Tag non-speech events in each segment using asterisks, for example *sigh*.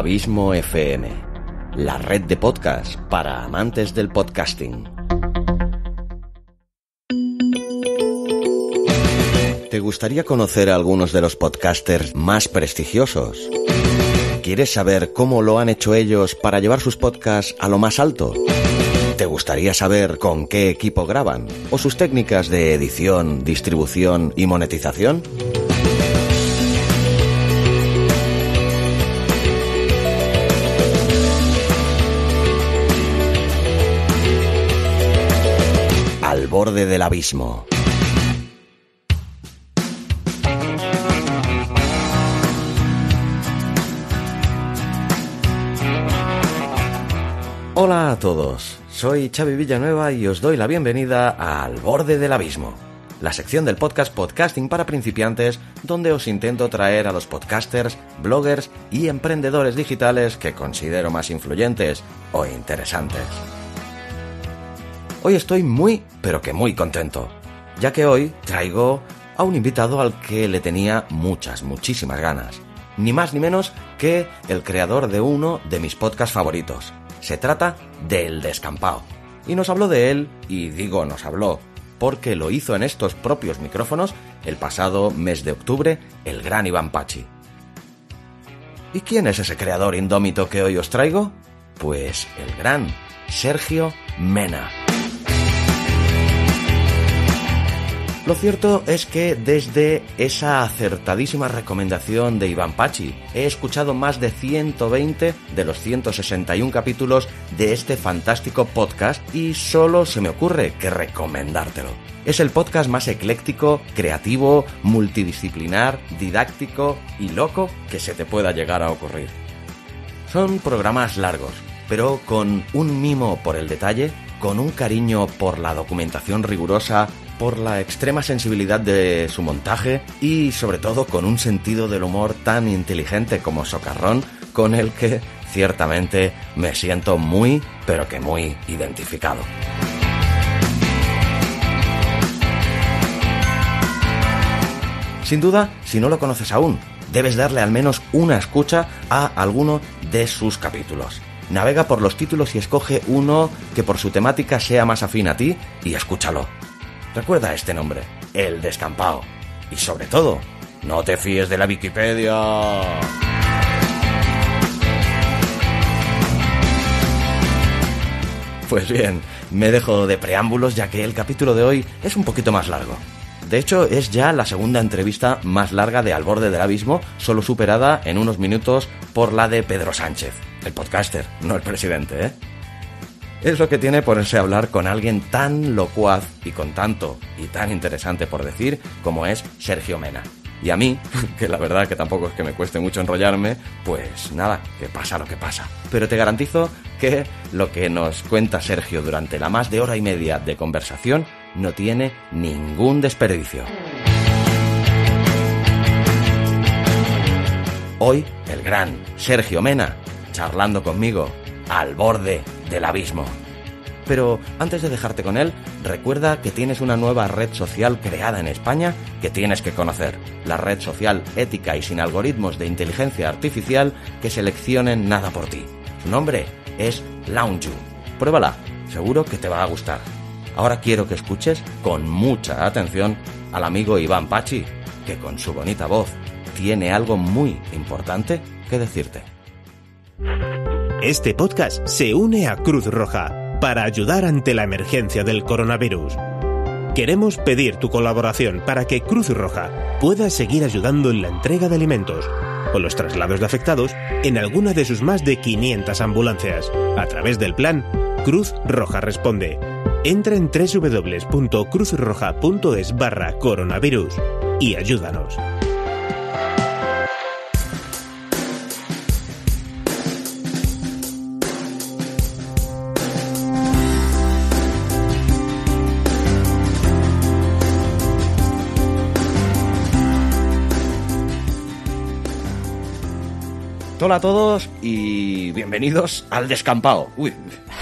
Abismo FM, la red de podcast para amantes del podcasting. ¿Te gustaría conocer a algunos de los podcasters más prestigiosos? ¿Quieres saber cómo lo han hecho ellos para llevar sus podcasts a lo más alto? ¿Te gustaría saber con qué equipo graban? ¿O sus técnicas de edición, distribución y monetización? borde del abismo. Hola a todos, soy Xavi Villanueva y os doy la bienvenida a Al borde del abismo, la sección del podcast Podcasting para principiantes donde os intento traer a los podcasters, bloggers y emprendedores digitales que considero más influyentes o interesantes. Hoy estoy muy, pero que muy contento, ya que hoy traigo a un invitado al que le tenía muchas, muchísimas ganas. Ni más ni menos que el creador de uno de mis podcasts favoritos. Se trata del descampado. Y nos habló de él, y digo nos habló, porque lo hizo en estos propios micrófonos el pasado mes de octubre el gran Iván Pachi. ¿Y quién es ese creador indómito que hoy os traigo? Pues el gran Sergio Mena. Lo cierto es que desde esa acertadísima recomendación de Iván Pachi, he escuchado más de 120 de los 161 capítulos de este fantástico podcast y solo se me ocurre que recomendártelo. Es el podcast más ecléctico, creativo, multidisciplinar, didáctico y loco que se te pueda llegar a ocurrir. Son programas largos, pero con un mimo por el detalle, con un cariño por la documentación rigurosa por la extrema sensibilidad de su montaje y sobre todo con un sentido del humor tan inteligente como socarrón con el que ciertamente me siento muy, pero que muy identificado. Sin duda, si no lo conoces aún, debes darle al menos una escucha a alguno de sus capítulos. Navega por los títulos y escoge uno que por su temática sea más afín a ti y escúchalo. Recuerda este nombre, el descampado. Y sobre todo, no te fíes de la Wikipedia. Pues bien, me dejo de preámbulos ya que el capítulo de hoy es un poquito más largo. De hecho, es ya la segunda entrevista más larga de Al borde del abismo, solo superada en unos minutos por la de Pedro Sánchez, el podcaster, no el presidente, ¿eh? Es lo que tiene ponerse a hablar con alguien tan locuaz y con tanto y tan interesante por decir como es Sergio Mena. Y a mí, *laughs* que la verdad que tampoco es que me cueste mucho enrollarme, pues nada, que pasa lo que pasa. Pero te garantizo que lo que nos cuenta Sergio durante la más de hora y media de conversación no tiene ningún desperdicio. Hoy, el gran Sergio Mena, charlando conmigo, al borde del abismo. Pero antes de dejarte con él, recuerda que tienes una nueva red social creada en España que tienes que conocer. La red social ética y sin algoritmos de inteligencia artificial que seleccionen nada por ti. Su nombre es Launju. Pruébala, seguro que te va a gustar. Ahora quiero que escuches con mucha atención al amigo Iván Pachi, que con su bonita voz tiene algo muy importante que decirte. Este podcast se une a Cruz Roja para ayudar ante la emergencia del coronavirus. Queremos pedir tu colaboración para que Cruz Roja pueda seguir ayudando en la entrega de alimentos o los traslados de afectados en alguna de sus más de 500 ambulancias a través del plan Cruz Roja Responde. Entra en www.cruzroja.es barra coronavirus y ayúdanos. Hola a todos y bienvenidos al descampado. Uy,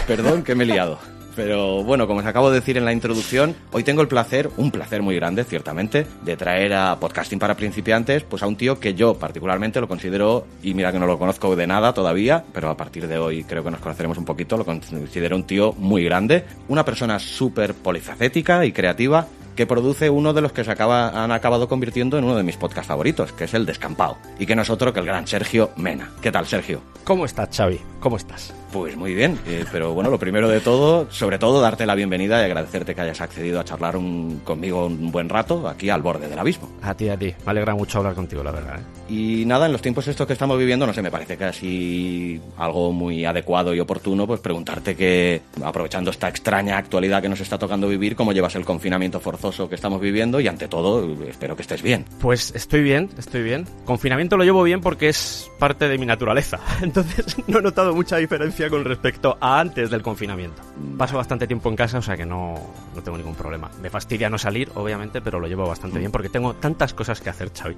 perdón que me he liado. Pero bueno, como os acabo de decir en la introducción, hoy tengo el placer, un placer muy grande, ciertamente, de traer a Podcasting para principiantes, pues a un tío que yo particularmente lo considero, y mira que no lo conozco de nada todavía, pero a partir de hoy creo que nos conoceremos un poquito, lo considero un tío muy grande, una persona súper polifacética y creativa, que produce uno de los que se acaba, han acabado convirtiendo en uno de mis podcasts favoritos, que es el Descampado, y que no es otro que el gran Sergio Mena. ¿Qué tal, Sergio? ¿Cómo estás, Xavi? ¿Cómo estás? Pues muy bien, eh, pero bueno, lo primero de todo, sobre todo darte la bienvenida y agradecerte que hayas accedido a charlar un, conmigo un buen rato aquí al borde del abismo. A ti, a ti, me alegra mucho hablar contigo, la verdad. ¿eh? Y nada, en los tiempos estos que estamos viviendo, no sé, me parece casi algo muy adecuado y oportuno, pues preguntarte que, aprovechando esta extraña actualidad que nos está tocando vivir, cómo llevas el confinamiento forzado o que estamos viviendo y ante todo espero que estés bien. Pues estoy bien, estoy bien. Confinamiento lo llevo bien porque es parte de mi naturaleza, *laughs* entonces no he notado mucha diferencia con respecto a antes del confinamiento. Mm. Paso bastante tiempo en casa, o sea que no, no tengo ningún problema. Me fastidia no salir, obviamente, pero lo llevo bastante mm. bien porque tengo tantas cosas que hacer, Chavi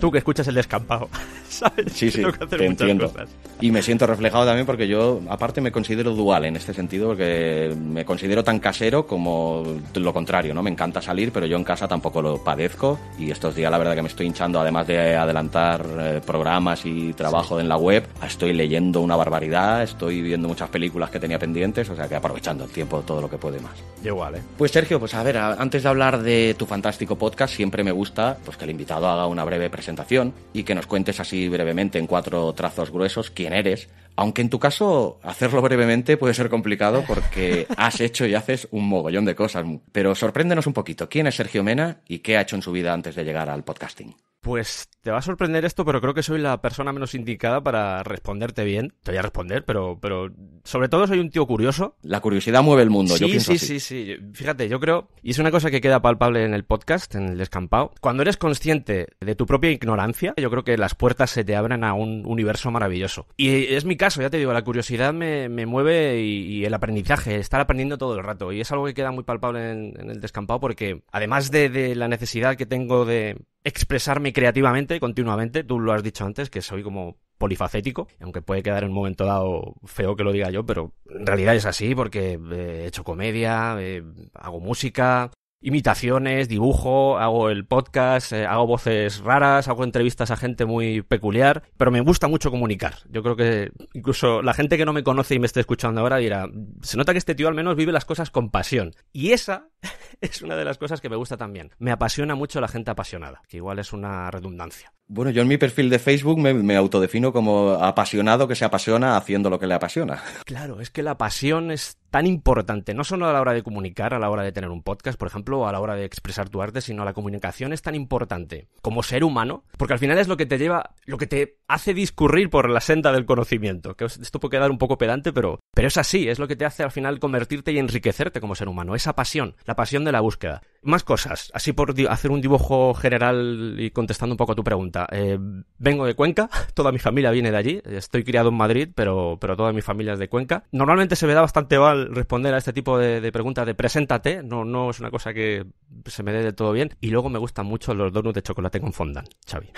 Tú que escuchas el descampado, *laughs* ¿sabes? Sí, sí, te entiendo. Y me siento reflejado también porque yo, aparte, me considero dual en este sentido porque me considero tan casero como lo contrario, ¿no? Me encanta salir, pero yo en casa tampoco lo padezco y estos días la verdad que me estoy hinchando, además de adelantar eh, programas y trabajo en la web, estoy leyendo una barbaridad, estoy viendo muchas películas que tenía pendientes, o sea que aprovechando el tiempo todo lo que puede más. Igual, ¿eh? Pues Sergio, pues a ver, antes de hablar de tu fantástico podcast, siempre me gusta pues que el invitado haga una breve presentación y que nos cuentes así brevemente en cuatro trazos gruesos quién eres, aunque en tu caso hacerlo brevemente puede ser complicado *laughs* porque has hecho y haces un mogollón de cosas. Pero sorpréndenos un poquito. ¿Quién es Sergio Mena y qué ha hecho en su vida antes de llegar al podcasting? Pues te va a sorprender esto, pero creo que soy la persona menos indicada para responderte bien. Te voy a responder, pero, pero sobre todo soy un tío curioso. La curiosidad mueve el mundo, yo pienso. Sí, sí, sí. Fíjate, yo creo, y es una cosa que queda palpable en el podcast, en el descampado. Cuando eres consciente de tu propia ignorancia, yo creo que las puertas se te abren a un universo maravilloso. Y es mi caso, ya te digo, la curiosidad me, mueve y, el aprendizaje, estar aprendiendo todo el rato. Y es algo que queda muy palpable en, el descampado porque, además de la necesidad que tengo de expresarme creativamente continuamente. Tú lo has dicho antes, que soy como polifacético, aunque puede quedar en un momento dado feo que lo diga yo, pero en realidad es así porque eh, he hecho comedia, eh, hago música, imitaciones, dibujo, hago el podcast, eh, hago voces raras, hago entrevistas a gente muy peculiar, pero me gusta mucho comunicar. Yo creo que incluso la gente que no me conoce y me esté escuchando ahora dirá, se nota que este tío al menos vive las cosas con pasión. Y esa *laughs* es una de las cosas que me gusta también. Me apasiona mucho la gente apasionada, que igual es una redundancia. Bueno, yo en mi perfil de Facebook me, autodefino como apasionado que se apasiona haciendo lo que le apasiona. Claro, es que la pasión es tan importante, no solo a la hora de comunicar, a la hora de tener un podcast, por ejemplo, a la hora de expresar tu arte, sino la comunicación es tan importante como ser humano, porque al final es lo que te lleva, lo que te hace discurrir por la senda del conocimiento. esto puede quedar un poco pedante, pero, pero es así, es lo que te hace al final convertirte y enriquecerte como ser humano, esa pasión, la pasión de la búsqueda. Más cosas, así por hacer un dibujo general y contestando un poco a tu pregunta. Eh, vengo de Cuenca, *laughs* toda mi familia viene de allí, estoy criado en Madrid, pero, pero toda mi familia es de Cuenca. Normalmente se me da bastante mal responder a este tipo de, preguntas de preséntate, no, no es una cosa que se me dé de todo bien. Y luego me gustan mucho los donuts de chocolate con fondant, Xavi.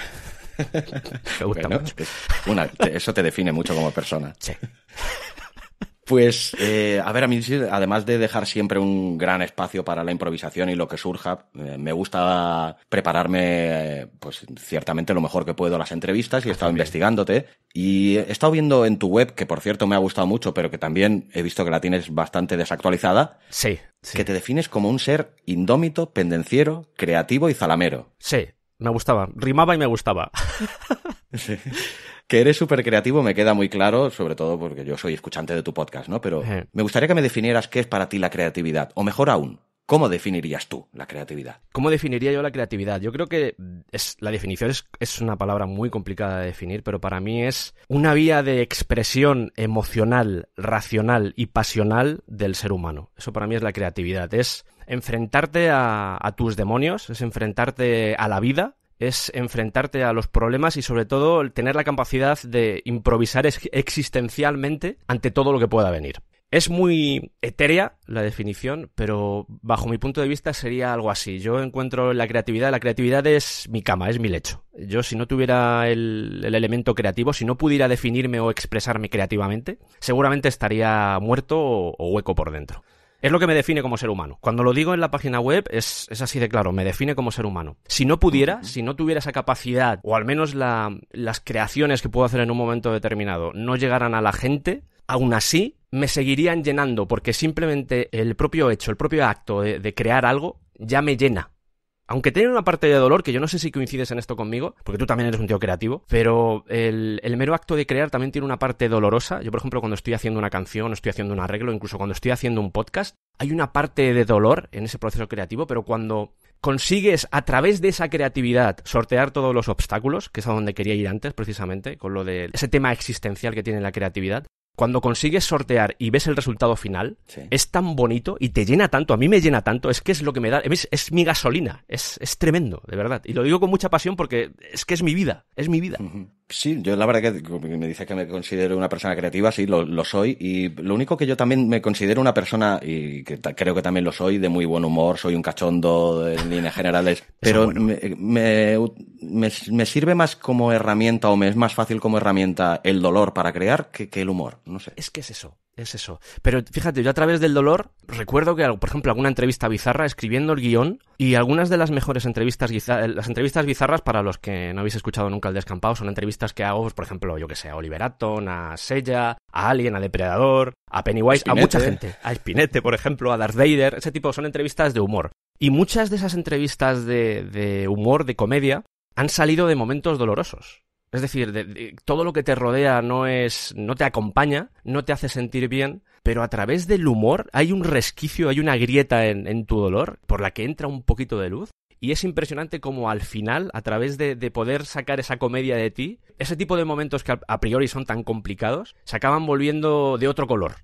*laughs* Me gusta mucho. Pues, eso te define mucho como persona. Sí. *laughs* Pues, eh, a ver, a mí además de dejar siempre un gran espacio para la improvisación y lo que surja, eh, me gusta prepararme, eh, pues ciertamente lo mejor que puedo las entrevistas y he estado investigándote. Y he estado viendo en tu web, que por cierto me ha gustado mucho, pero que también he visto que la tienes bastante desactualizada. sí. Que te defines como un ser indómito, pendenciero, creativo y zalamero. Sí, me gustaba. Rimaba y me gustaba. *laughs* Que eres súper creativo me queda muy claro, sobre todo porque yo soy escuchante de tu podcast, ¿no? Pero me gustaría que me definieras qué es para ti la creatividad, o mejor aún, ¿cómo definirías tú la creatividad? ¿Cómo definiría yo la creatividad? Yo creo que la definición es, una palabra muy complicada de definir, pero para mí es una vía de expresión emocional, racional y pasional del ser humano. Eso para mí es la creatividad, es enfrentarte a tus demonios, es enfrentarte a la vida es enfrentarte a los problemas y sobre todo tener la capacidad de improvisar existencialmente ante todo lo que pueda venir. Es muy etérea la definición, pero bajo mi punto de vista sería algo así. Yo encuentro la creatividad, la creatividad es mi cama, es mi lecho. Yo si no tuviera el, elemento creativo, si no pudiera definirme o expresarme creativamente, seguramente estaría muerto o hueco por dentro. Es lo que me define como ser humano. Cuando lo digo en la página web es, así de claro, me define como ser humano. Si no pudiera, si no tuviera esa capacidad, o al menos las creaciones que puedo hacer en un momento determinado no llegaran a la gente, aún así me seguirían llenando porque simplemente el propio hecho, el propio acto de crear algo ya me llena aunque tiene una parte de dolor, que yo no sé si coincides en esto conmigo, porque tú también eres un tío creativo, pero el, el, mero acto de crear también tiene una parte dolorosa. Yo, por ejemplo, cuando estoy haciendo una canción, estoy haciendo un arreglo, incluso cuando estoy haciendo un podcast, hay una parte de dolor en ese proceso creativo, pero cuando consigues a través de esa creatividad sortear todos los obstáculos, que es a donde quería ir antes precisamente, con lo de ese tema existencial que tiene la creatividad, cuando consigues sortear y ves el resultado final, es tan bonito y te llena tanto, a mí me llena tanto, es que es lo que me da, es, es mi gasolina, es, tremendo, de verdad. Y lo digo con mucha pasión porque es que es mi vida, es mi vida. Sí, yo la verdad que me dice que me considero una persona creativa, sí, lo, lo, soy. Y lo único que yo también me considero una persona, y que creo que también lo soy, de muy buen humor, soy un cachondo en líneas generales, *laughs* pero me, me, sirve más como herramienta o me es más fácil como herramienta el dolor para crear que, que el humor, no sé. Es que es eso es eso. Pero fíjate, yo a través del dolor recuerdo que, por ejemplo, alguna entrevista bizarra escribiendo el guión y algunas de las mejores entrevistas, eh, las entrevistas bizarras para los que no habéis escuchado nunca el descampado, son entrevistas que hago, por ejemplo, yo que sé, a Oliver Atton, a Sella, a Alien, a Depredador, a Pennywise, a mucha gente, a Spinette, por ejemplo, a Darth Vader, ese tipo son entrevistas de humor. Y muchas de esas entrevistas de humor, de comedia, han salido de momentos dolorosos. Es decir, todo lo que te rodea no es, no te acompaña, no te hace sentir bien, pero a través del humor hay un resquicio, hay una grieta en, tu dolor por la que entra un poquito de luz. Y es impresionante como al final, a través de, poder sacar esa comedia de ti, ese tipo de momentos que a priori son tan complicados, se acaban volviendo de otro color.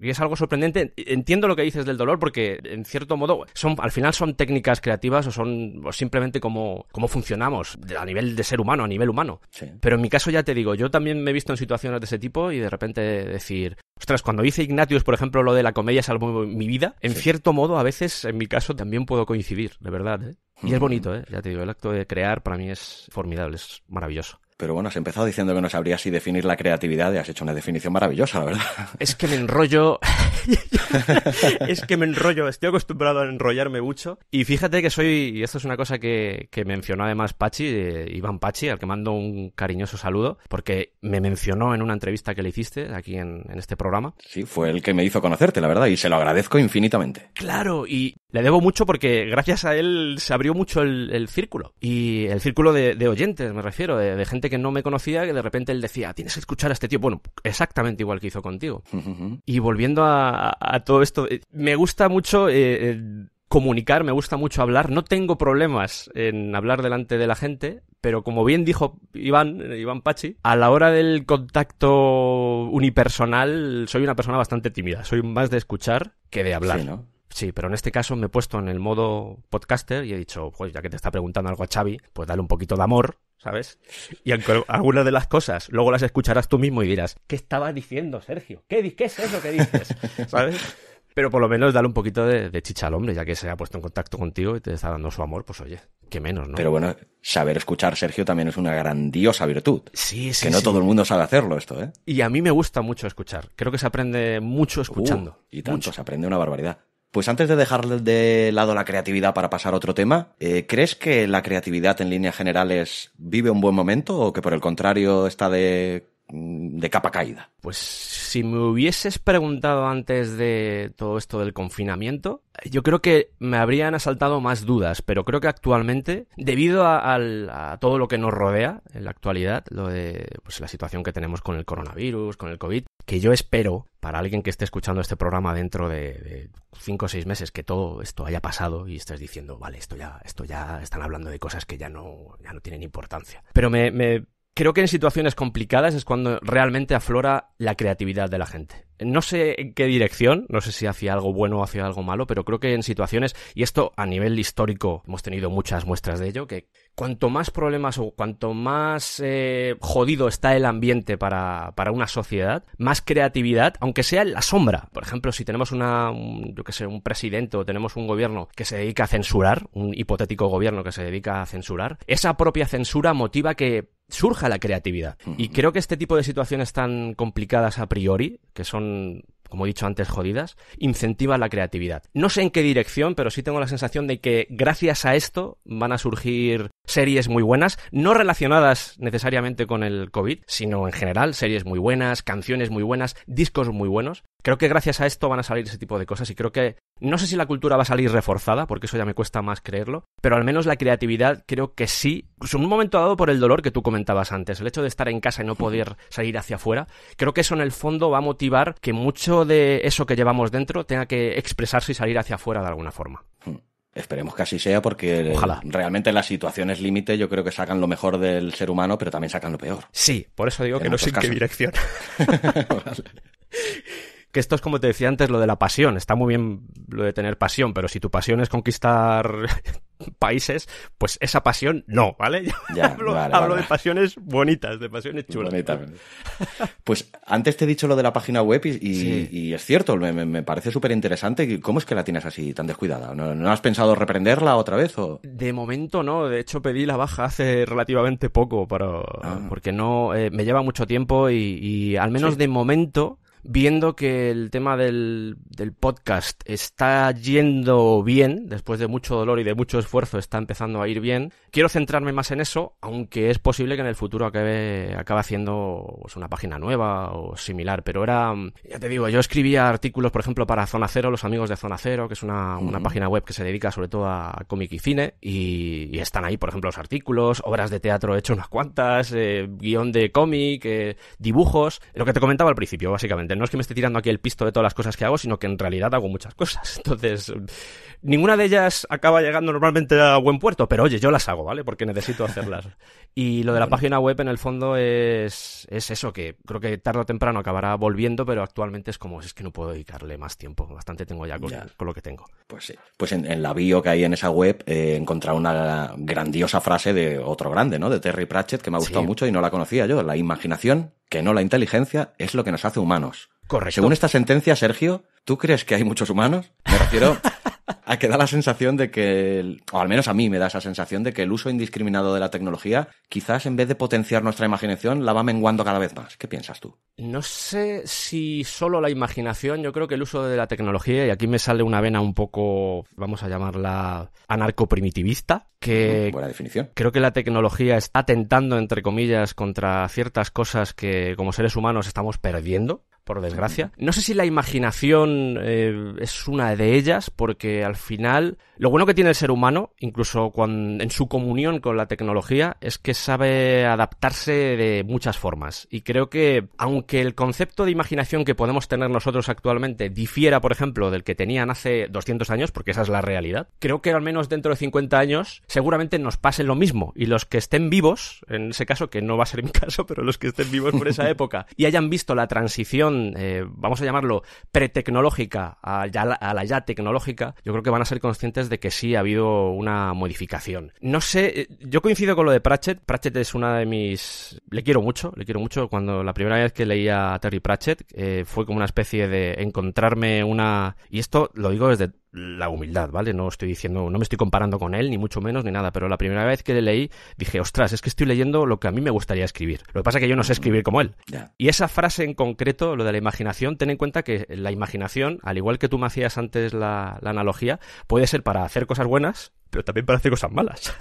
Y es algo sorprendente. Entiendo lo que dices del dolor porque, en cierto modo, son, al final son técnicas creativas o son simplemente cómo funcionamos a nivel de ser humano, a nivel humano. Pero en mi caso ya te digo, yo también me he visto en situaciones de ese tipo y de repente decir, ostras, cuando hice Ignatius, por ejemplo, lo de la comedia salvó mi vida, en cierto modo, a veces, en mi caso, también puedo coincidir, de verdad. ¿eh? Y es bonito, ¿eh? ya te digo, el acto de crear para mí es formidable, es maravilloso. Pero bueno, has empezado diciendo que no sabrías si definir la creatividad y has hecho una definición maravillosa, la verdad. Es que me enrollo. *laughs* es que me enrollo, estoy acostumbrado a enrollarme mucho. Y fíjate que soy, y esto es una cosa que, mencionó además Pachi, eh, Iván Pachi, al que mando un cariñoso saludo, porque me mencionó en una entrevista que le hiciste aquí en, en este programa. Sí, fue el que me hizo conocerte, la verdad, y se lo agradezco infinitamente. Claro, y le debo mucho porque gracias a él se abrió mucho el, círculo. Y el círculo de, oyentes, me refiero, de, gente que no me conocía, que de repente él decía, tienes que escuchar a este tío. Bueno, exactamente igual que hizo contigo. Y volviendo a, todo esto, eh, me gusta mucho... Eh, eh, comunicar, me gusta mucho hablar, no tengo problemas en hablar delante de la gente, pero como bien dijo Iván, Iván Pachi, a la hora del contacto unipersonal soy una persona bastante tímida, soy más de escuchar que de hablar. ¿no? Sí, pero en este caso me he puesto en el modo podcaster y he dicho, pues ya que te está preguntando algo a Xavi, pues dale un poquito de amor, ¿sabes? Y algunas de las cosas luego las escucharás tú mismo y dirás, ¿qué estaba diciendo Sergio? ¿Qué, es eso que dices? *laughs* ¿Sabes? Pero por lo menos dale un poquito de, chicha al hombre, ya que se ha puesto en contacto contigo y te está dando su amor, pues oye, qué menos, ¿no? Pero bueno, saber escuchar, Sergio, también es una grandiosa virtud. Sí, sí. Que no todo el mundo sabe hacerlo esto, ¿eh? Y a mí me gusta mucho escuchar. Creo que se aprende mucho uh, escuchando. y tanto, se aprende una barbaridad. Pues antes de dejar de lado la creatividad para pasar a otro tema, eh, ¿crees que la creatividad en líneas generales vive un buen momento o que por el contrario está de Mm, de capa caída. Pues si me hubieses preguntado antes de todo esto del confinamiento, yo creo que me habrían asaltado más dudas, pero creo que actualmente, debido a, todo lo que nos rodea en la actualidad, lo de pues, la situación que tenemos con el coronavirus, con el COVID, que yo espero, para alguien que esté escuchando este programa dentro de, 5 cinco o seis meses, que todo esto haya pasado y estés diciendo, vale, esto ya, esto ya están hablando de cosas que ya no, ya no tienen importancia. Pero me, me Creo que en situaciones complicadas es cuando realmente aflora la creatividad de la gente. No sé en qué dirección, no sé si hacia algo bueno o hacia algo malo, pero creo que en situaciones, y esto a nivel histórico hemos tenido muchas muestras de ello, que cuanto más problemas o cuanto más eh, jodido está el ambiente para, una sociedad, más creatividad, aunque sea en la sombra. Por ejemplo, si tenemos una, yo que sé, un presidente o tenemos un gobierno que se dedica a censurar, un hipotético gobierno que se dedica a censurar, esa propia censura motiva que surja la creatividad. Y creo que este tipo de situaciones tan complicadas a priori, que son, como he dicho antes, jodidas, incentiva la creatividad. No sé en qué dirección, pero sí tengo la sensación de que gracias a esto van a surgir series muy buenas, no relacionadas necesariamente con el COVID, sino en general, series muy buenas, canciones muy buenas, discos muy buenos, creo que gracias a esto van a salir ese tipo de cosas y creo que no sé si la cultura va a salir reforzada, porque eso ya me cuesta más creerlo, pero al menos la creatividad creo que sí, en un momento dado por el dolor que tú comentabas antes, el hecho de estar en casa y no poder salir hacia afuera, creo que eso en el fondo va a motivar que mucho de eso que llevamos dentro tenga que expresarse y salir hacia afuera de alguna forma. Hmm. Esperemos que así sea porque Ojalá. realmente las situaciones límite yo creo que sacan lo mejor del ser humano, pero también sacan lo peor. Sí, por eso digo que no sé en qué dirección. *laughs* *laughs* que esto es como te decía antes, lo de la pasión. Está muy bien lo de tener pasión, pero si tu pasión es conquistar *laughs* países, pues esa pasión no, ¿vale? *laughs* ya, hablo, de pasiones bonitas, de pasiones chulas. Pues antes te he dicho lo de la página web y, es cierto, me, me parece súper interesante. ¿Cómo es que la tienes así tan descuidada? ¿No, has pensado reprenderla otra vez? O? De momento no, de hecho pedí la baja hace relativamente poco, pero ah. porque no eh, me lleva mucho tiempo y, al menos de momento viendo que el tema del, podcast está yendo bien, después de mucho dolor y de mucho esfuerzo está empezando a ir bien, quiero centrarme más en eso, aunque es posible que en el futuro acabe, acabe haciendo pues, una página nueva o similar, pero era, ya te digo, yo escribía artículos, por ejemplo, para Zona Cero, los amigos de Zona Cero, que es una, página web que se dedica sobre todo a cómic y cine, y, están ahí, por ejemplo, los artículos, obras de teatro he hecho unas cuantas, eh, guión de cómic, eh, dibujos, lo que te comentaba al principio, básicamente no es que me esté tirando aquí el pisto de todas las cosas que hago, sino que en realidad hago muchas cosas. *laughs* Entonces, ninguna de ellas acaba llegando normalmente a buen puerto, pero oye, yo las hago, ¿vale? Porque necesito hacerlas. *laughs* Y lo de la página web, en el fondo, es, eso, que creo que tarde o temprano acabará volviendo, pero actualmente es como, es que no puedo dedicarle más tiempo. Bastante tengo ya con, lo que tengo. Pues sí. Pues en, la bio que hay en esa web eh, he encontrado una grandiosa frase de otro grande, ¿no? De Terry Pratchett, que me ha gustado mucho y no la conocía yo. La imaginación, que no la inteligencia, es lo que nos hace humanos. Correcto. Según esta sentencia, Sergio, ¿tú crees que hay muchos humanos? Me refiero a que da la sensación de que, o al menos a mí me da esa sensación de que el uso indiscriminado de la tecnología quizás en vez de potenciar nuestra imaginación la va menguando cada vez más. ¿Qué piensas tú? No sé si solo la imaginación, yo creo que el uso de la tecnología, y aquí me sale una vena un poco, vamos a llamarla anarcoprimitivista, que... Buena definición. Creo que la tecnología está atentando, entre comillas, contra ciertas cosas que como seres humanos estamos perdiendo por desgracia. No sé si la imaginación eh, es una de ellas, porque al final lo bueno que tiene el ser humano, incluso en su comunión con la tecnología, es que sabe adaptarse de muchas formas. Y creo que, aunque el concepto de imaginación que podemos tener nosotros actualmente difiera, por ejemplo, del que tenían hace 200 años, porque esa es la realidad, creo que al menos dentro de 50 años seguramente nos pase lo mismo. Y los que estén vivos, en ese caso, que no va a ser mi *laughs* caso, pero los que estén vivos por esa *laughs* época y hayan visto la transición eh, vamos a llamarlo, pretecnológica a, a la ya tecnológica, yo creo que van a ser conscientes de que sí ha habido una modificación. No sé, eh, yo coincido con lo de Pratchett. Pratchett es una de mis... Le quiero mucho, le quiero mucho. Cuando la primera vez que leía a Terry Pratchett eh, fue como una especie de encontrarme una... Y esto lo digo desde la humildad, ¿vale? No estoy diciendo, no me estoy comparando con él, ni mucho menos, ni nada, pero la primera vez que le leí dije, ostras, es que estoy leyendo lo que a mí me gustaría escribir. Lo que pasa es que yo no sé escribir como él. Y esa frase en concreto, lo de la imaginación, ten en cuenta que la imaginación, al igual que tú me hacías antes la, analogía, puede ser para hacer cosas buenas, pero también para hacer cosas malas.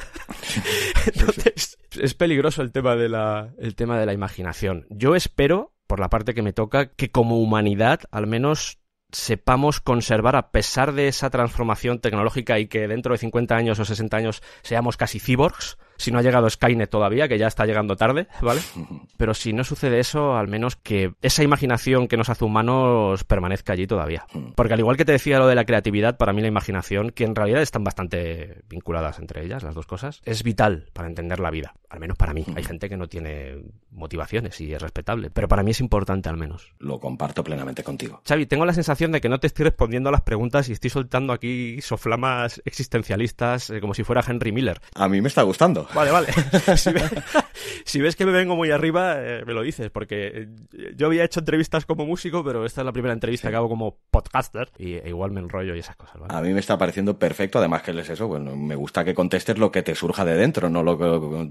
*laughs* Entonces, es peligroso el tema de el tema de la imaginación. Yo espero por la parte que me toca, que como humanidad al menos sepamos conservar a pesar de esa transformación tecnológica y que dentro de 50 años o 60 años seamos casi cyborgs, si no ha llegado Skynet todavía, que ya está llegando tarde, ¿vale? *laughs* Pero si no sucede eso, al menos que esa imaginación que nos hace humanos permanezca allí todavía. Mm. Porque al igual que te decía lo de la creatividad, para mí la imaginación, que en realidad están bastante vinculadas entre ellas, las dos cosas, es vital para entender la vida. Al menos para mí. Mm. Hay gente que no tiene motivaciones y es respetable, pero para mí es importante al menos. Lo comparto plenamente contigo. Xavi, tengo la sensación de que no te estoy respondiendo a las preguntas y estoy soltando aquí soflamas existencialistas eh, como si fuera Henry Miller. A mí me está gustando. *laughs* Vale, vale. *laughs* *laughs* Si, ves que me vengo muy arriba, eh, me lo dices, porque eh, yo había hecho entrevistas como músico, pero esta es la primera entrevista que hago como podcaster y e igual me enrollo y esas cosas. A mí me está pareciendo perfecto, además que es eso, bueno, me gusta que contestes lo que te surja de dentro, no lo,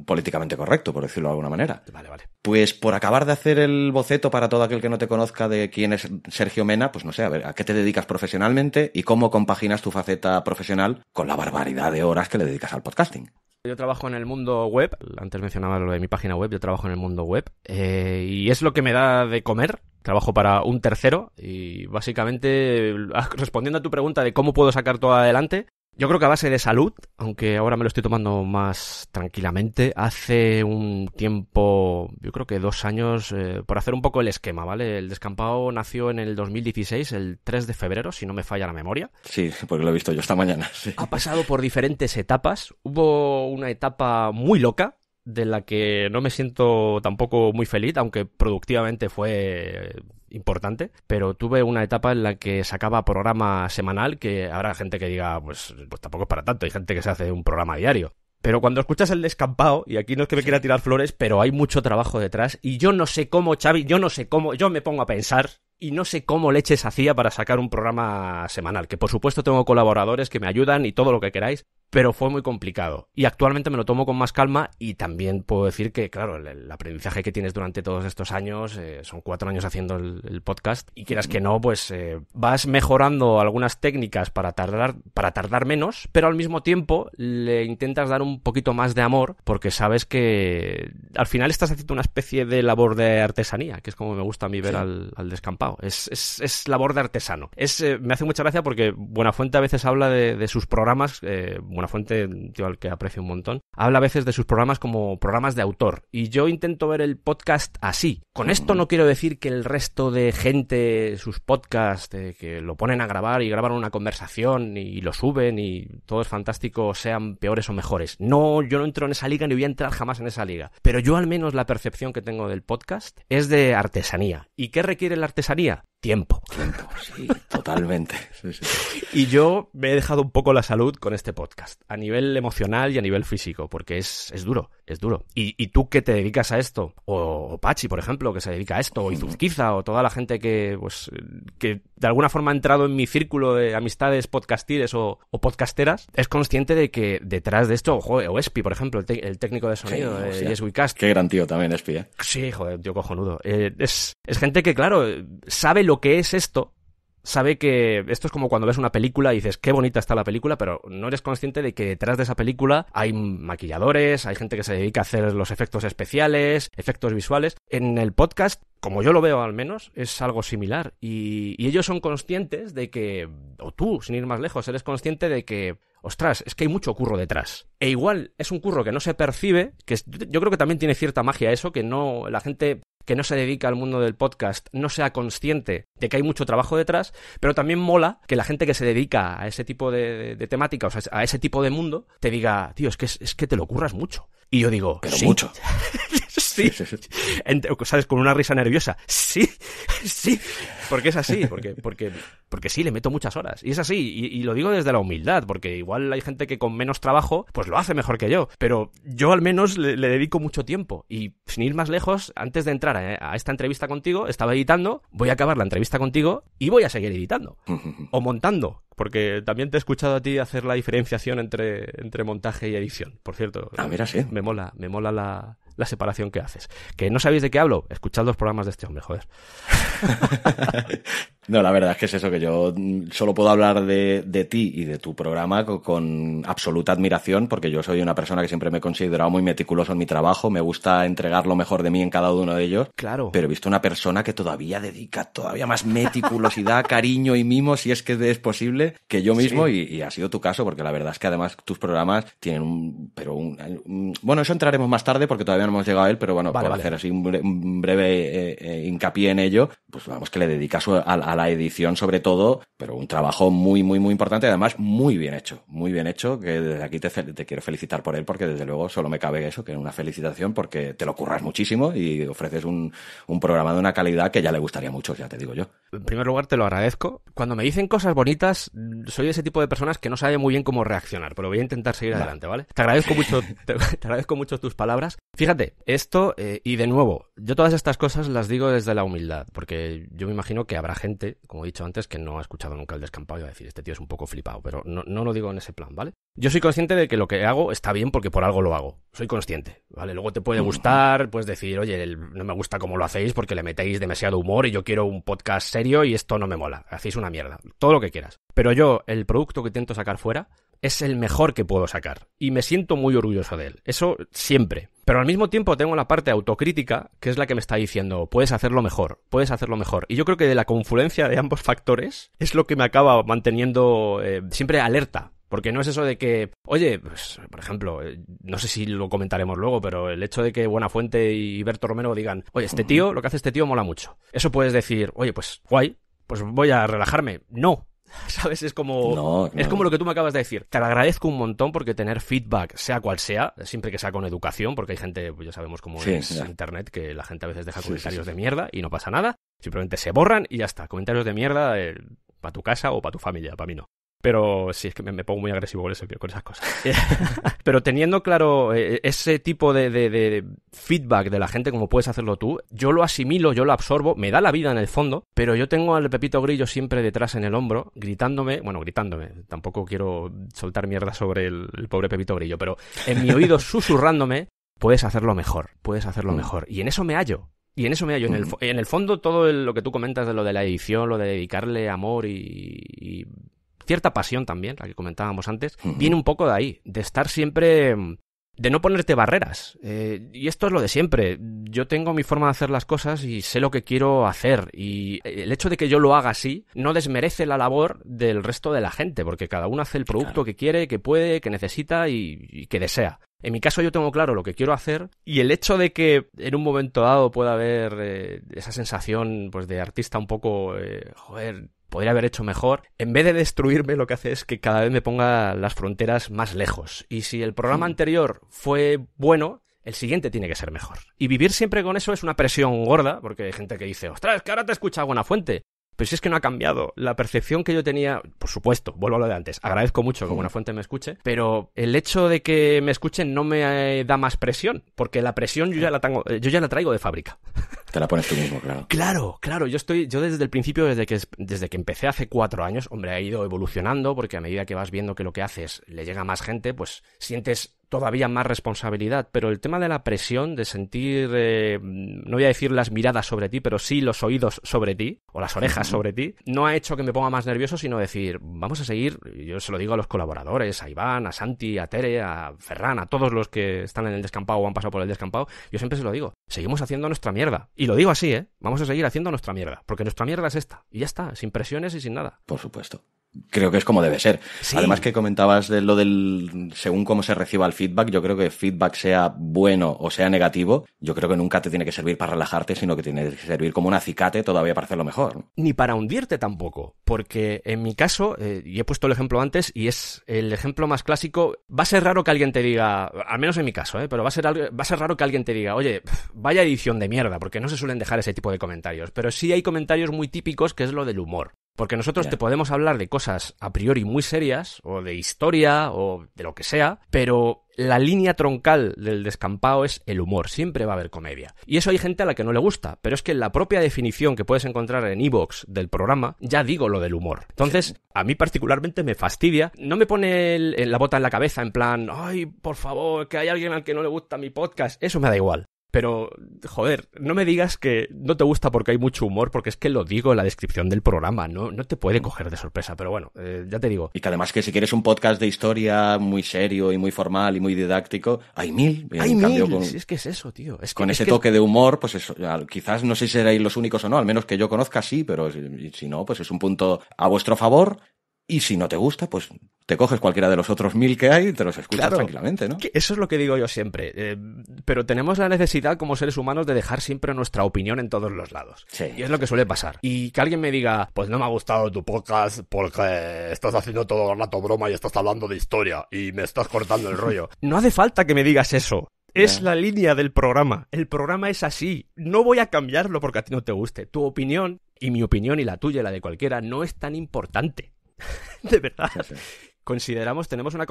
políticamente correcto, por decirlo de alguna manera. Vale, vale. Pues por acabar de hacer el boceto para todo aquel que no te conozca de quién es Sergio Mena, pues no sé, a ver, ¿a qué te dedicas profesionalmente y cómo compaginas tu faceta profesional con la barbaridad de horas que le dedicas al podcasting? Yo trabajo en el mundo web, antes mencionaba lo de mi página web, yo trabajo en el mundo web eh, y es lo que me da de comer. Trabajo para un tercero y básicamente ah, respondiendo a tu pregunta de cómo puedo sacar todo adelante, yo creo que a base de salud, aunque ahora me lo estoy tomando más tranquilamente, hace un tiempo, yo creo que dos años, eh, por hacer un poco el esquema, ¿vale? El descampado nació en el 2016, el 3 de febrero, si no me falla la memoria. Sí, porque lo he visto yo esta mañana. Ha pasado por diferentes etapas. Hubo una etapa muy loca, de la que no me siento tampoco muy feliz, aunque productivamente fue importante, pero tuve una etapa en la que sacaba programa semanal que habrá gente que diga, pues, pues tampoco es para tanto, hay gente que se hace un programa diario. Pero cuando escuchas el descampado, y aquí no es que me quiera tirar flores, pero hay mucho trabajo detrás, y yo no sé cómo, Xavi, yo no sé cómo, yo me pongo a pensar, y no sé cómo leches hacía para sacar un programa semanal, que por supuesto tengo colaboradores que me ayudan y todo lo que queráis, pero fue muy complicado. Y actualmente me lo tomo con más calma y también puedo decir que, claro, el, aprendizaje que tienes durante todos estos años, eh, son cuatro años haciendo el, podcast, y quieras que no, pues eh, vas mejorando algunas técnicas para tardar, para tardar menos, pero al mismo tiempo le intentas dar un poquito más de amor, porque sabes que al final estás haciendo una especie de labor de artesanía, que es como me gusta a mí ver al descampado es, labor de artesano. Es, eh, me hace mucha gracia porque Buenafuente a veces habla de, sus programas, eh, Buenafuente, tío al que aprecio un montón, habla a veces de sus programas como programas de autor. Y yo intento ver el podcast así. Con esto no quiero decir que el resto de gente, sus podcasts, eh, que lo ponen a grabar y graban una conversación y lo suben y todo es fantástico, sean peores o mejores. No, yo no entro en esa liga ni voy a entrar jamás en esa liga. Pero yo al menos la percepción que tengo del podcast es de artesanía. ¿Y qué requiere la artesanía? María. tiempo. sí, *laughs* totalmente. Y yo me he dejado un poco la salud con este podcast, a nivel emocional y a nivel físico, porque es, duro, es duro. Y, tú que te dedicas a esto, o, Pachi, por ejemplo, que se dedica a esto, o Izuzquiza, o toda la gente que, pues, que de alguna forma ha entrado en mi círculo de amistades podcastiles o, podcasteras, es consciente de que detrás de esto, joder, o Espi, por ejemplo, el, técnico de sonido de Cast. Qué gran tío también, Espi, ¿eh? Sí, joder, tío cojonudo. Eh, es, es gente que, claro, sabe lo lo que es esto, sabe que esto es como cuando ves una película y dices, qué bonita está la película, pero no eres consciente de que detrás de esa película hay maquilladores, hay gente que se dedica a hacer los efectos especiales, efectos visuales. En el podcast, como yo lo veo al menos, es algo similar. Y, ellos son conscientes de que, o tú, sin ir más lejos, eres consciente de que ostras, es que hay mucho curro detrás. E igual es un curro que no se percibe, que yo creo que también tiene cierta magia eso, que no la gente que no se dedica al mundo del podcast no sea consciente de que hay mucho trabajo detrás, pero también mola que la gente que se dedica a ese tipo de, temática, o a ese tipo de mundo, te diga, tío, es que, es, que te lo curras mucho. Y yo digo, pero sí. mucho. *laughs* ¿Sabes? Con una risa nerviosa. Sí, sí. Porque es así, porque, porque, porque sí, le meto muchas horas. Y es así, y, lo digo desde la humildad, porque igual hay gente que con menos trabajo, pues lo hace mejor que yo. Pero yo al menos le, dedico mucho tiempo. Y sin ir más lejos, antes de entrar eh, a, esta entrevista contigo, estaba editando, voy a acabar la entrevista contigo y voy a seguir editando. o montando. Porque también te he escuchado a ti hacer la diferenciación entre, entre montaje y edición, por cierto. A ah, mira, sí. Me mola, me mola la, la separación que haces. Que no sabéis de qué hablo, escuchad los programas de este hombre, joder. *laughs* No, la verdad es que es eso, que yo mm, solo puedo hablar de, de ti y de tu programa con, absoluta admiración, porque yo soy una persona que siempre me he considerado muy meticuloso en mi trabajo, me gusta entregar lo mejor de mí en cada uno de ellos. Claro. Pero he visto una persona que todavía dedica todavía más meticulosidad, *laughs* cariño y mimo, si es que es posible, que yo mismo, y, ha sido tu caso, porque la verdad es que además tus programas tienen un. Pero un, bueno, eso entraremos más tarde, porque todavía no hemos llegado a él, pero bueno, para hacer así un breve, eh, eh, hincapié en ello, pues vamos, que le dedicas a a la edición sobre todo, pero un trabajo muy, muy, muy importante, además muy bien hecho, muy bien hecho, que desde aquí te, quiero felicitar por él, porque desde luego solo me cabe eso, que una felicitación, porque te lo curras muchísimo y ofreces un, programa de una calidad que ya le gustaría mucho, ya te digo yo. En primer lugar, te lo agradezco. Cuando me dicen cosas bonitas, soy ese tipo de personas que no sabe muy bien cómo reaccionar, pero voy a intentar seguir adelante, ¿vale? Te agradezco mucho, *laughs* te, agradezco mucho tus palabras. Fíjate, esto, eh, y de nuevo, yo todas estas cosas las digo desde la humildad, porque yo me imagino que habrá gente como he dicho antes, que no ha escuchado nunca el descampado y va a decir, este tío es un poco flipado, pero no, no lo digo en ese plan, ¿vale? Yo soy consciente de que lo que hago está bien porque por algo lo hago. Soy consciente, ¿vale? Luego te puede gustar, puedes decir, oye, no me gusta cómo lo hacéis porque le metéis demasiado humor y yo quiero un podcast serio y esto no me mola. Hacéis una mierda. Todo lo que quieras. Pero yo, el producto que intento sacar fuera, es el mejor que puedo sacar y me siento muy orgulloso de él. Eso siempre. Pero al mismo tiempo tengo la parte autocrítica, que es la que me está diciendo, puedes hacerlo mejor, puedes hacerlo mejor. Y yo creo que de la confluencia de ambos factores es lo que me acaba manteniendo eh, siempre alerta porque no es eso de que, oye, pues, por ejemplo, eh, no sé si lo comentaremos luego, pero el hecho de que Buenafuente y Berto Romero digan, oye, este *laughs* tío, lo que hace este tío mola mucho. Eso puedes decir, oye, pues guay, pues voy a relajarme. No, *laughs* ¿Sabes? Es como, es como lo que tú me acabas de decir. Te lo agradezco un montón porque tener feedback, sea cual sea, siempre que sea con educación, porque hay gente, pues ya sabemos cómo es Internet, que la gente a veces deja comentarios de mierda y no pasa nada. Simplemente se borran y ya está. Comentarios de mierda eh, para tu casa o para tu familia, para mí no. Pero sí, es que me, pongo muy agresivo con, eso, con esas cosas. *laughs* *laughs* Pero teniendo claro eh, eh, ese tipo de, feedback de la gente, como puedes hacerlo tú, yo lo asimilo, yo lo absorbo, me da la vida en el fondo, pero yo tengo al Pepito Grillo siempre detrás en el hombro, gritándome, bueno, gritándome, tampoco quiero soltar mierda sobre el, pobre Pepito Grillo, pero en mi oído *laughs* susurrándome, puedes hacerlo mejor, puedes hacerlo mm. mejor. Y en eso me hallo. Y en eso me hallo. En el, mm. en el fondo, todo lo que tú comentas de lo de la edición, lo de dedicarle amor y cierta pasión también, la que comentábamos antes, viene un poco de ahí, de estar siempre de no ponerte barreras. Eh, y esto es lo de siempre. Yo tengo mi forma de hacer las cosas y sé lo que quiero hacer. Y el hecho de que yo lo haga así no desmerece la labor del resto de la gente, porque cada uno hace el producto que quiere, que puede, que necesita y, que desea. En mi caso yo tengo claro lo que quiero hacer y el hecho de que en un momento dado pueda haber eh, esa sensación pues de artista un poco, eh, joder, podría haber hecho mejor, en vez de destruirme lo que hace es que cada vez me ponga las fronteras más lejos. Y si el programa mm. anterior fue bueno, el siguiente tiene que ser mejor. Y vivir siempre con eso es una presión gorda, porque hay gente que dice, ostras, que ahora te escucha buena fuente. Pero si es que no ha cambiado. La percepción que yo tenía, por supuesto, vuelvo a lo de antes, agradezco mucho que una fuente me escuche, pero el hecho de que me escuchen no me eh, da más presión, porque la presión yo ya la, tengo, eh, yo ya la traigo de fábrica. Te la pones tú mismo, claro. Claro, claro. Yo estoy, yo desde el principio, desde que, desde que empecé hace cuatro años, hombre, ha ido evolucionando, porque a medida que vas viendo que lo que haces le llega a más gente, pues sientes todavía más responsabilidad, pero el tema de la presión, de sentir, eh, no voy a decir las miradas sobre ti, pero sí los oídos sobre ti, o las orejas sobre ti, no ha hecho que me ponga más nervioso, sino decir, vamos a seguir, yo se lo digo a los colaboradores, a Iván, a Santi, a Tere, a Ferran, a todos los que están en el descampado o han pasado por el descampado, yo siempre se lo digo, seguimos haciendo nuestra mierda. Y lo digo así, ¿eh? Vamos a seguir haciendo nuestra mierda, porque nuestra mierda es esta. Y ya está, sin presiones y sin nada. Por supuesto creo que es como debe ser. Además que comentabas de lo del según cómo se reciba el feedback, yo creo que feedback sea bueno o sea negativo, yo creo que nunca te tiene que servir para relajarte, sino que tiene que servir como un acicate todavía para hacerlo mejor. Ni para hundirte tampoco, porque en mi caso, eh, y he puesto el ejemplo antes, y es el ejemplo más clásico, va a ser raro que alguien te diga, al menos en mi caso, eh, pero va a, ser, va a ser raro que alguien te diga, oye, vaya edición de mierda, porque no se suelen dejar ese tipo de comentarios, pero sí hay comentarios muy típicos que es lo del humor. Porque nosotros te podemos hablar de cosas a priori muy serias, o de historia, o de lo que sea, pero la línea troncal del descampado es el humor, siempre va a haber comedia. Y eso hay gente a la que no le gusta, pero es que la propia definición que puedes encontrar en Evox del programa, ya digo lo del humor. Entonces, a mí particularmente me fastidia, no me pone la bota en la cabeza en plan, ay, por favor, que hay alguien al que no le gusta mi podcast, eso me da igual. Pero, joder, no me digas que no te gusta porque hay mucho humor, porque es que lo digo en la descripción del programa, no, no te puede coger de sorpresa, pero bueno, eh, ya te digo. Y que además que si quieres un podcast de historia muy serio y muy formal y muy didáctico, hay mil. Hay mil, es que es eso, tío. con ese toque de humor, pues eso, quizás no sé si seréis los únicos o no, al menos que yo conozca sí, pero si no, pues es un punto a vuestro favor y si no te gusta, pues te coges cualquiera de los otros mil que hay y te los escuchas tranquilamente, ¿no? Eso es lo que digo yo siempre. Eh, pero tenemos la necesidad como seres humanos de dejar siempre nuestra opinión en todos los lados. y es lo que suele pasar. Y que alguien me diga, pues no me ha gustado tu podcast porque estás haciendo todo el rato broma y estás hablando de historia y me estás cortando el rollo. *laughs* no hace falta que me digas eso. Es la línea del programa. El programa es así. No voy a cambiarlo porque a ti no te guste. Tu opinión y mi opinión y la tuya y la de cualquiera no es tan importante. *laughs* de verdad. Consideramos, tenemos una,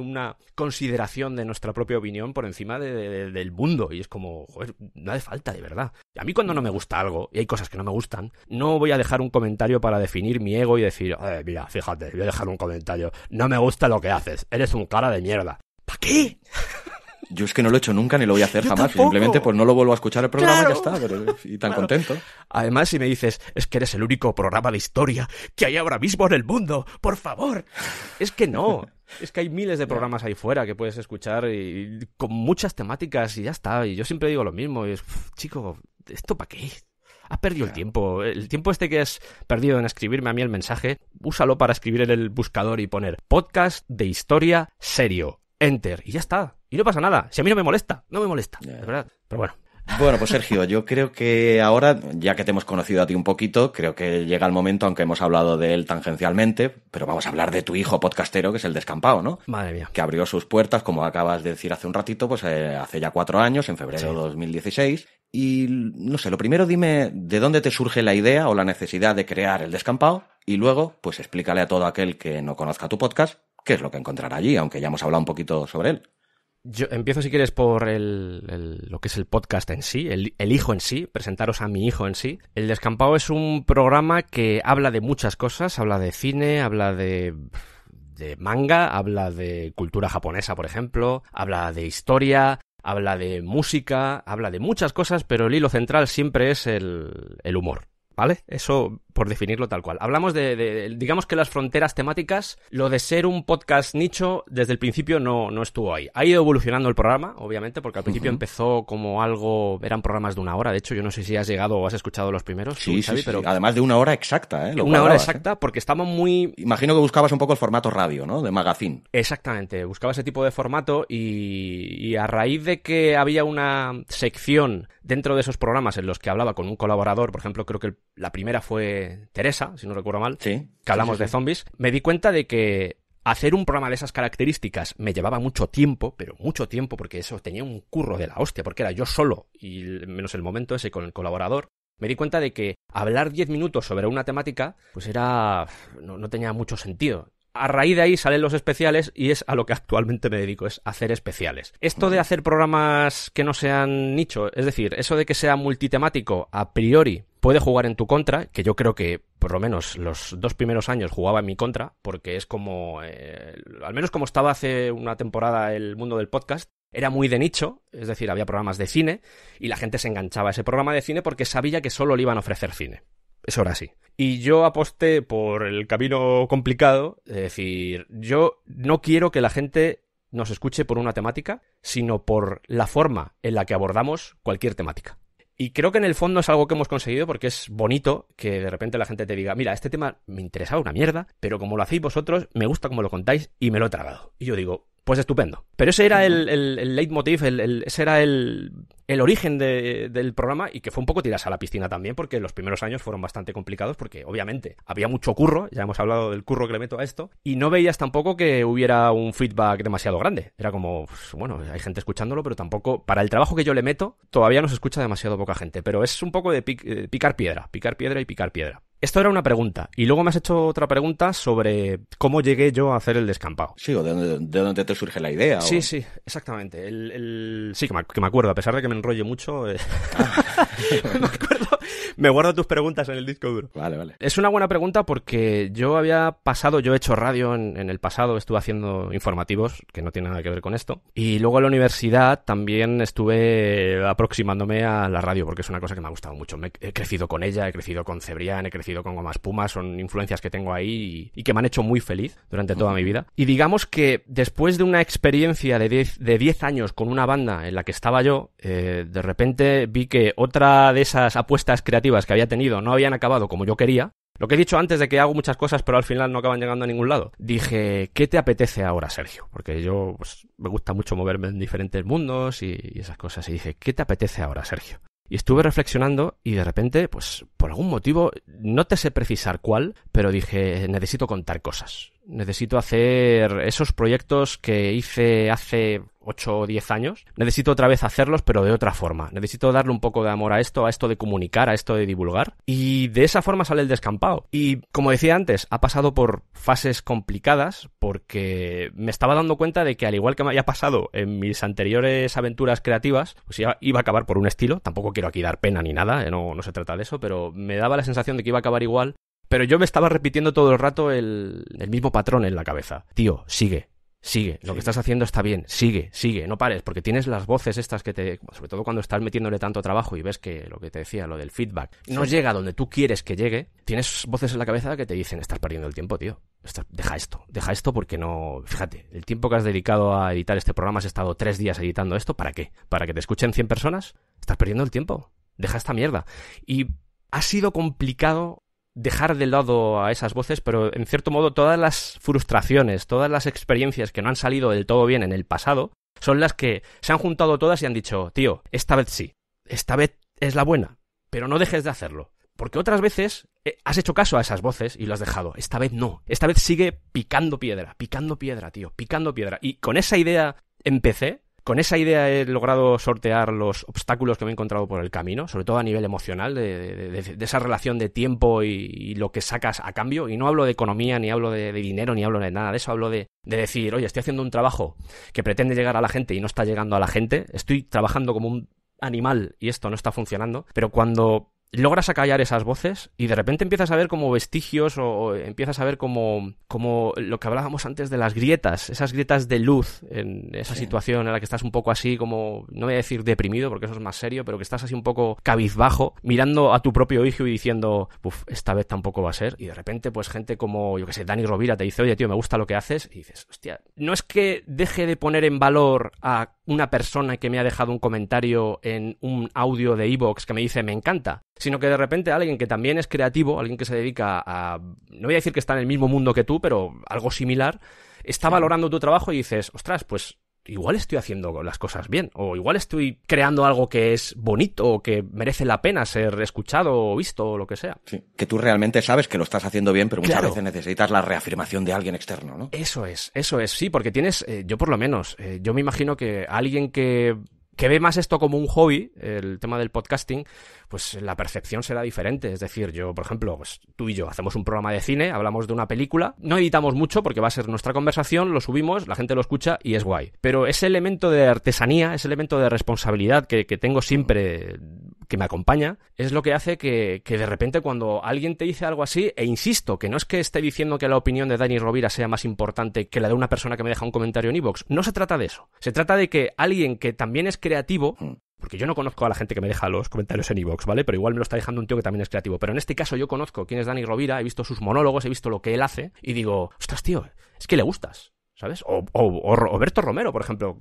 una, consideración de nuestra propia opinión por encima de, del mundo. Y es como, joder, no hace falta, de verdad. A mí cuando no me gusta algo, y hay cosas que no me gustan, no voy a dejar un comentario para definir mi ego y decir, mira, fíjate, voy a dejar un comentario. No me gusta lo que haces, eres un cara de mierda. ¿Para qué? Yo es que no lo he hecho nunca ni lo voy a hacer jamás. Simplemente pues no lo vuelvo a escuchar el programa y ya está. *laughs* y tan contento. Además, si me dices, es que eres el único programa de historia que hay ahora mismo en el mundo, por favor. Es que no. *laughs* Es que hay miles de programas ahí fuera que puedes escuchar con muchas temáticas y ya está. Y yo siempre digo lo mismo. es, chico, ¿esto para qué? Has perdido el tiempo. El tiempo este que has perdido en escribirme a mí el mensaje, úsalo para escribir en el buscador y poner podcast de historia serio enter, y ya está. Y no pasa nada. Si a mí no me molesta, no me molesta, es verdad. Pero bueno. Bueno, pues Sergio, yo creo que ahora, ya que te hemos conocido a ti un poquito, creo que llega el momento, aunque hemos hablado de él tangencialmente, pero vamos a hablar de tu hijo podcastero, que es el descampado, ¿no? Madre mía. Que abrió sus puertas, como acabas de decir hace un ratito, pues eh, hace ya cuatro años, en febrero de 2016. Y no sé, lo primero dime de dónde te surge la idea o la necesidad de crear el descampado y luego, pues explícale a todo aquel que no conozca tu podcast qué es lo que encontrará allí, aunque ya hemos hablado un poquito sobre él. Yo empiezo, si quieres, por el, lo que es el podcast en sí, el, hijo en sí, presentaros a mi hijo en sí. El Descampado es un programa que habla de muchas cosas, habla de cine, habla de, de manga, habla de cultura japonesa, por ejemplo, habla de historia, habla de música, habla de muchas cosas, pero el hilo central siempre es el, el humor, ¿vale? Eso por definirlo tal cual. Hablamos de, digamos que las fronteras temáticas, lo de ser un podcast nicho, desde el principio no, no estuvo ahí. Ha ido evolucionando el programa, obviamente, porque al principio empezó como algo, eran programas de una hora, de hecho, yo no sé si has llegado o has escuchado los primeros. Sí, sí, pero... Además de una hora exacta, ¿eh? una hora ¿eh? exacta, porque estamos muy... Imagino que buscabas un poco el formato radio, ¿no? De magazine. Exactamente, buscaba ese tipo de formato y, a raíz de que había una sección dentro de esos programas en los que hablaba con un colaborador, por ejemplo, creo que la primera fue Teresa, si no recuerdo mal, que hablamos de zombies, me di cuenta de que hacer un programa de esas características me llevaba mucho tiempo, pero mucho tiempo, porque eso tenía un curro de la hostia, porque era yo solo, y menos el momento ese con el colaborador, me di cuenta de que hablar 10 minutos sobre una temática, pues era. No, no, tenía mucho sentido. A raíz de ahí salen los especiales y es a lo que actualmente me dedico, es hacer especiales. Esto de hacer programas que no sean nicho, es decir, eso de que sea multitemático a priori, puede jugar en tu contra, que yo creo que por lo menos los dos primeros años jugaba en mi contra, porque es como, eh, al menos como estaba hace una temporada el mundo del podcast, era muy de nicho, es decir, había programas de cine y la gente se enganchaba a ese programa de cine porque sabía que solo le iban a ofrecer cine. Eso era así. Y yo aposté por el camino complicado, es decir, yo no quiero que la gente nos escuche por una temática, sino por la forma en la que abordamos cualquier temática. Y creo que en el fondo es algo que hemos conseguido porque es bonito que de repente la gente te diga, mira, este tema me interesaba una mierda, pero como lo hacéis vosotros, me gusta como lo contáis y me lo he tragado. Y yo digo, pues estupendo. Pero ese era el, leitmotiv, el, ese era el el origen del programa y que fue un poco tiras a la piscina también, porque los primeros años fueron bastante complicados, porque obviamente había mucho curro, ya hemos hablado del curro que le meto a esto, y no veías tampoco que hubiera un feedback demasiado grande. Era como, pues, bueno, hay gente escuchándolo, pero tampoco, para el trabajo que yo le meto, todavía no se escucha demasiado poca gente, pero es un poco de eh, picar piedra, picar piedra y picar piedra. Esto era una pregunta. Y luego me has hecho otra pregunta sobre cómo llegué yo a hacer el descampado. Sí, o de dónde, te surge la idea. Sí, sí, exactamente. El, el... Sí, que me, acuerdo, a pesar de que me enrolle mucho. Eh, ah. *laughs* me acuerdo me guardo tus preguntas en el disco duro. Vale, vale. Es una buena pregunta porque yo había pasado, yo he hecho radio en, el pasado, estuve haciendo informativos, que no tiene nada que ver con esto. Y luego en la universidad también estuve aproximándome a la radio porque es una cosa que me ha gustado mucho. he crecido con ella, he crecido con Cebrián, he crecido con Gomas Pumas, son influencias que tengo ahí y, que me han hecho muy feliz durante toda mi vida. Y digamos que después de una experiencia de 10 años con una banda en la que estaba yo, eh, de repente vi que otra de esas apuestas creativas que había tenido no habían acabado como yo quería, lo que he dicho antes de que hago muchas cosas pero al final no acaban llegando a ningún lado, dije, ¿qué te apetece ahora, Sergio? Porque yo pues, me gusta mucho moverme en diferentes mundos y esas cosas. Y dije, ¿qué te apetece ahora, Sergio? Y estuve reflexionando y de repente, pues por algún motivo, no te sé precisar cuál, pero dije, necesito contar cosas. Necesito hacer esos proyectos que hice hace 8 o 10 años, necesito otra vez hacerlos, pero de otra forma. Necesito darle un poco de amor a esto, a esto de comunicar, a esto de divulgar. Y de esa forma sale el descampado. Y como decía antes, ha pasado por fases complicadas porque me estaba dando cuenta de que al igual que me había pasado en mis anteriores aventuras creativas, pues iba a acabar por un estilo. Tampoco quiero aquí dar pena ni nada, eh, no, no se trata de eso, pero me daba la sensación de que iba a acabar igual pero yo me estaba repitiendo todo el rato el, mismo patrón en la cabeza. Tío, sigue, sigue, lo que estás haciendo está bien, sigue, sigue, no pares, porque tienes las voces estas que te, sobre todo cuando estás metiéndole tanto trabajo y ves que lo que te decía, lo del feedback, no llega donde tú quieres que llegue, tienes voces en la cabeza que te dicen, estás perdiendo el tiempo, tío, deja esto, deja esto porque no, fíjate, el tiempo que has dedicado a editar este programa, has estado tres días editando esto, ¿para qué? ¿Para que te escuchen 100 personas? Estás perdiendo el tiempo, deja esta mierda. Y ha sido complicado dejar de lado a esas voces, pero en cierto modo todas las frustraciones, todas las experiencias que no han salido del todo bien en el pasado, son las que se han juntado todas y han dicho, tío, esta vez sí, esta vez es la buena, pero no dejes de hacerlo. Porque otras veces eh, has hecho caso a esas voces y lo has dejado. Esta vez no. Esta vez sigue picando piedra, picando piedra, tío, picando piedra. Y con esa idea empecé con esa idea he logrado sortear los obstáculos que me he encontrado por el camino, sobre todo a nivel emocional, de, esa relación de tiempo y, lo que sacas a cambio. Y no hablo de economía, ni hablo de, de dinero, ni hablo de nada de eso. Hablo de, decir, oye, estoy haciendo un trabajo que pretende llegar a la gente y no está llegando a la gente. Estoy trabajando como un animal y esto no está funcionando. Pero cuando logras acallar esas voces y de repente empiezas a ver como vestigios o, empiezas a ver como, como, lo que hablábamos antes de las grietas, esas grietas de luz en esa situación en la que estás un poco así como, no voy a decir deprimido porque eso es más serio, pero que estás así un poco cabizbajo, mirando a tu propio hijo y diciendo, uff, esta vez tampoco va a ser. Y de repente pues gente como, yo que sé, Dani Rovira te dice, oye tío, me gusta lo que haces y dices, hostia, no es que deje de poner en valor a una persona que me ha dejado un comentario en un audio de Evox que me dice me encanta, sino que de repente alguien que también es creativo, alguien que se dedica a... no voy a decir que está en el mismo mundo que tú, pero algo similar, está valorando tu trabajo y dices, ostras, pues igual estoy haciendo las cosas bien, o igual estoy creando algo que es bonito, o que merece la pena ser escuchado o visto, o lo que sea. Sí, que tú realmente sabes que lo estás haciendo bien, pero muchas veces necesitas la reafirmación de alguien externo, ¿no? Eso es, eso es, sí, porque tienes, eh, yo por lo menos, eh, yo me imagino que alguien que que ve más esto como un hobby, el tema del podcasting, pues la percepción será diferente. Es decir, yo, por ejemplo, pues tú y yo hacemos un programa de cine, hablamos de una película, no editamos mucho porque va a ser nuestra conversación, lo subimos, la gente lo escucha y es guay. Pero ese elemento de artesanía, ese elemento de responsabilidad que tengo siempre que me acompaña, es lo que hace que, que, de repente cuando alguien te dice algo así, e insisto, que no es que esté diciendo que la opinión de Dani Rovira sea más importante que la de una persona que me deja un comentario en iVoox, no se trata de eso. Se trata de que alguien que también es creativo, mm. porque yo no conozco a la gente que me deja los comentarios en iVoox, ¿vale? Pero igual me lo está dejando un tío que también es creativo. Pero en este caso yo conozco quién es Dani Rovira, he visto sus monólogos, he visto lo que él hace, y digo, ostras, tío, es que le gustas. ¿sabes? O, o, Roberto Romero, por ejemplo,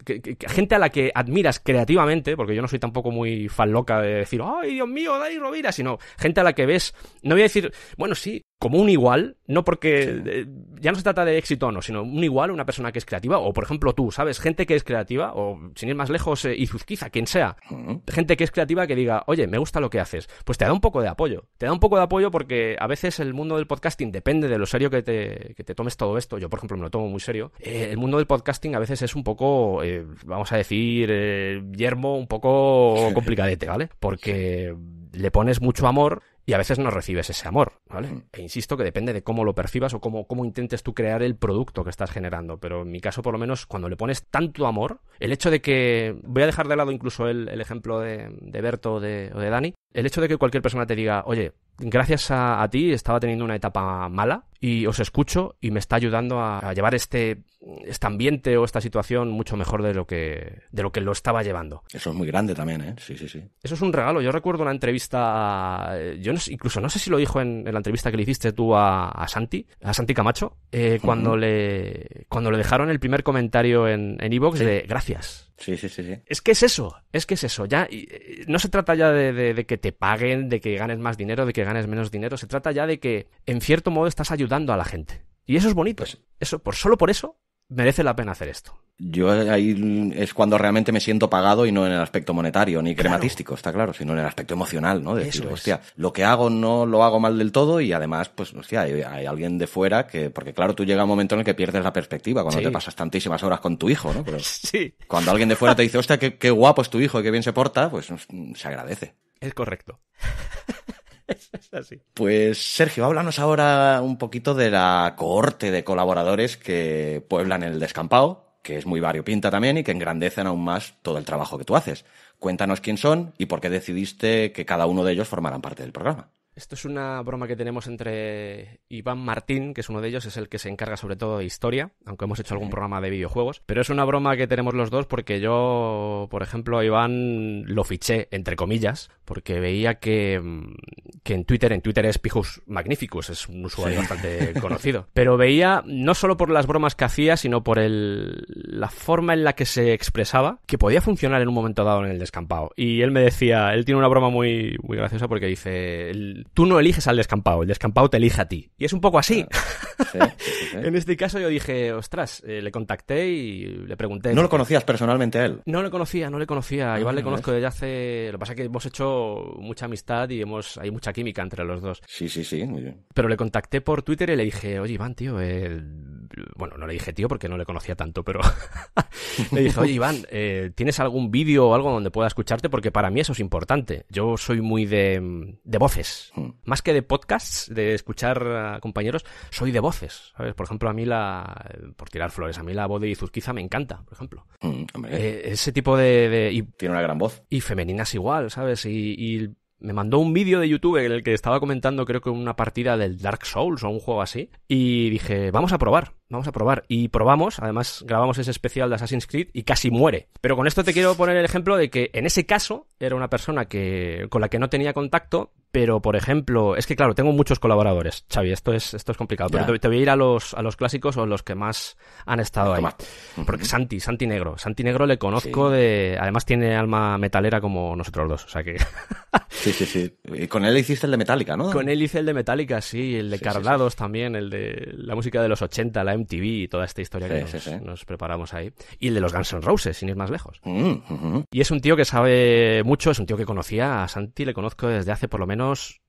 gente a la que admiras creativamente, porque yo no soy tampoco muy fan loca de decir, ay, Dios mío, Dani Rovira, sino gente a la que ves, no voy a decir, bueno, sí, como un igual, no porque eh, ya no se trata de éxito o no, sino un igual, una persona que es creativa, o por ejemplo tú, ¿sabes? Gente que es creativa, o sin ir más lejos, y eh, Izuzquiza, quien sea, gente que es creativa que diga, oye, me gusta lo que haces, pues te da un poco de apoyo, te da un poco de apoyo porque a veces el mundo del podcasting depende de lo serio que te, tomes todo esto, yo por ejemplo me lo tomo muy serio, eh, el mundo del podcasting a veces es un poco, vamos a decir, yermo, un poco complicadete, ¿vale? Porque le pones mucho amor y a veces no recibes ese amor, ¿vale? Mm. E insisto que depende de cómo lo percibas o cómo, cómo intentes tú crear el producto que estás generando, pero en mi caso por lo menos cuando le pones tanto amor, el hecho de que voy a dejar de lado incluso el, ejemplo de, Berto o de, o de Dani, el hecho de que cualquier persona te diga, oye, gracias a, ti estaba teniendo una etapa mala y os escucho y me está ayudando a, llevar este, este ambiente o esta situación mucho mejor de lo, que, de lo que lo estaba llevando. Eso es muy grande también, ¿eh? Sí, sí, sí. Eso es un regalo. Yo recuerdo una entrevista, eh, yo incluso no sé si lo dijo en, la entrevista que le hiciste tú a, Santi, a Santi Camacho, eh, cuando, le, cuando le dejaron el primer comentario en Evox en de gracias. Sí, sí, sí, Es que es eso, es que es eso. Ya, eh, no se trata ya de, que te paguen, de que ganes más dinero, de que ganes menos dinero. Se trata ya de que, en cierto modo, estás ayudando a la gente. Y eso es bonito. Pues eso, por, solo por eso merece la pena hacer esto yo ahí es cuando realmente me siento pagado y no en el aspecto monetario ni crematístico, está claro, sino en el aspecto emocional, ¿no? De decir, hostia, lo que hago no lo hago mal del todo y además, pues, hostia, hay, alguien de fuera que, porque claro, tú llega un momento en el que pierdes la perspectiva cuando te pasas tantísimas horas con tu hijo, ¿no? *laughs* sí. Cuando alguien de fuera te dice, hostia, qué, guapo es tu hijo y qué bien se porta, pues mm, se agradece. Es correcto. *laughs* es así. Pues Sergio, háblanos ahora un poquito de la cohorte de colaboradores que pueblan el descampado, que es muy variopinta también y que engrandecen aún más todo el trabajo que tú haces. Cuéntanos quién son y por qué decidiste que cada uno de ellos formaran parte del programa. Esto es una broma que tenemos entre Iván Martín, que es uno de ellos, es el que se encarga sobre todo de historia, aunque hemos hecho algún programa de videojuegos. Pero es una broma que tenemos los dos porque yo, por ejemplo, a Iván lo fiché, entre comillas, porque veía que, mm, que en Twitter, en Twitter es Pijus Magnificus, es un usuario bastante conocido. *laughs* Pero veía, no solo por las bromas que hacía, sino por el, la forma en la que se expresaba, que podía funcionar en un momento dado en el descampado. Y él me decía, él tiene una broma muy, muy graciosa porque dice tú no eliges al descampado, el descampado te elige a ti. Y es un poco así. *laughs* en este caso yo dije, ostras, eh, le contacté y le pregunté. ¿No lo conocías personalmente a él? No lo conocía, no le conocía. Iván ah, Igual le conozco desde hace... Lo que pasa es que hemos hecho mucha amistad y hemos hay mucha química entre los dos. Sí, sí, sí, muy bien. Pero le contacté por Twitter y le dije, oye Iván, tío, eh, bueno, no le dije tío porque no le conocía tanto, pero *laughs* le dije, oye Iván, eh, ¿tienes algún vídeo o algo donde pueda escucharte? Porque para mí eso es importante. Yo soy muy de, de voces, hmm. más que de podcasts, de escuchar a compañeros, soy de voces. ¿sabes? Por ejemplo, a mí la, por tirar flores, a mí la voz de Izuzquiza me encanta, por ejemplo. Hmm, eh, ese tipo de... Tiene una gran voz. Y femeninas igual, ¿sabes? y me mandó un vídeo de YouTube en el que estaba comentando creo que una partida del Dark Souls o un juego así y dije, vamos a probar vamos a probar. Y probamos, además grabamos ese especial de Assassin's Creed y casi muere. Pero con esto te quiero poner el ejemplo de que en ese caso era una persona que, con la que no tenía contacto, pero por ejemplo, es que claro, tengo muchos colaboradores, Xavi, esto es, esto es complicado, pero te, voy a ir a los, a los clásicos o los que más han estado ahí. Porque Santi, Santi Negro, Santi Negro le conozco de, además tiene alma metalera como nosotros dos, o sea que... *laughs* sí, sí, sí. con él hiciste el de Metallica, ¿no? Con él hice el de Metallica, sí, el de Cardados también, el de la música de los 80, la MTV y toda esta historia que nos, preparamos ahí. Y el de los Guns N' Roses, sin ir más lejos. Mm, y es un tío que sabe mucho, es un tío que conocía a Santi, le conozco desde hace por lo menos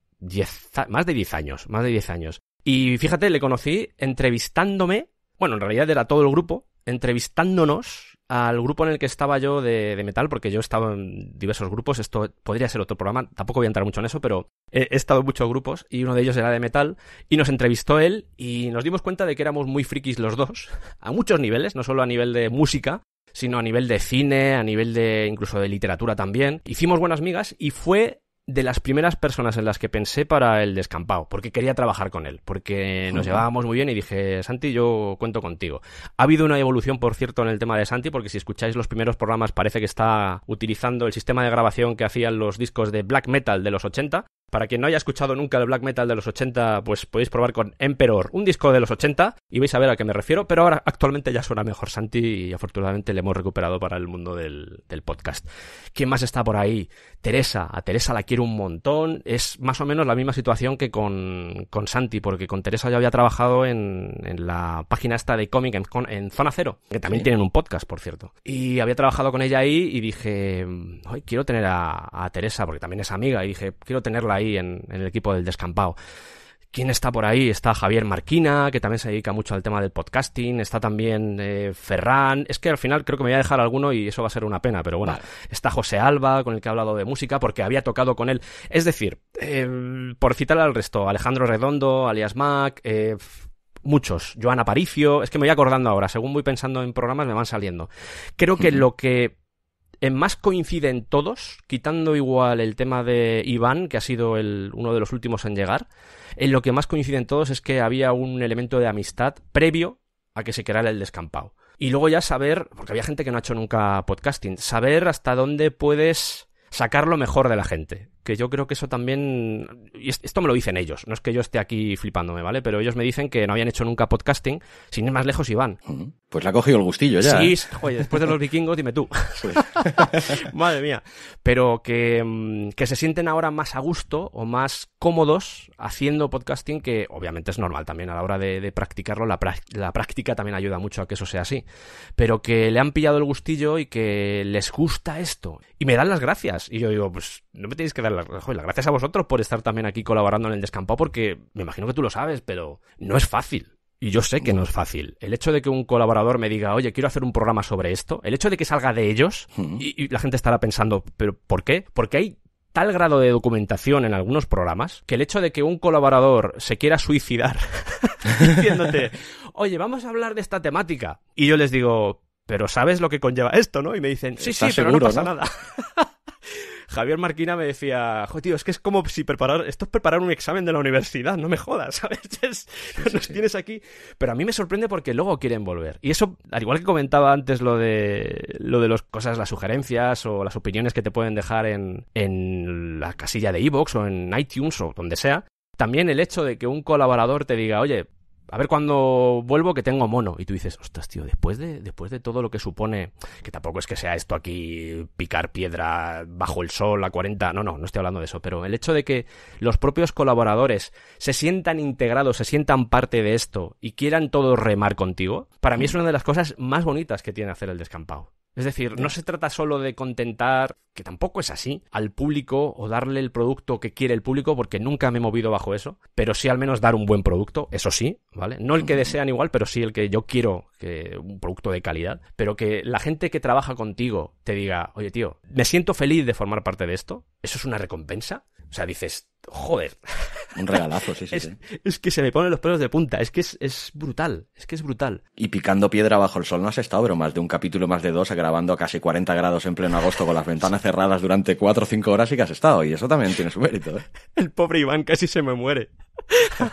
más de 10 años, más de 10 años. Y fíjate, le conocí entrevistándome, bueno, en realidad era todo el grupo, entrevistándonos al grupo en el que estaba yo de, metal, porque yo estaba en diversos grupos, esto podría ser otro programa, tampoco voy a entrar mucho en eso, pero he, he, estado en muchos grupos y uno de ellos era de metal y nos entrevistó él y nos dimos cuenta de que éramos muy frikis los dos, *laughs* a muchos niveles, no solo a nivel de música, sino a nivel de cine, a nivel de incluso de literatura también. Hicimos buenas migas y fue de las primeras personas en las que pensé para el descampado, porque quería trabajar con él, porque nos llevábamos muy bien y dije, Santi, yo cuento contigo. Ha habido una evolución, por cierto, en el tema de Santi, porque si escucháis los primeros programas parece que está utilizando el sistema de grabación que hacían los discos de black metal de los 80, para quien no haya escuchado nunca el black metal de los 80, pues podéis probar con Emperor, un disco de los 80, y vais a ver a qué me refiero, pero ahora actualmente ya suena mejor Santi y afortunadamente le hemos recuperado para el mundo del, podcast. ¿Quién más está por ahí? Teresa, a Teresa la quiero un montón, es más o menos la misma situación que con, con Santi, porque con Teresa ya había trabajado en, la página esta de Comic en, Zona Cero, que también tienen un podcast, por cierto. Y había trabajado con ella ahí y dije, Ay, quiero tener a Teresa, porque también es amiga, y dije, quiero tenerla ahí en, el equipo del descampado. ¿Quién está por ahí? Está Javier Marquina, que también se dedica mucho al tema del podcasting. Está también Ferrán eh, Ferran. Es que al final creo que me voy a dejar alguno y eso va a ser una pena, pero bueno. Está José Alba, con el que he hablado de música, porque había tocado con él. Es decir, eh, por citar al resto, Alejandro Redondo, alias Mac, eh, muchos. Joan Paricio. Es que me voy acordando ahora. Según voy pensando en programas, me van saliendo. Creo que lo que en más coinciden todos, quitando igual el tema de Iván, que ha sido el, uno de los últimos en llegar. En lo que más coinciden todos es que había un elemento de amistad previo a que se creara el descampado. Y luego ya saber, porque había gente que no ha hecho nunca podcasting, saber hasta dónde puedes sacar lo mejor de la gente. Que yo creo que eso también. Y esto me lo dicen ellos, no es que yo esté aquí flipándome, ¿vale? Pero ellos me dicen que no habían hecho nunca podcasting, sin ir más lejos, Iván. Pues la ha cogido el gustillo ya. Sí, ¿eh? después de los vikingos, dime tú. Pues. *laughs* Madre mía. Pero mm, que, se sienten ahora más a gusto o más cómodos haciendo podcasting, que obviamente es normal también a la hora de, practicarlo. La, práctica también ayuda mucho a que eso sea así. Pero que le han pillado el gustillo y que les gusta esto. Y me dan las gracias. Y yo digo, pues no me tenéis que dar las, las gracias a vosotros por estar también aquí colaborando en el descampado, porque me imagino que tú lo sabes, pero no es fácil. Y yo sé que no es fácil. El hecho de que un colaborador me diga, oye, quiero hacer un programa sobre esto, el hecho de que salga de ellos, y, la gente estará pensando, ¿pero por qué? Porque hay tal grado de documentación en algunos programas que el hecho de que un colaborador se quiera suicidar *laughs* diciéndote, oye, vamos a hablar de esta temática. Y yo les digo, pero sabes lo que conlleva esto, ¿no? Y me dicen, sí, sí, pero no pasa nada. *laughs* Javier Marquina me decía, Joder, tío, es que es como si preparar, esto es preparar un examen de la universidad, no me jodas, *laughs* ¿sabes? Es, nos tienes aquí. Pero a mí me sorprende porque luego quieren volver. Y eso, al igual que comentaba antes lo de, lo de las cosas, las sugerencias o las opiniones que te pueden dejar en, en la casilla de Evox o en iTunes o donde sea, también el hecho de que un colaborador te diga, oye, a ver cuando vuelvo que tengo mono. Y tú dices, ostras, tío, después de, después de todo lo que supone, que tampoco es que sea esto aquí picar piedra bajo el sol a 40, no, no, no estoy hablando de eso, pero el hecho de que los propios colaboradores se sientan integrados, se sientan parte de esto y quieran todo remar contigo, para mí es mm. una de las cosas más bonitas que tiene hacer el descampado. Es decir, no se trata solo de contentar, que tampoco es así, al público o darle el producto que quiere el público, porque nunca me he movido bajo eso, pero sí al menos dar un buen producto, eso sí, ¿vale? No el que desean igual, pero sí el que yo quiero, que un producto de calidad, pero que la gente que trabaja contigo te diga, oye tío, me siento feliz de formar parte de esto, eso es una recompensa. O sea, dices, joder. Un regalazo, sí, sí. *laughs* es, es que se me ponen los pelos de punta, es que es, brutal, es que es brutal. Y picando piedra bajo el sol no has estado, pero más de un capítulo, más de dos, grabando a casi 40 grados en pleno agosto con las ventanas cerradas durante 4 o 5 horas y que has estado, y eso también tiene su mérito. ¿eh? *laughs* El pobre Iván casi se me muere. *laughs*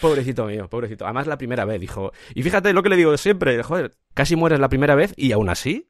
pobrecito mío, pobrecito. Además, la primera vez, dijo. Y fíjate lo que le digo siempre, joder, casi mueres la primera vez y aún así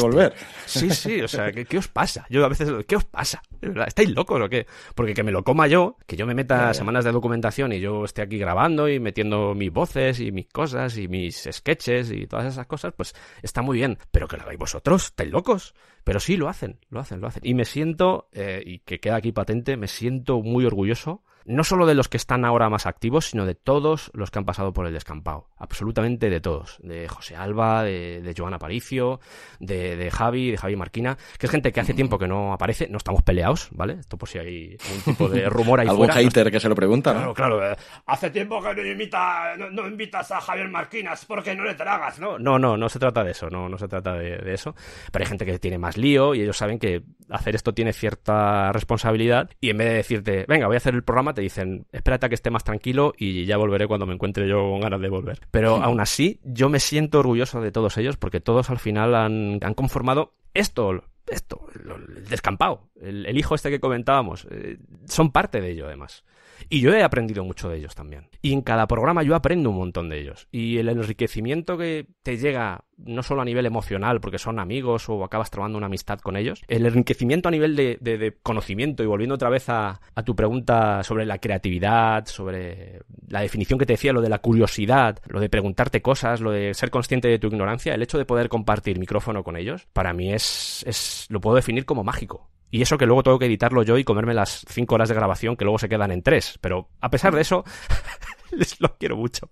volver. Sí, sí, o sea, ¿qué, os pasa? Yo a veces, ¿qué os pasa? ¿Estáis locos o qué? Porque que me lo coma yo, que yo me meta semanas de documentación y yo esté aquí grabando y metiendo mis voces y mis cosas y mis sketches y todas esas cosas, pues está muy bien. Pero que lo hagáis vosotros, ¿estáis locos? Pero sí, lo hacen, lo hacen, lo hacen. Y me siento, eh, y que queda aquí patente, me siento muy orgulloso, no solo de los que están ahora más activos, sino de todos los que han pasado por el descampado. Absolutamente de todos. De José Alba, de, Joana Paricio, de, Javi, de Javi Marquina, que es gente que hace tiempo que no aparece, no estamos peleados, ¿vale? Esto por si hay algún tipo de rumor ahí *laughs* ¿Algún hater que se lo pregunta, Claro, eh. Hace tiempo que no, invita, no, invitas a Javier Marquinas porque no le tragas, ¿no? No, no, no se trata de eso, no, no se trata de eso. Pero hay gente que tiene más lío y ellos saben que hacer esto tiene cierta responsabilidad y en vez de decirte, venga, voy a hacer el programa, te dicen, espérate a que esté más tranquilo y ya volveré cuando me encuentre yo con ganas de volver. Pero aún así, yo me siento orgulloso de todos ellos porque todos al final han, conformado esto, esto, el descampado, el, hijo este que comentábamos, eh, son parte de ello además. Y yo he aprendido mucho de ellos también. Y en cada programa yo aprendo un montón de ellos. Y el enriquecimiento que te llega, no solo a nivel emocional, porque son amigos o acabas trabajando una amistad con ellos, el enriquecimiento a nivel de, conocimiento, y volviendo otra vez a, tu pregunta sobre la creatividad, sobre la definición que te decía, lo de la curiosidad, lo de preguntarte cosas, lo de ser consciente de tu ignorancia, el hecho de poder compartir micrófono con ellos, para mí es lo puedo definir como mágico. Y eso que luego tengo que editarlo yo y comerme las cinco horas de grabación que luego se quedan en tres. Pero a pesar de eso, *laughs* les lo quiero mucho.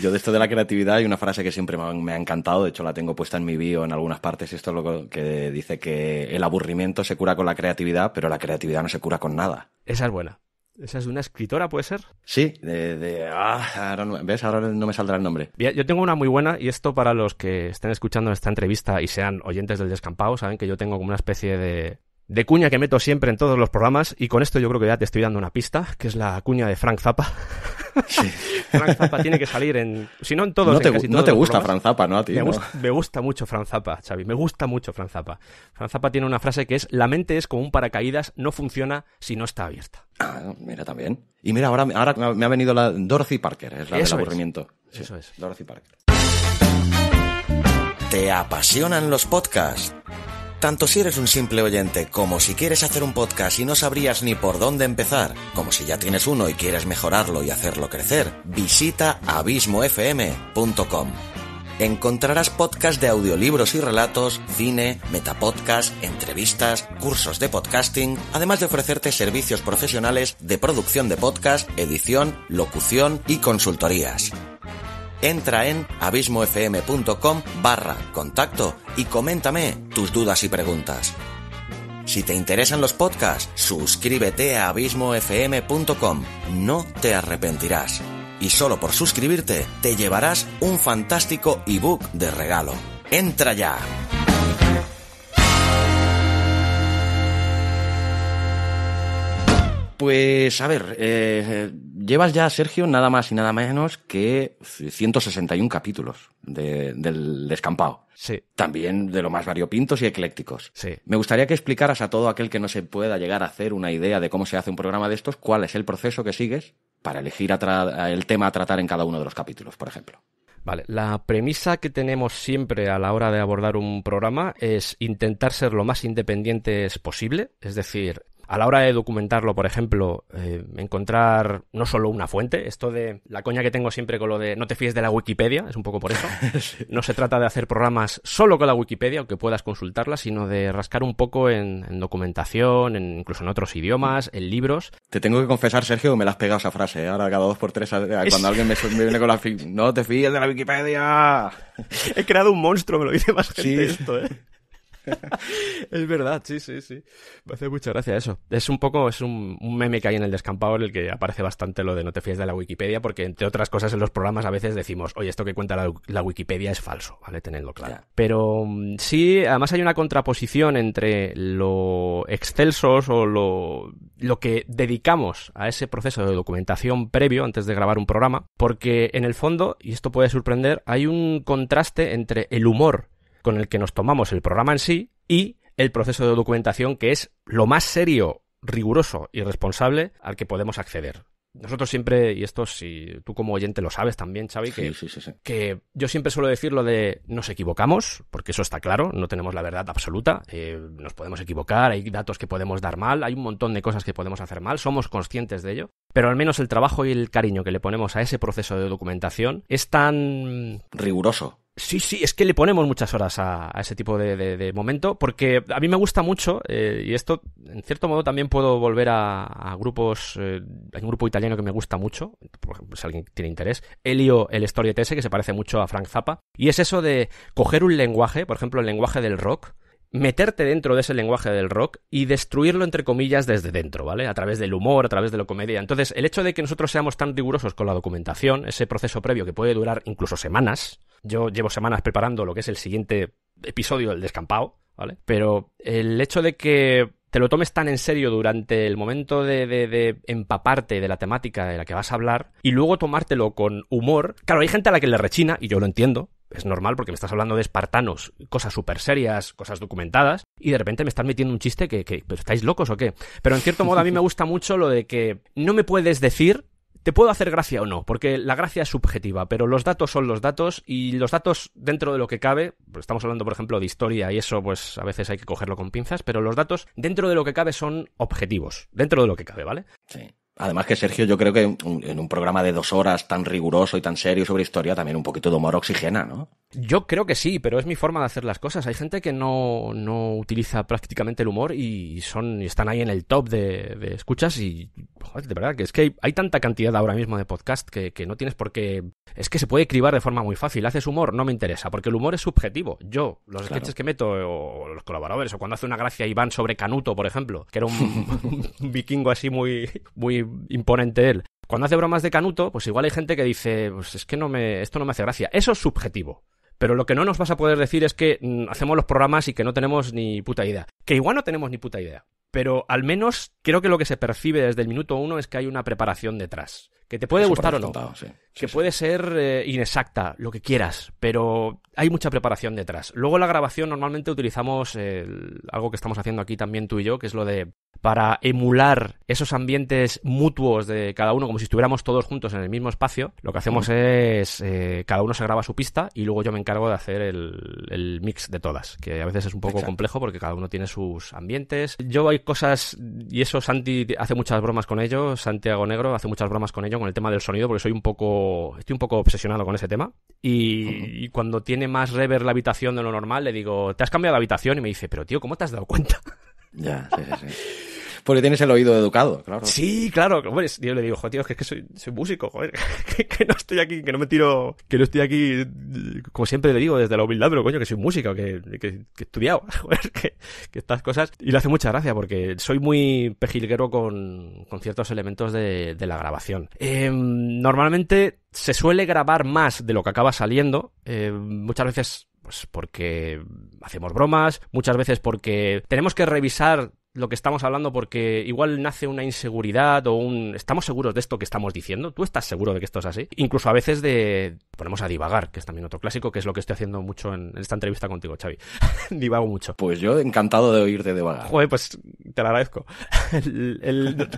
Yo de esto de la creatividad hay una frase que siempre me ha encantado, de hecho la tengo puesta en mi bio en algunas partes, esto es lo que dice que el aburrimiento se cura con la creatividad, pero la creatividad no se cura con nada. Esa es buena. ¿Esa es una escritora, puede ser? Sí, de... Ah, ¿Ves? Ahora no me saldrá el nombre. Yo tengo una muy buena, y esto para los que estén escuchando esta entrevista y sean oyentes del descampado, saben que yo tengo como una especie de de cuña que meto siempre en todos los programas y con esto yo creo que ya te estoy dando una pista, que es la cuña de Frank Zappa. *laughs* Frank Zappa tiene que salir en, si no en todos, no te, no te gusta Frank Zappa, ¿no? A ti, me, Gusta, me gusta mucho Frank Zappa, Xavi, me gusta mucho Frank Zappa. Frank Zappa tiene una frase que es, la mente es como un paracaídas, no funciona si no está abierta. Ah, mira también. Y mira, ahora, ahora me ha venido la Dorothy Parker, es la aburrimiento. Eso es. Dorothy Parker. ¿Te apasionan los podcasts? Tanto si eres un simple oyente como si quieres hacer un podcast y no sabrías ni por dónde empezar, como si ya tienes uno y quieres mejorarlo y hacerlo crecer, visita abismofm.com. Encontrarás podcasts de audiolibros y relatos, cine, metapodcast, entrevistas, cursos de podcasting, además de ofrecerte servicios profesionales de producción de podcast, edición, locución y consultorías entra en abismofm.com barra contacto y coméntame tus dudas y preguntas. Si te interesan los podcasts, suscríbete a abismofm.com, no te arrepentirás. Y solo por suscribirte te llevarás un fantástico ebook de regalo. ¡Entra ya! Pues a ver, eh, llevas ya, Sergio, nada más y nada menos que 161 capítulos de, del descampado. Sí. También de lo más variopintos y eclécticos. Sí. Me gustaría que explicaras a todo aquel que no se pueda llegar a hacer una idea de cómo se hace un programa de estos, cuál es el proceso que sigues para elegir el tema a tratar en cada uno de los capítulos, por ejemplo. Vale, la premisa que tenemos siempre a la hora de abordar un programa es intentar ser lo más independientes posible, es decir, a la hora de documentarlo, por ejemplo, eh, encontrar no solo una fuente, esto de la coña que tengo siempre con lo de no te fíes de la Wikipedia, es un poco por eso. *laughs* No se trata de hacer programas solo con la Wikipedia, aunque puedas consultarla, sino de rascar un poco en, documentación, incluso en otros idiomas, en libros. Te tengo que confesar, Sergio, me las has pegado esa frase. ¿eh? Ahora cada dos por tres, cuando alguien me, viene con la... *laughs* No te fíes de la Wikipedia. He creado un monstruo, me lo dice más gente esto, ¿eh? *laughs* es verdad, sí, sí, sí. Me hace mucha gracia eso. Es un poco, es un, meme que hay en el descampado en el que aparece bastante lo de no te fíes de la Wikipedia, porque entre otras cosas en los programas a veces decimos, oye, esto que cuenta la, Wikipedia es falso, ¿vale? Tenedlo claro. Pero mm, sí, además hay una contraposición entre lo excelsos o lo que dedicamos a ese proceso de documentación previo antes de grabar un programa, porque en el fondo, y esto puede sorprender, hay un contraste entre el humor con el que nos tomamos el programa en sí y el proceso de documentación que es lo más serio, riguroso y responsable al que podemos acceder. Nosotros siempre, y esto si tú como oyente lo sabes también, Xavi, que, yo siempre suelo decir lo de nos equivocamos, porque eso está claro, no tenemos la verdad absoluta, eh, nos podemos equivocar, hay datos que podemos dar mal, hay un montón de cosas que podemos hacer mal, somos conscientes de ello, pero al menos el trabajo y el cariño que le ponemos a ese proceso de documentación es tan... riguroso Sí, sí, es que le ponemos muchas horas a, ese tipo de, momento, porque a mí me gusta mucho, eh, y esto en cierto modo también puedo volver a, grupos, eh, hay un grupo italiano que me gusta mucho, por ejemplo, si alguien tiene interés, Elio el Storytese, que se parece mucho a Frank Zappa, y es eso de coger un lenguaje, por ejemplo el lenguaje del rock, meterte dentro de ese lenguaje del rock y destruirlo, entre comillas, desde dentro, ¿vale? A través del humor, a través de la comedia. Entonces, el hecho de que nosotros seamos tan rigurosos con la documentación, ese proceso previo que puede durar incluso semanas, yo llevo semanas preparando lo que es el siguiente episodio del descampado, ¿vale? Pero el hecho de que te lo tomes tan en serio durante el momento de, de, empaparte de la temática de la que vas a hablar y luego tomártelo con humor. Claro, hay gente a la que le rechina, y yo lo entiendo, es normal porque me estás hablando de espartanos, cosas súper serias, cosas documentadas, y de repente me estás metiendo un chiste que, que, estáis locos o qué? Pero en cierto modo a mí me gusta mucho lo de que no me puedes decir te puedo hacer gracia o no, porque la gracia es subjetiva, pero los datos son los datos y los datos dentro de lo que cabe, pues estamos hablando por ejemplo de historia y eso pues a veces hay que cogerlo con pinzas, pero los datos dentro de lo que cabe son objetivos, dentro de lo que cabe, ¿vale? Sí. Además que Sergio, yo creo que en un programa de dos horas tan riguroso y tan serio sobre historia, también un poquito de humor oxigena, ¿no? Yo creo que sí, pero es mi forma de hacer las cosas. Hay gente que no, no utiliza prácticamente el humor y son están ahí en el top de, escuchas y, joder, de verdad, que es que hay, tanta cantidad ahora mismo de podcast que, no tienes por qué... Es que se puede cribar de forma muy fácil. Haces humor, no me interesa, porque el humor es subjetivo. Yo, los sketches que meto, o los colaboradores, o cuando hace una gracia Iván sobre Canuto, por ejemplo, que era un, *laughs* vikingo así muy... muy imponente él. Cuando hace bromas de Canuto, pues igual hay gente que dice, pues es que no me, esto no me hace gracia. Eso es subjetivo. Pero lo que no nos vas a poder decir es que mm, hacemos los programas y que no tenemos ni puta idea. Que igual no tenemos ni puta idea. Pero al menos creo que lo que se percibe desde el minuto uno es que hay una preparación detrás que te puede gustar o no, que puede ser eh, inexacta, lo que quieras, pero hay mucha preparación detrás. Luego la grabación normalmente utilizamos eh, algo que estamos haciendo aquí también tú y yo, que es lo de para emular esos ambientes mutuos de cada uno, como si estuviéramos todos juntos en el mismo espacio, lo que hacemos es eh, cada uno se graba su pista y luego yo me encargo de hacer el, mix de todas, que a veces es un poco complejo porque cada uno tiene sus ambientes. Yo hay cosas, y eso Santi hace muchas bromas con ello, Santiago Negro hace muchas bromas con ello con el tema del sonido porque soy un poco, estoy un poco obsesionado con ese tema. Y, cuando tiene más rever la habitación de lo normal, le digo, ¿te has cambiado de habitación? Y me dice, pero tío, ¿cómo te has dado cuenta? Ya, sí, sí, sí. *laughs* Porque tienes el oído educado, claro. Sí, claro. Hombre, yo le digo, joder, tío, es que soy, músico, joder. *laughs* Que, no estoy aquí, que no me tiro, que no estoy aquí, como siempre le digo, desde la humildad, pero coño, que soy músico, que, que, he estudiado, *laughs* joder, que, estas cosas. Y le hace mucha gracia porque soy muy pejilguero con, con ciertos elementos de, la grabación. Em, normalmente se suele grabar más de lo que acaba saliendo. Em, muchas veces pues porque hacemos bromas, muchas veces porque tenemos que revisar lo que estamos hablando porque igual nace una inseguridad o un... ¿Estamos seguros de esto que estamos diciendo? ¿Tú estás seguro de que esto es así? Incluso a veces de... Ponemos a divagar, que es también otro clásico, que es lo que estoy haciendo mucho en esta entrevista contigo, Xavi. *laughs* Divago mucho. Pues yo encantado de oírte divagar. Joder, pues te lo agradezco. *laughs*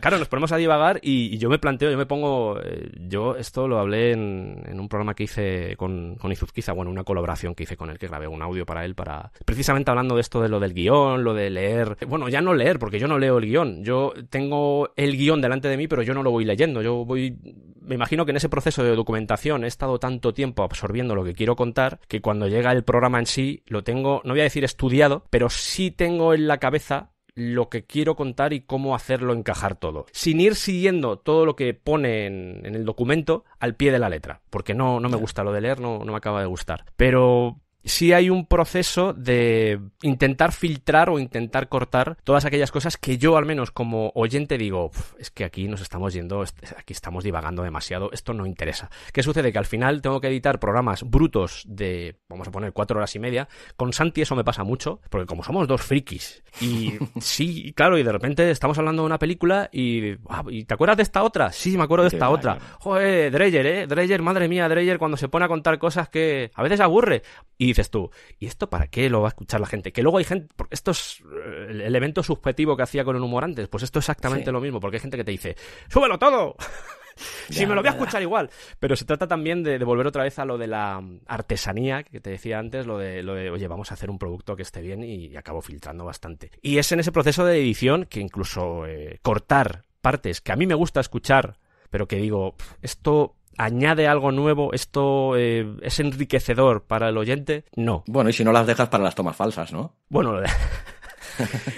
Claro, nos ponemos a divagar y, yo me planteo, yo me pongo... Eh, yo esto lo hablé en, un programa que hice con, Izuzquiza, bueno, una colaboración que hice con él, que grabé un audio para él, para... Precisamente hablando de esto de lo del guión, lo de leer... Bueno, ya no le porque yo no leo el guión. Yo tengo el guión delante de mí, pero yo no lo voy leyendo. Yo voy. Me imagino que en ese proceso de documentación he estado tanto tiempo absorbiendo lo que quiero contar que cuando llega el programa en sí lo tengo, no voy a decir estudiado, pero sí tengo en la cabeza lo que quiero contar y cómo hacerlo encajar todo, sin ir siguiendo todo lo que pone en, el documento al pie de la letra, porque no, no me gusta lo de leer, no me acaba de gustar. Pero si hay un proceso de intentar filtrar o intentar cortar todas aquellas cosas que yo al menos como oyente digo, es que aquí nos estamos yendo, aquí estamos divagando demasiado, esto no interesa. ¿Qué sucede? Que al final tengo que editar programas brutos de, vamos a poner, cuatro horas y media. Con Santi eso me pasa mucho, porque como somos dos frikis, y *laughs* sí, claro, y de repente estamos hablando de una película y, ah, y ¿te acuerdas de esta otra? Sí, me acuerdo de esta otra. Joder, Dreyer, ¿eh? Dreyer, madre mía, Dreyer, cuando se pone a contar cosas que a veces aburre. Y dices tú, ¿y esto para qué lo va a escuchar la gente? Que luego hay gente, esto es eh, el elemento subjetivo que hacía con el humor antes, pues esto es exactamente lo mismo, porque hay gente que te dice, ¡súbelo todo! *laughs* si me lo voy a escuchar igual. Pero se trata también de, volver otra vez a lo de la artesanía que te decía antes, lo de, lo de oye, vamos a hacer un producto que esté bien y, acabo filtrando bastante. Y es en ese proceso de edición que incluso eh, cortar partes que a mí me gusta escuchar, pero que digo, esto añade algo nuevo, esto eh, es enriquecedor para el oyente, no. Bueno, y si no las dejas para las tomas falsas, ¿no? Bueno, *laughs*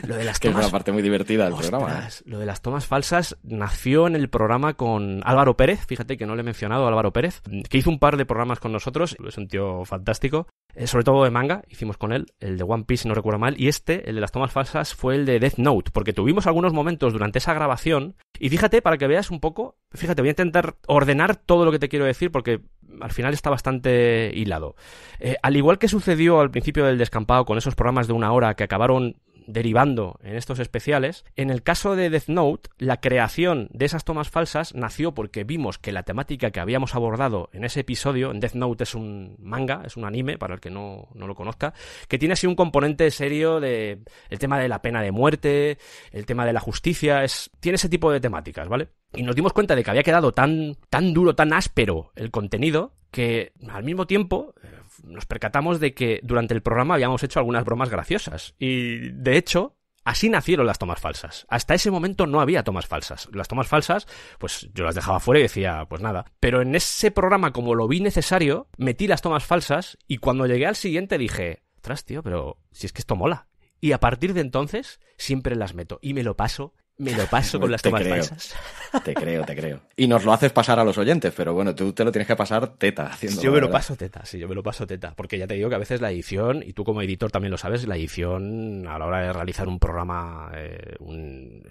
lo de las que tomas... es una parte muy divertida del programa. ¿eh? Lo de las tomas falsas nació en el programa con Álvaro Pérez, fíjate que no le he mencionado Álvaro Pérez, que hizo un par de programas con nosotros, es un tío fantástico, eh, sobre todo de manga, hicimos con él, el de One Piece, no recuerdo mal, y este, el de las tomas falsas, fue el de Death Note, porque tuvimos algunos momentos durante esa grabación, y fíjate, para que veas un poco, fíjate, voy a intentar ordenar todo lo que te quiero decir, porque al final está bastante hilado. Eh, al igual que sucedió al principio del descampado con esos programas de una hora que acabaron derivando en estos especiales. En el caso de Death Note, la creación de esas tomas falsas nació porque vimos que la temática que habíamos abordado en ese episodio, en Death Note es un manga, es un anime, para el que no, lo conozca, que tiene así un componente serio de el tema de la pena de muerte, el tema de la justicia, es, tiene ese tipo de temáticas, ¿vale? Y nos dimos cuenta de que había quedado tan, tan duro, tan áspero el contenido, que al mismo tiempo eh, nos percatamos de que durante el programa habíamos hecho algunas bromas graciosas. Y de hecho, Así nacieron las tomas falsas. Hasta ese momento no había tomas falsas. Las tomas falsas, pues yo las dejaba fuera y decía, pues nada. Pero en ese programa, como lo vi necesario, metí las tomas falsas y cuando llegué al siguiente dije, tras, tío, pero si es que esto mola. Y a partir de entonces, siempre las meto y me lo paso me lo paso con las tomas creo, Te creo, te creo. Y nos lo haces pasar a los oyentes, pero bueno, tú te lo tienes que pasar teta. Haciendo yo me lo paso teta, sí, yo me lo paso teta. Porque ya te digo que a veces la edición, y tú como editor también lo sabes, la edición a la hora de realizar un programa, eh, eh, un,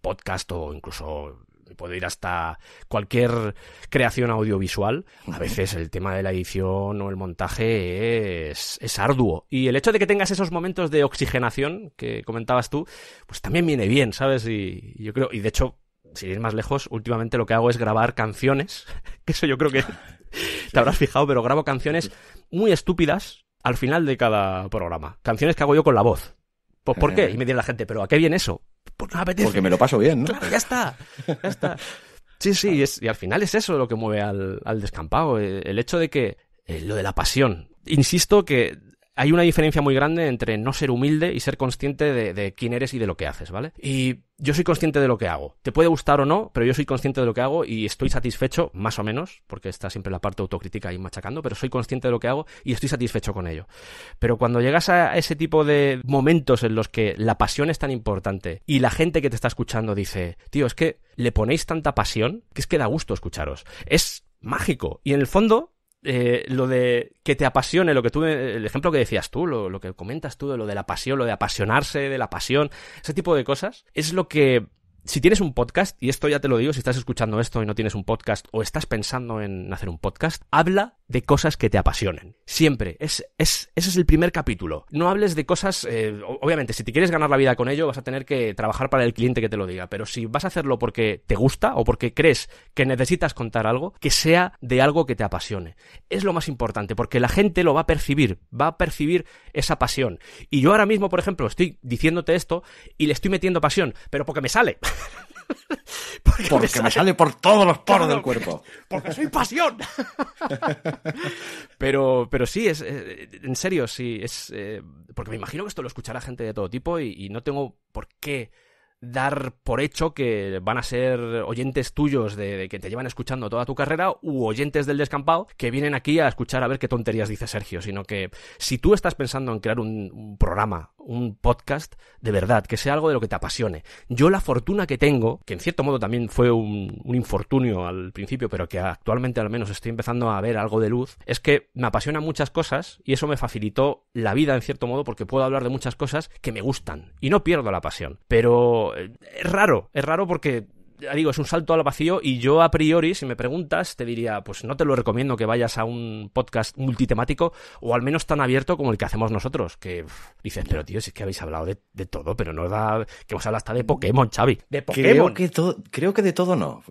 podcast o incluso puedo ir hasta cualquier creación audiovisual, a veces el tema de la edición o el montaje es, arduo. Y el hecho de que tengas esos momentos de oxigenación que comentabas tú, pues también viene bien, ¿sabes? Y, yo creo, y de hecho, si ir más lejos, últimamente lo que hago es grabar canciones, *laughs* que eso yo creo que *laughs* te habrás fijado, pero grabo canciones muy estúpidas al final de cada programa. Canciones que hago yo con la voz. Pues, ¿por qué? Eh. Y me dice la gente, ¿pero a qué viene eso? Ah, porque me lo paso bien, ¿no? Claro, ya está, ya está. *laughs* Sí, sí, y, es, y al final es eso lo que mueve al, al descampado, eh, el hecho de que eh, lo de la pasión. Insisto que hay una diferencia muy grande entre no ser humilde y ser consciente de, quién eres y de lo que haces, ¿vale? Y yo soy consciente de lo que hago. Te puede gustar o no, pero yo soy consciente de lo que hago y estoy satisfecho, más o menos, porque está siempre la parte autocrítica ahí machacando, pero soy consciente de lo que hago y estoy satisfecho con ello. Pero cuando llegas a ese tipo de momentos en los que la pasión es tan importante y la gente que te está escuchando dice, tío, es que le ponéis tanta pasión que es que da gusto escucharos. Es mágico. Y en el fondo, eh, lo de que te apasione, lo que tú, el ejemplo que decías tú, lo, lo que comentas tú lo de la pasión, lo de apasionarse, de la pasión, ese tipo de cosas, es lo que si tienes un podcast, y esto ya te lo digo, si estás escuchando esto y no tienes un podcast o estás pensando en hacer un podcast, habla de cosas que te apasionen. Siempre. Es, ese es el primer capítulo. No hables de cosas, eh, obviamente, si te quieres ganar la vida con ello, vas a tener que trabajar para el cliente que te lo diga, pero si vas a hacerlo porque te gusta o porque crees que necesitas contar algo, que sea de algo que te apasione. Es lo más importante, porque la gente lo va a percibir, va a percibir esa pasión. Y yo ahora mismo, por ejemplo, estoy diciéndote esto y le estoy metiendo pasión, pero porque me sale. *laughs* *laughs* porque, me, sale... por todos los poros del cuerpo. *laughs* Porque, soy pasión. *laughs* pero, pero sí, es, eh, en serio, sí, es... Eh, porque me imagino que esto lo escuchará gente de todo tipo y no tengo por qué dar por hecho que van a ser oyentes tuyos de, que te llevan escuchando toda tu carrera u oyentes del descampado que vienen aquí a escuchar a ver qué tonterías dice Sergio, sino que si tú estás pensando en crear un, programa, un podcast, de verdad, que sea algo de lo que te apasione. Yo la fortuna que tengo, que en cierto modo también fue un, un infortunio al principio, pero que actualmente al menos estoy empezando a ver algo de luz, es que me apasionan muchas cosas y eso me facilitó la vida en cierto modo porque puedo hablar de muchas cosas que me gustan y no pierdo la pasión. Pero es raro, es raro porque digo, es un salto al vacío y yo a priori, si me preguntas, te diría, pues no te lo recomiendo que vayas a un podcast multitemático o al menos tan abierto como el que hacemos nosotros, que dices, pero tío, si es que habéis hablado de, todo, pero no da... que hemos hablado hasta de Pokémon, Xavi. De Pokémon. Creo que, de todo no,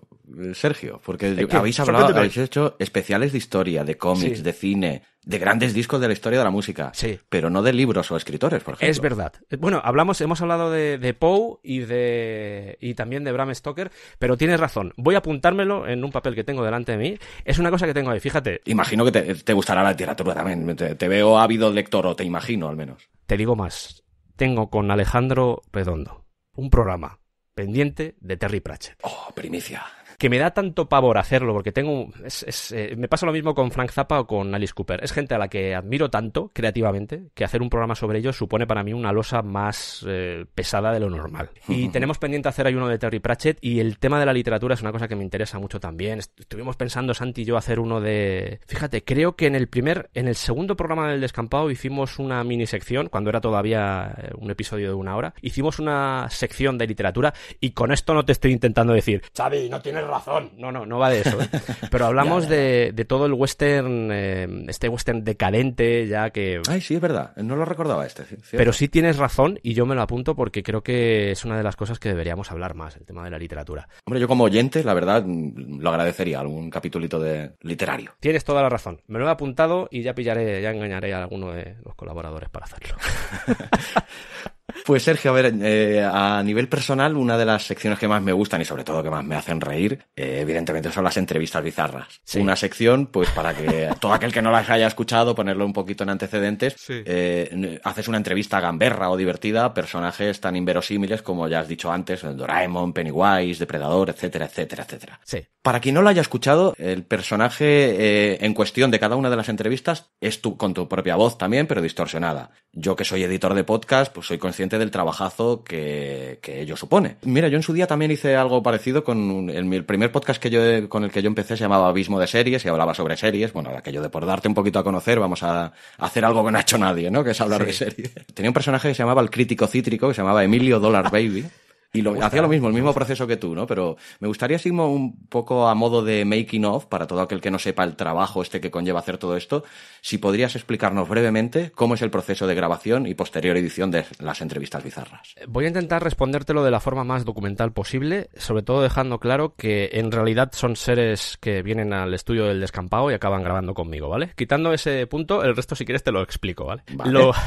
Sergio, porque habéis hablado, habéis hecho especiales de historia, de cómics, de cine, de grandes discos de la historia de la música, sí. pero no de libros o escritores, por ejemplo. Es verdad. Eh, bueno, hablamos, hemos hablado de, Poe y de y también de Bram Stoker, pero tienes razón. Voy a apuntármelo en un papel que tengo delante de mí. Es una cosa que tengo ahí, fíjate. Imagino que te, gustará la literatura también. Te, te veo ávido lector, o te imagino al menos. Te digo más. Tengo con Alejandro Redondo un programa pendiente de Terry Pratchett. Oh, primicia que me da tanto pavor hacerlo, porque tengo. Eh, me pasa lo mismo con Frank Zappa o con Alice Cooper. Es gente a la que admiro tanto creativamente que hacer un programa sobre ellos supone para mí una losa más eh, pesada de lo normal. Y tenemos pendiente hacer ahí uno de Terry Pratchett y el tema de la literatura es una cosa que me interesa mucho también. Estuvimos pensando, Santi y yo, hacer uno de. Fíjate, creo que en el primer, en el segundo programa del descampado hicimos una mini sección, cuando era todavía eh, un episodio de una hora, hicimos una sección de literatura y con esto no te estoy intentando decir, Xavi, no tienes razón. No, no, no va de eso. ¿eh? *laughs* Pero hablamos De, todo el western, eh, este western decadente, ya que... Ay, sí, es verdad. No lo recordaba este. Pero sí tienes razón y yo me lo apunto porque creo que es una de las cosas que deberíamos hablar más, el tema de la literatura. Hombre, yo como oyente, la verdad, lo agradecería, algún capítulito de literario. Tienes toda la razón. Me lo he apuntado y ya pillaré, ya engañaré a alguno de los colaboradores para hacerlo. *laughs* Pues Sergio, a ver, eh, a nivel personal, una de las secciones que más me gustan y sobre todo que más me hacen reír, eh, evidentemente son las entrevistas bizarras. Una sección, pues para que *laughs* todo aquel que no las haya escuchado, ponerlo un poquito en antecedentes, eh, haces una entrevista gamberra o divertida personajes tan inverosímiles como ya has dicho antes, Doraemon, Pennywise, Depredador, etcétera, etcétera, etcétera. Sí. Para quien no lo haya escuchado, el personaje en cuestión de cada una de las entrevistas es tú con tu propia voz también, pero distorsionada. Yo que soy editor de podcast, pues soy del trabajazo que, que, ello supone. Mira, yo en su día también hice algo parecido con el, primer podcast que yo, con el que yo empecé se llamaba Abismo de Series y hablaba sobre series. Bueno, aquello de por darte un poquito a conocer, vamos a, hacer algo que no ha hecho nadie, ¿no? Que es hablar de series. Tenía un personaje que se llamaba el crítico cítrico, que se llamaba Emilio Dollar Baby. Y hacía lo mismo, el mismo proceso que tú, ¿no? Pero me gustaría, Simo, un poco a modo de making of, para todo aquel que no sepa el trabajo este que conlleva hacer todo esto, si podrías explicarnos brevemente cómo es el proceso de grabación y posterior edición de las entrevistas bizarras. Eh, voy a intentar respondértelo de la forma más documental posible, sobre todo dejando claro que en realidad son seres que vienen al estudio del descampado y acaban grabando conmigo, ¿vale? Quitando ese punto, el resto si quieres te lo explico, ¿vale? vale. Lo... *laughs*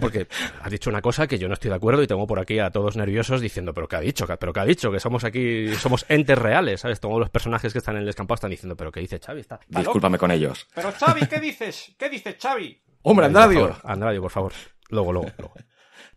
porque ha dicho una cosa que yo no estoy de acuerdo y tengo por aquí a todos nerviosos diciendo, pero ¿qué ha dicho? ¿Pero qué ha dicho? Que somos aquí, somos entes reales, ¿sabes? Todos los personajes que están en el escampado están diciendo, pero ¿qué dice Xavi? Discúlpame con ellos. Pero Xavi, ¿qué dices? ¿Qué dices, Xavi? Hombre, Andradio. Andradio, por favor. Luego, luego, luego.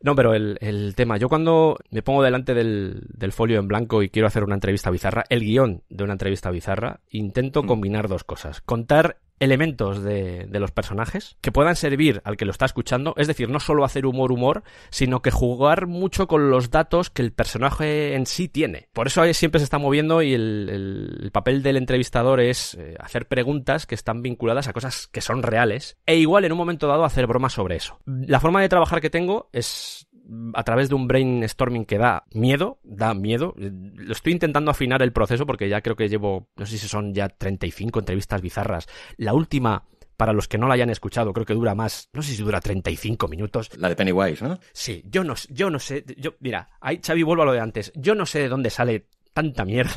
No, pero el, tema, yo cuando me pongo delante del, del, folio en blanco y quiero hacer una entrevista bizarra, el guión de una entrevista bizarra, intento mm. combinar dos cosas. Contar elementos de, los personajes que puedan servir al que lo está escuchando, es decir, no solo hacer humor humor, sino que jugar mucho con los datos que el personaje en sí tiene. Por eso eh, siempre se está moviendo y el, papel del entrevistador es eh, hacer preguntas que están vinculadas a cosas que son reales e igual en un momento dado hacer bromas sobre eso. La forma de trabajar que tengo es a través de un brainstorming que da miedo, da miedo. Lo estoy intentando afinar el proceso porque ya creo que llevo, no sé si son ya 35 entrevistas bizarras. La última para los que no la hayan escuchado, creo que dura más, no sé si dura 35 minutos. La de Pennywise, ¿no? Sí, yo no, yo no sé, yo, mira, ahí Xavi vuelvo a lo de antes, yo no sé de dónde sale tanta mierda.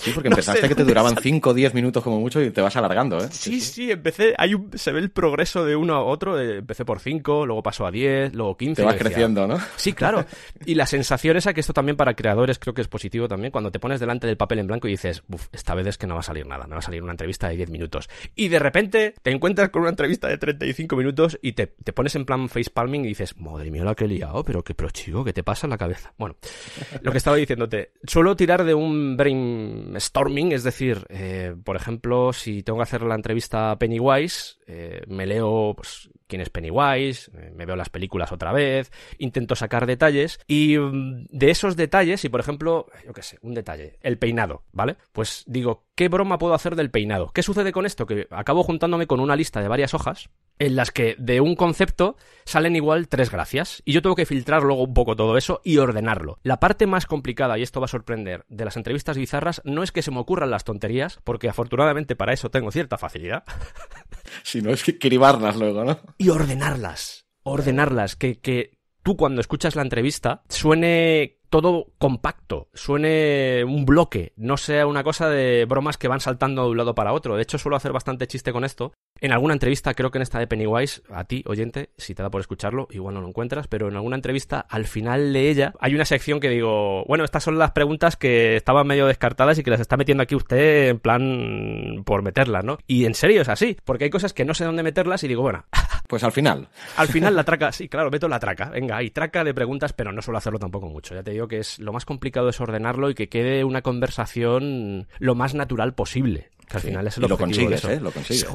Sí, porque empezaste que te duraban 5 o 10 minutos como mucho y te vas alargando, ¿eh? Sí, sí, empecé, hay un, se ve el progreso de uno a otro, empecé por 5, luego pasó a 10, luego 15. Te vas creciendo, ¿no? Sí, claro. Y la sensación esa que esto también para creadores creo que es positivo también, cuando te pones delante del papel en blanco y dices, uff, esta vez es que no va a salir nada, no va a salir una entrevista de 10 minutos. Y de repente te encuentras con una entrevista de 35 minutos y te, pones en plan face palming y dices, madre mía, la que he liado, pero qué, pro ¿qué te pasa en la cabeza? Bueno, lo que estaba diciéndote, suelo tirar de un brain Em, storming, es decir, eh, por ejemplo, si tengo que hacer la entrevista a Pennywise, eh, me leo pues, quién es Pennywise, eh, me veo las películas otra vez, intento sacar detalles y mm, de esos detalles, y por ejemplo, yo qué sé, un detalle, el peinado, ¿vale? Pues digo, ¿qué broma puedo hacer del peinado? ¿Qué sucede con esto? Que acabo juntándome con una lista de varias hojas en las que de un concepto salen igual tres gracias y yo tengo que filtrar luego un poco todo eso y ordenarlo. La parte más complicada, y esto va a sorprender, de las entrevistas bizarras no es que se me ocurran las tonterías, porque afortunadamente para eso tengo cierta facilidad. *laughs* *laughs* no sino cribarlas luego, ¿no? Y ordenarlas, ordenarlas, que, que tú cuando escuchas la entrevista suene todo compacto, suene un bloque, no sea una cosa de bromas que van saltando de un lado para otro. De hecho, suelo hacer bastante chiste con esto, en alguna entrevista, creo que en esta de Pennywise, a ti, oyente, si te da por escucharlo, igual no lo encuentras, pero en alguna entrevista, al final de ella, hay una sección que digo, bueno, estas son las preguntas que estaban medio descartadas y que las está metiendo aquí usted en plan por meterlas, ¿no? Y en serio es así, porque hay cosas que no sé dónde meterlas y digo, bueno, *laughs* Pues al final. Al final la *laughs* traca, sí, claro, meto la traca. Venga, hay traca de preguntas, pero no suelo hacerlo tampoco mucho. Ya te digo que es lo más complicado es ordenarlo y que quede una conversación lo más natural posible. Que al final es el lo consigues, ¿eh? Lo consigues.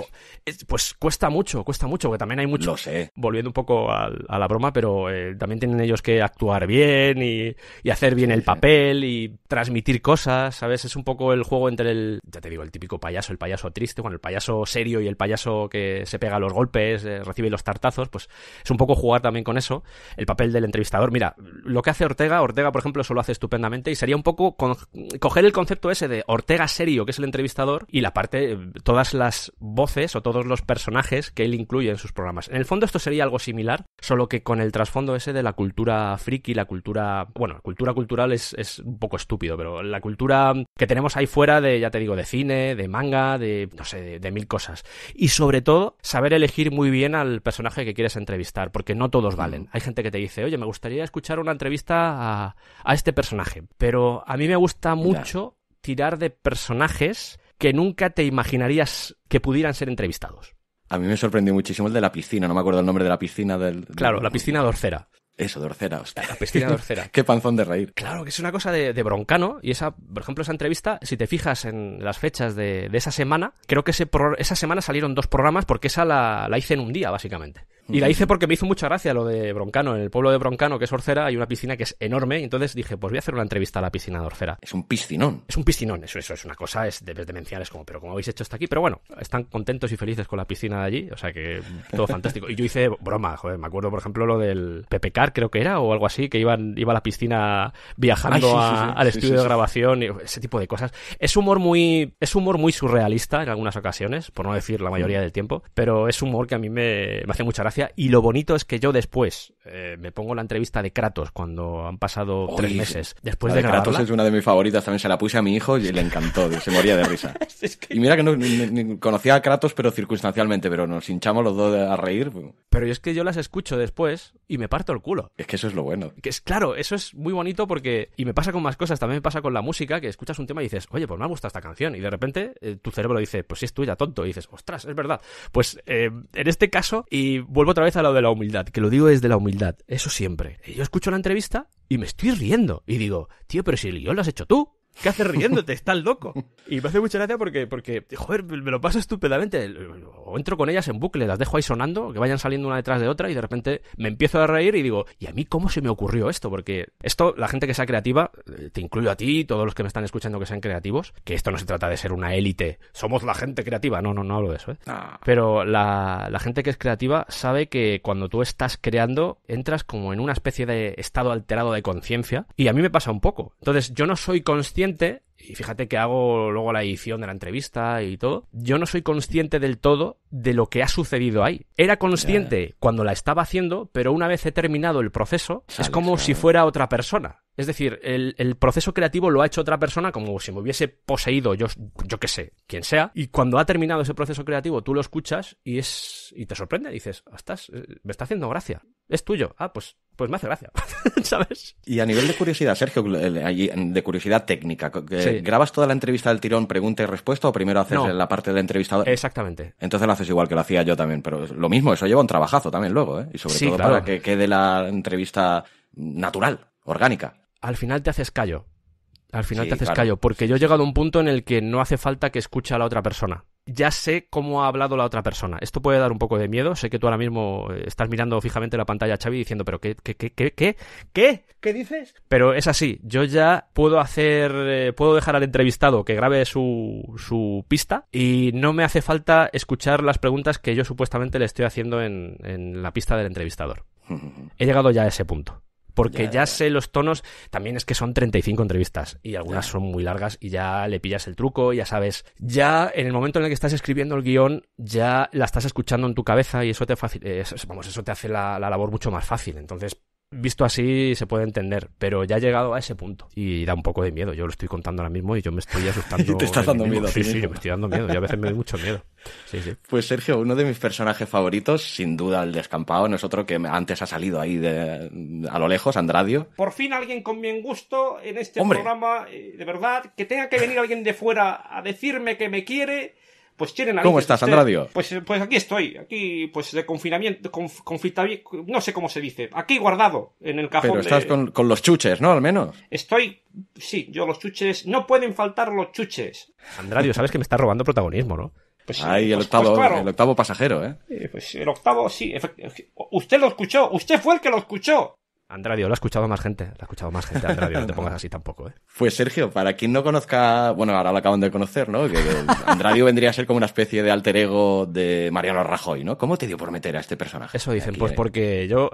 Pues cuesta mucho, cuesta mucho, porque también hay mucho. Lo sé. Volviendo un poco a, la broma, pero eh, también tienen ellos que actuar bien y, hacer bien el papel y transmitir cosas, ¿sabes? Es un poco el juego entre el, ya te digo, el típico payaso, el payaso triste, con el payaso serio y el payaso que se pega los golpes, eh, recibe los tartazos, pues es un poco jugar también con eso. El papel del entrevistador. Mira, lo que hace Ortega, Ortega, por ejemplo, eso lo hace estupendamente y sería un poco coger el concepto ese de Ortega serio, que es el entrevistador, y la parte, eh, todas las voces o todos los personajes que él incluye en sus programas. En el fondo esto sería algo similar, solo que con el trasfondo ese de la cultura friki, la cultura, bueno, cultura cultural es, un poco estúpido, pero la cultura que tenemos ahí fuera de, ya te digo, de cine, de manga, de, no sé, de, mil cosas. Y sobre todo, saber elegir muy bien al personaje que quieres entrevistar, porque no todos valen. Mm. Hay gente que te dice, oye, me gustaría escuchar una entrevista a este personaje, pero a mí me gusta mucho tirar de personajes que nunca te imaginarías que pudieran ser entrevistados. A mí me sorprendió muchísimo el de la piscina, no me acuerdo el nombre de la piscina del... Claro, la piscina dorcera. Eso, dorcera, hostia. La piscina dorcera. *laughs* Qué panzón de reír. Claro, que es una cosa de, broncano. Y esa, por ejemplo, esa entrevista, si te fijas en las fechas de, esa semana, creo que esa semana salieron dos programas porque esa la, la hice en un día, básicamente. Y la hice porque me hizo mucha gracia lo de Broncano. En el pueblo de Broncano, que es Orcera, hay una piscina que es enorme. Y entonces dije, pues voy a hacer una entrevista a la piscina de Orcera. Es un piscinón. Es un piscinón, eso, eso es una cosa, es de demencial, como, pero como habéis hecho hasta aquí. Pero bueno, están contentos y felices con la piscina de allí, o sea que todo fantástico. Y yo hice broma, joder, me acuerdo por ejemplo lo del Pepe Car creo que era, o algo así, que iban, iba a la piscina viajando al estudio de grabación, y ese tipo de cosas. Es humor muy, es humor muy surrealista en algunas ocasiones, por no decir la mayoría mm. del tiempo, pero es humor que a mí me hace mucha gracia y lo bonito es que yo después eh, me pongo la entrevista de Kratos cuando han pasado tres meses. Después de, Kratos es una de mis favoritas, también se la puse a mi hijo y le encantó, se *laughs* moría de risa. Y mira que no conocía a Kratos, pero circunstancialmente, pero nos hinchamos los dos a reír. Pero es que yo las escucho después y me parto el culo. Es que eso es lo bueno. Que es claro, eso es muy bonito porque y me pasa con más cosas, también me pasa con la música, que escuchas un tema y dices, "Oye, pues me ha gustado esta canción" y de repente eh, tu cerebro dice, "Pues si es tuya, tonto." Y dices, "Ostras, es verdad." Pues eh, en este caso y vuelvo otra vez a lo de la humildad, que lo digo desde la humildad, eso siempre. Yo escucho la entrevista y me estoy riendo y digo, tío, pero si el guión lo has hecho tú. ¿Qué haces riéndote? Estás loco. *laughs* Y me hace mucha gracia porque, porque, joder, me lo paso estúpidamente. O entro con ellas en bucle, las dejo ahí sonando, que vayan saliendo una detrás de otra y de repente me empiezo a reír y digo, ¿y a mí cómo se me ocurrió esto? Porque esto, la gente que sea creativa, eh, te incluyo a ti todos los que me están escuchando que sean creativos, que esto no se trata de ser una élite, somos la gente creativa, no, no, no hablo de eso, ¿eh? ah. Pero la, la gente que es creativa sabe que cuando tú estás creando, entras como en una especie de estado alterado de conciencia y a mí me pasa un poco. Entonces, yo no soy consciente y fíjate que hago luego la edición de la entrevista y todo, yo no soy consciente del todo de lo que ha sucedido ahí. Era consciente cuando la estaba haciendo, pero una vez he terminado el proceso, es como si fuera otra persona. Es decir, el, proceso creativo lo ha hecho otra persona como si me hubiese poseído yo, yo qué sé, quien sea. Y cuando ha terminado ese proceso creativo, tú lo escuchas y es y te sorprende. Dices, estás, eh, me está haciendo gracia. Es tuyo. Ah, pues, pues me hace gracia. *laughs* ¿Sabes? Y a nivel de curiosidad, Sergio, de curiosidad técnica, ¿grabas toda la entrevista del tirón, pregunta y respuesta o primero haces la parte del entrevistador? Exactamente. Entonces lo haces igual que lo hacía yo también, pero lo mismo, eso lleva un trabajazo también luego, ¿eh? Y sobre todo para que quede la entrevista natural, orgánica al final te haces callo. Al final te haces callo, porque yo he llegado a un punto en el que no hace falta que escuche a la otra persona. Ya sé cómo ha hablado la otra persona. Esto puede dar un poco de miedo. Sé que tú ahora mismo eh, estás mirando fijamente la pantalla a Xavi diciendo, pero ¿qué, qué, qué, qué, qué, qué, qué dices? Pero es así. Yo ya puedo hacer, eh, puedo dejar al entrevistado que grabe su, su pista y no me hace falta escuchar las preguntas que yo supuestamente le estoy haciendo en la pista del entrevistador. *laughs* He llegado ya a ese punto porque ya, sé los tonos. También es que son 35 entrevistas y algunas son muy largas y ya le pillas el truco, ya sabes. Ya en el momento en el que estás escribiendo el guión, ya la estás escuchando en tu cabeza y eso te, eh, eso te hace la, labor mucho más fácil. Entonces, visto así se puede entender, pero ya ha llegado a ese punto y da un poco de miedo. Yo lo estoy contando ahora mismo y yo me estoy *laughs* asustando. y te estás dando miedo. Sí, sí, yo me estoy dando miedo. y a veces me doy mucho miedo. Pues Sergio, uno de mis personajes favoritos, sin duda el descampado, no es otro que antes ha salido ahí de, a lo lejos, Andradio. Por fin alguien con bien gusto en este programa, eh, de verdad, que tenga que venir alguien de fuera a decirme que me quiere. Pues tienen ¿Cómo estás, Pues, pues aquí estoy, aquí, pues de confinamiento, no sé cómo se dice, aquí guardado en el cajón. Pero estás con, con los chuches, ¿no? Al menos. Estoy, sí, yo los chuches, no pueden faltar los chuches. Andradio, sabes que me estás robando protagonismo, ¿no? Pues Ahí, el, pues, pues octavo, el octavo pasajero, ¿eh? Pues el octavo, sí. Usted lo escuchó, usted fue el que lo escuchó. Andradio, lo ha escuchado más gente, lo ha escuchado más gente, Andradio, no te *laughs* pongas así tampoco, ¿eh? Pues Sergio, para quien no conozca, bueno, ahora lo acaban de conocer, ¿no? Que Andradio vendría a ser como una especie de alter ego de Mariano Rajoy, ¿no? ¿Cómo te dio por meter a este personaje? Eso dicen, pues porque yo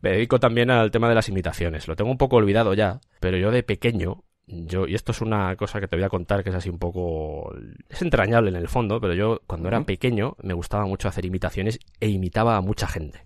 me dedico también al tema de las imitaciones, lo tengo un poco olvidado ya, pero yo de pequeño yo, y esto es una cosa que te voy a contar que es así un poco. es entrañable en el fondo, pero yo cuando era pequeño me gustaba mucho hacer imitaciones e imitaba a mucha gente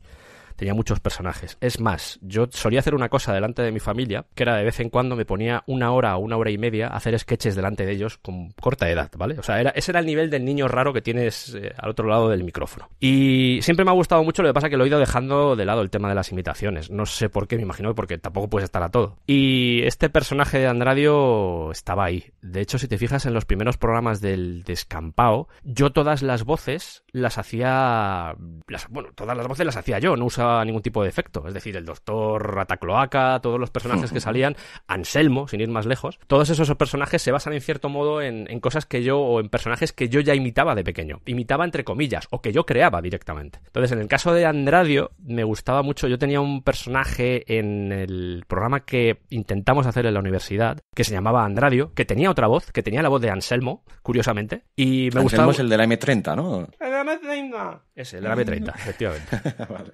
tenía muchos personajes. Es más, yo solía hacer una cosa delante de mi familia, que era de vez en cuando me ponía una hora o una hora y media a hacer sketches delante de ellos con corta edad, ¿vale? O sea, ese era el nivel del niño raro que tienes eh, al otro lado del micrófono. Y siempre me ha gustado mucho, lo que pasa es que lo he ido dejando de lado el tema de las imitaciones. No sé por qué, me imagino porque tampoco puedes estar a todo. Y este personaje de Andradio estaba ahí. De hecho, si te fijas en los primeros programas del Descampao, yo todas las voces las hacía... bueno, todas las voces las hacía yo, no usaba ningún tipo de efecto. Es decir, el doctor Ratacloaca, todos los personajes que *laughs* salían, Anselmo, sin ir más lejos, todos esos personajes se basan en cierto modo en, cosas que yo, o en personajes que yo ya imitaba de pequeño. Imitaba entre comillas, o que yo creaba directamente. Entonces, en el caso de Andradio, me gustaba mucho. Yo tenía un personaje en el programa que intentamos hacer en la universidad, que se llamaba Andradio, que tenía otra voz, que tenía la voz de Anselmo, curiosamente. Y me gustaba. es el de la M30, ¿no? El de la M30. Ese, el de la M30, efectivamente.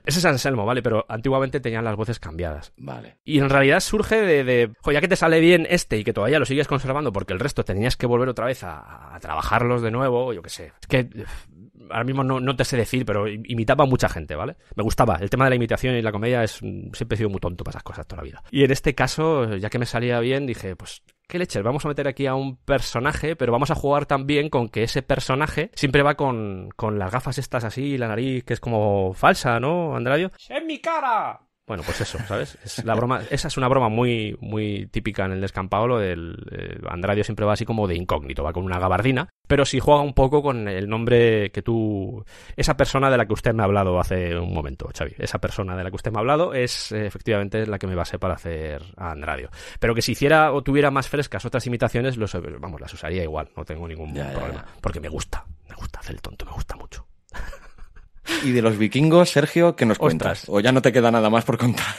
Ese es Anselmo ¿vale? Pero antiguamente tenían las voces cambiadas. Vale. Y en realidad surge de, de ya que te sale bien este y que todavía lo sigues conservando porque el resto tenías que volver otra vez a, trabajarlos de nuevo, yo qué sé. Es que ahora mismo no, te sé decir, pero imitaba a mucha gente, ¿vale? Me gustaba. El tema de la imitación y la comedia es mm, siempre he sido muy tonto para esas cosas toda la vida. Y en este caso, ya que me salía bien, dije, pues ¿qué leches? Vamos a meter aquí a un personaje, pero vamos a jugar también con que ese personaje siempre va con, con las gafas estas así, la nariz que es como falsa, ¿no, Andradio? ¡Es mi cara! Bueno, pues eso, ¿sabes? la broma, esa es una broma muy, muy típica en el descampado. lo del eh, Andradio siempre va así como de incógnito, va con una gabardina. Pero si juega un poco con el nombre que tú. Esa persona de la que usted me ha hablado hace un momento, Xavi. Esa persona de la que usted me ha hablado es efectivamente la que me basé para hacer a Andradio. Pero que si hiciera o tuviera más frescas otras imitaciones, los, vamos, las usaría igual. No tengo ningún problema. Porque me gusta, me gusta hacer el tonto, me gusta mucho. Y de los vikingos, Sergio, ¿qué nos cuentas? O ya no te queda nada más por contar.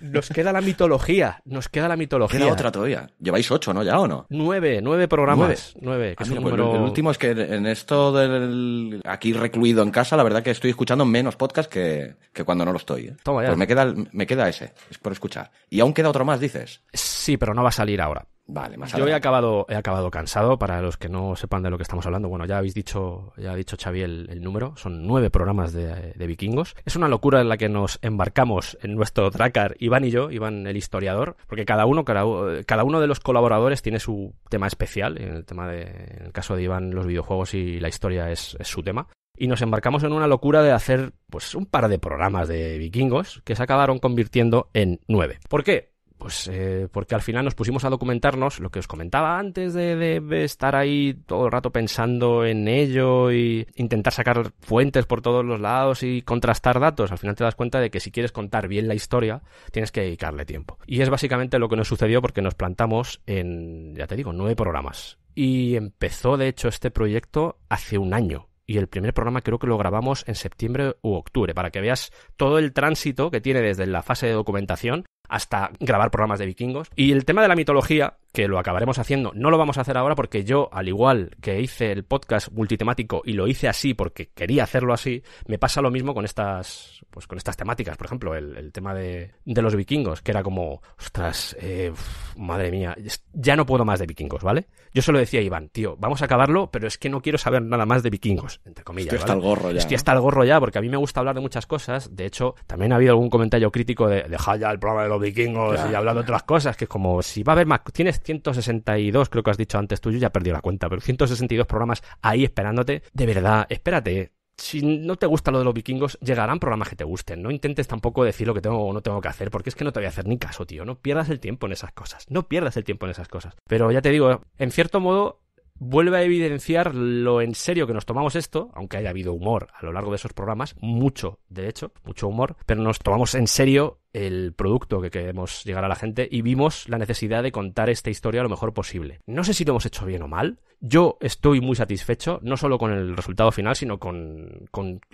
Nos queda la mitología, nos queda la mitología. Queda otra todavía. Lleváis ocho, ¿no? ¿Ya o no? Nueve, nueve programas. Nueve. Ah, el pues último es que en esto del... Aquí recluido en casa, la verdad que estoy escuchando menos podcast que, que cuando no lo estoy. ¿eh? Toma ya. Pues me queda, me queda ese, es por escuchar. Y aún queda otro más, dices. Sí, pero no va a salir ahora. Vale, más Yo he acabado, he acabado cansado, para los que no sepan de lo que estamos hablando. Bueno, ya habéis dicho, ya ha dicho Xavi el, número, son nueve programas de, vikingos. Es una locura en la que nos embarcamos en nuestro tracker, Iván y yo, Iván el historiador, porque cada uno, cada, uno de los colaboradores tiene su tema especial. En el tema de, en el caso de Iván, los videojuegos y la historia es, es su tema y nos embarcamos en una locura de hacer pues un par de programas de vikingos que se acabaron convirtiendo en nueve. ¿Por qué? Pues eh, porque al final nos pusimos a documentarnos, lo que os comentaba antes de, estar ahí todo el rato pensando en ello y intentar sacar fuentes por todos los lados y contrastar datos, al final te das cuenta de que si quieres contar bien la historia, tienes que dedicarle tiempo. Y es básicamente lo que nos sucedió porque nos plantamos en, ya te digo, nueve programas. Y empezó, de hecho, este proyecto hace un año y el primer programa creo que lo grabamos en septiembre u octubre, para que veas todo el tránsito que tiene desde la fase de documentación hasta grabar programas de vikingos. Y el tema de la mitología que lo acabaremos haciendo. No lo vamos a hacer ahora porque yo, al igual que hice el podcast multitemático y lo hice así porque quería hacerlo así, me pasa lo mismo con estas, pues con estas temáticas. Por ejemplo, el, tema de, los vikingos, que era como, ostras, eh, madre mía, ya no puedo más de vikingos, ¿vale? Yo se lo decía a Iván, tío, vamos a acabarlo, pero es que no quiero saber nada más de vikingos, entre comillas. es que está el gorro ya. que el gorro ya, porque a mí me gusta hablar de muchas cosas. De hecho, también ha habido algún comentario crítico de, deja ya el programa de los vikingos y hablar de otras cosas, que es como, si va a haber más, tienes 162, creo que has dicho antes tú, yo ya perdí la cuenta, pero 162 programas ahí esperándote. De verdad, espérate, si no te gusta lo de los vikingos, llegarán programas que te gusten. No intentes tampoco decir lo que tengo o no tengo que hacer, porque es que no te voy a hacer ni caso, tío. No pierdas el tiempo en esas cosas. No pierdas el tiempo en esas cosas. Pero ya te digo, en cierto modo, vuelve a evidenciar lo en serio que nos tomamos esto, aunque haya habido humor a lo largo de esos programas, mucho, de hecho, mucho humor, pero nos tomamos en serio el producto que queremos llegar a la gente y vimos la necesidad de contar esta historia lo mejor posible. No sé si lo hemos hecho bien o mal. Yo estoy muy satisfecho, no solo con el resultado final, sino con,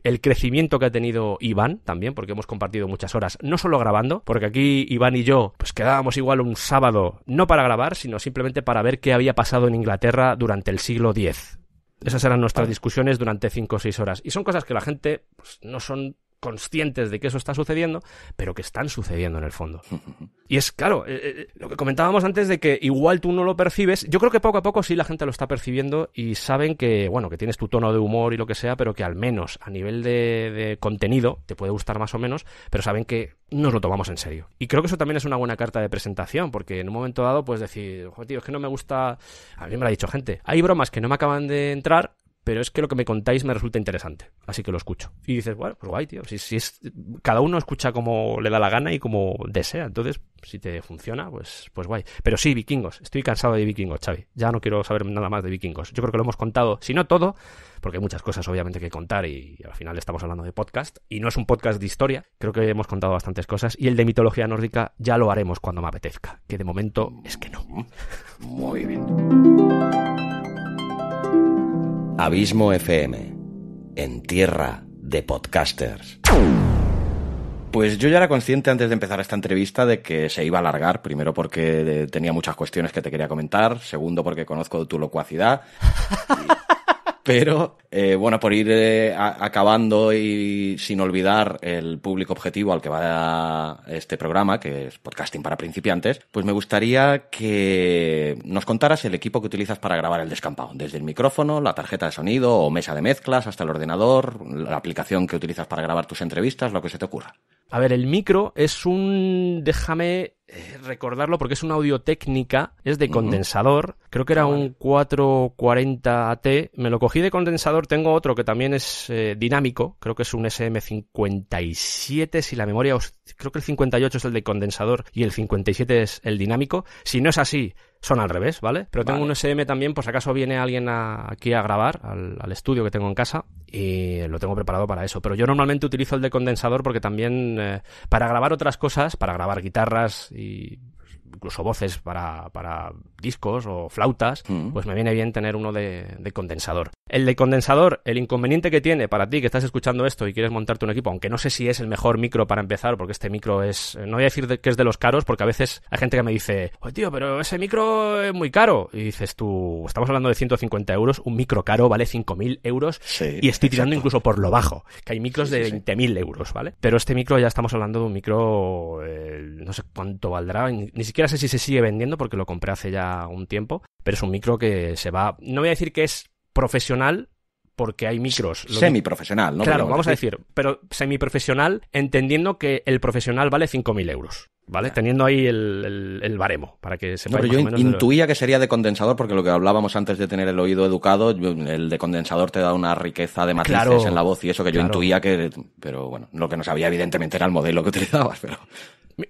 el crecimiento que ha tenido Iván también, porque hemos compartido muchas horas, no solo grabando, porque aquí Iván y yo pues quedábamos igual un sábado, no para grabar, sino simplemente para ver qué había pasado en Inglaterra durante el siglo X. Esas eran nuestras discusiones durante 5 o 6 horas. Y son cosas que la gente pues, no son conscientes de que eso está sucediendo, pero que están sucediendo en el fondo. *laughs* Y es claro, eh, eh, lo que comentábamos antes de que igual tú no lo percibes, yo creo que poco a poco sí la gente lo está percibiendo y saben que, bueno, que tienes tu tono de humor y lo que sea, pero que al menos a nivel de, contenido te puede gustar más o menos, pero saben que nos lo tomamos en serio. Y creo que eso también es una buena carta de presentación, porque en un momento dado puedes decir, Joder, tío, es que no me gusta, a mí me lo ha dicho gente, hay bromas que no me acaban de entrar, pero es que lo que me contáis me resulta interesante, así que lo escucho. Y dices, bueno, pues guay, tío, si, es, cada uno escucha como le da la gana y como desea, entonces si te funciona, pues, pues guay. Pero sí, vikingos, estoy cansado de vikingos, Xavi, ya no quiero saber nada más de vikingos. Yo creo que lo hemos contado, si no todo, porque hay muchas cosas obviamente que contar y al final estamos hablando de podcast y no es un podcast de historia, creo que hemos contado bastantes cosas y el de mitología nórdica ya lo haremos cuando me apetezca, que de momento es que no. Muy bien. Abismo FM, en tierra de podcasters. Pues yo ya era consciente antes de empezar esta entrevista de que se iba a alargar, primero porque eh, tenía muchas cuestiones que te quería comentar, segundo porque conozco tu locuacidad. *laughs* Pero eh, bueno, por ir eh, acabando y sin olvidar el público objetivo al que va este programa, que es podcasting para principiantes, pues me gustaría que nos contaras el equipo que utilizas para grabar el descampado, desde el micrófono, la tarjeta de sonido o mesa de mezclas, hasta el ordenador, la aplicación que utilizas para grabar tus entrevistas, lo que se te ocurra. A ver, el micro es un, déjame eh, recordarlo porque es una audio técnica, es de condensador, creo que era un 440 AT, me lo cogí de condensador, tengo otro que también es eh, dinámico, creo que es un SM57, si la memoria, os creo que el 58 es el de condensador y el 57 es el dinámico, si no es así, son al revés, ¿vale? Pero tengo un SM también, por si acaso viene alguien aquí a grabar al, estudio que tengo en casa y lo tengo preparado para eso. Pero yo normalmente utilizo el de condensador porque también eh, para grabar otras cosas, para grabar guitarras y incluso voces para, discos o flautas, mm. pues me viene bien tener uno de, condensador. El de condensador, el inconveniente que tiene para ti que estás escuchando esto y quieres montarte un equipo, aunque no sé si es el mejor micro para empezar, porque este micro es, no voy a decir que es de los caros, porque a veces hay gente que me dice, oye tío, pero ese micro es muy caro. Y dices tú, estamos hablando de 150 euros, un micro caro vale 5.000 euros y estoy tirando incluso por lo bajo, que hay micros de 20.000 euros, ¿vale? Pero este micro ya estamos hablando de un micro, eh, no sé cuánto valdrá, ni siquiera Quiero sé si se sigue vendiendo porque lo compré hace ya un tiempo, pero es un micro que se va, no voy a decir que es profesional, porque hay micros. Semiprofesional, ¿no? Claro, vamos a decir, pero semi-profesional entendiendo que el profesional vale 5.000 euros. Teniendo ahí el, baremo para que se no, Pero yo intuía que sería de condensador, porque lo que hablábamos antes de tener el oído educado, el de condensador te da una riqueza de matices en la voz y eso que yo intuía que. Pero bueno, lo que no sabía, evidentemente, era el modelo que *laughs* utilizabas, pero.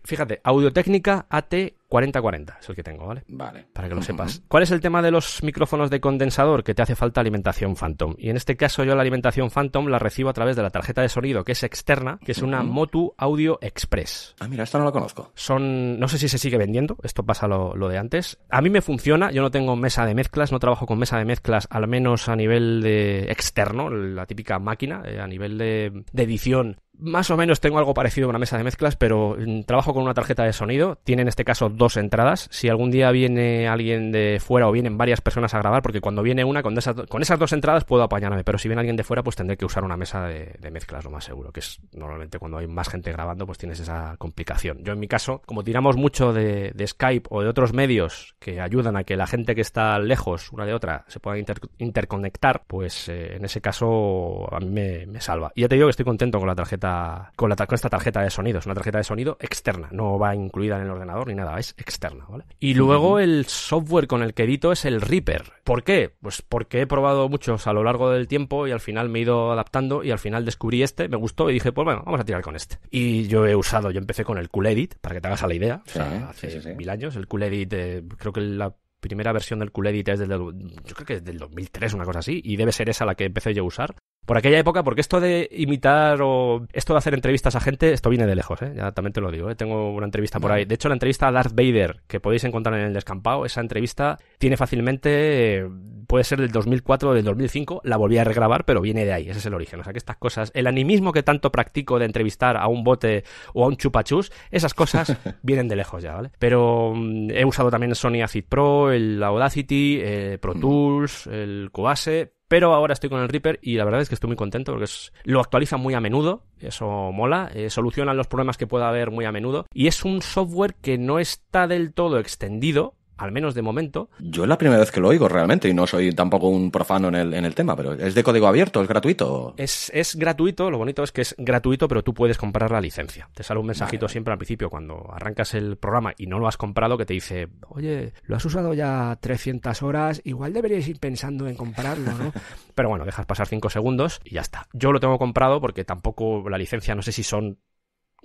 Fíjate, técnica AT4040 es el que tengo, ¿vale? Vale. Para que lo sepas. ¿Cuál es el tema de los micrófonos de condensador? Que te hace falta alimentación Phantom. Y en este caso yo la alimentación Phantom la recibo a través de la tarjeta de sonido que es externa, que es una Motu Audio Express. Ah, mira, esta no la conozco. Son, no sé si se sigue vendiendo, esto pasa lo, de antes. A mí me funciona, yo no tengo mesa de mezclas, no trabajo con mesa de mezclas, al menos a nivel de externo, la típica máquina, eh, a nivel de edición más o menos tengo algo parecido a una mesa de mezclas, pero mm, trabajo con una tarjeta de sonido. Tiene en este caso dos entradas. Si algún día viene alguien de fuera o vienen varias personas a grabar, porque cuando viene una, con esas, con esas dos entradas puedo apañarme, pero si viene alguien de fuera, pues tendré que usar una mesa de, mezclas, lo más seguro, que es normalmente cuando hay más gente grabando, pues tienes esa complicación. Yo en mi caso, como tiramos mucho de, Skype o de otros medios que ayudan a que la gente que está lejos una de otra se pueda interconectar, pues eh, en ese caso a mí me, me salva. Y ya te digo que estoy contento con la tarjeta con, esta tarjeta de sonido. Es una tarjeta de sonido externa, no va incluida en el ordenador ni nada, es externa, ¿vale? Y luego el software con el que edito es el Reaper. ¿Por qué? Pues porque he probado muchos a lo largo del tiempo y al final me he ido adaptando y al final descubrí este, me gustó y dije, pues bueno, vamos a tirar con este. Y yo he usado, yo empecé con el Cool Edit, para que te hagas la idea, hace mil años. El Cool Edit, eh, creo que la primera versión del Cool Edit es desde yo creo que es del 2003, una cosa así, y debe ser esa la que empecé yo a usar por aquella época, porque esto de imitar o esto de hacer entrevistas a gente, esto viene de lejos, ¿eh? ya también te lo digo. ¿eh? Tengo una entrevista por ahí. De hecho, la entrevista a Darth Vader que podéis encontrar en el descampado, esa entrevista tiene fácilmente, puede ser del 2004 o del 2005, la volví a regrabar, pero viene de ahí, ese es el origen. O sea que estas cosas, el animismo que tanto practico de entrevistar a un bote o a un chupachus, esas cosas *laughs* vienen de lejos ya, ¿vale? Pero mm, he usado también Sony Acid Pro, el Audacity, eh, Pro mm. Tools, el Cubase, pero ahora estoy con el Reaper y la verdad es que estoy muy contento porque lo actualiza muy a menudo, eso mola, soluciona eh, solucionan los problemas que pueda haber muy a menudo y es un software que no está del todo extendido, al menos de momento. Yo es la primera vez que lo oigo realmente y no soy tampoco un profano en el, en el tema, pero es de código abierto, es gratuito. Es, es, gratuito, lo bonito es que es gratuito, pero tú puedes comprar la licencia. Te sale un mensajito siempre al principio cuando arrancas el programa y no lo has comprado que te dice, oye, lo has usado ya 300 horas, igual deberías ir pensando en comprarlo, ¿no? *laughs* pero bueno, dejas pasar 5 segundos y ya está. Yo lo tengo comprado porque tampoco la licencia, no sé si son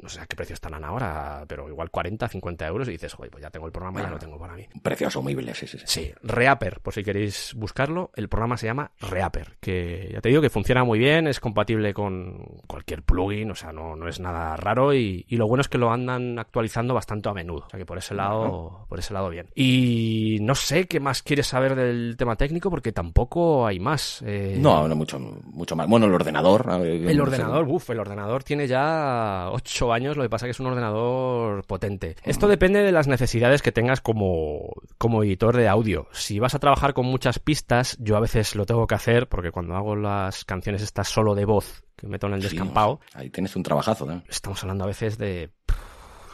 no sé a qué precio están ahora, pero igual 40, 50 euros y dices, joder, pues ya tengo el programa, ya lo tengo para mí. Precios asumibles, sí, sí, sí. Reaper, por si queréis buscarlo, el programa se llama Reaper, que ya te digo que funciona muy bien, es compatible con cualquier plugin, o sea, no, no es nada raro y, lo bueno es que lo andan actualizando bastante a menudo, o sea que por ese lado, por ese lado bien. Y no sé qué más quieres saber del tema técnico porque tampoco hay más. Eh. No, no mucho, mucho más. Bueno, el ordenador. El ordenador, uff, el ordenador tiene ya 8 años, lo que pasa es que es un ordenador potente. Esto depende de las necesidades que tengas como, como editor de audio. Si vas a trabajar con muchas pistas, yo a veces lo tengo que hacer porque cuando hago las canciones estas solo de voz, que meto en el descampado. Ahí tienes un trabajazo, ¿eh? Estamos hablando a veces de, pff,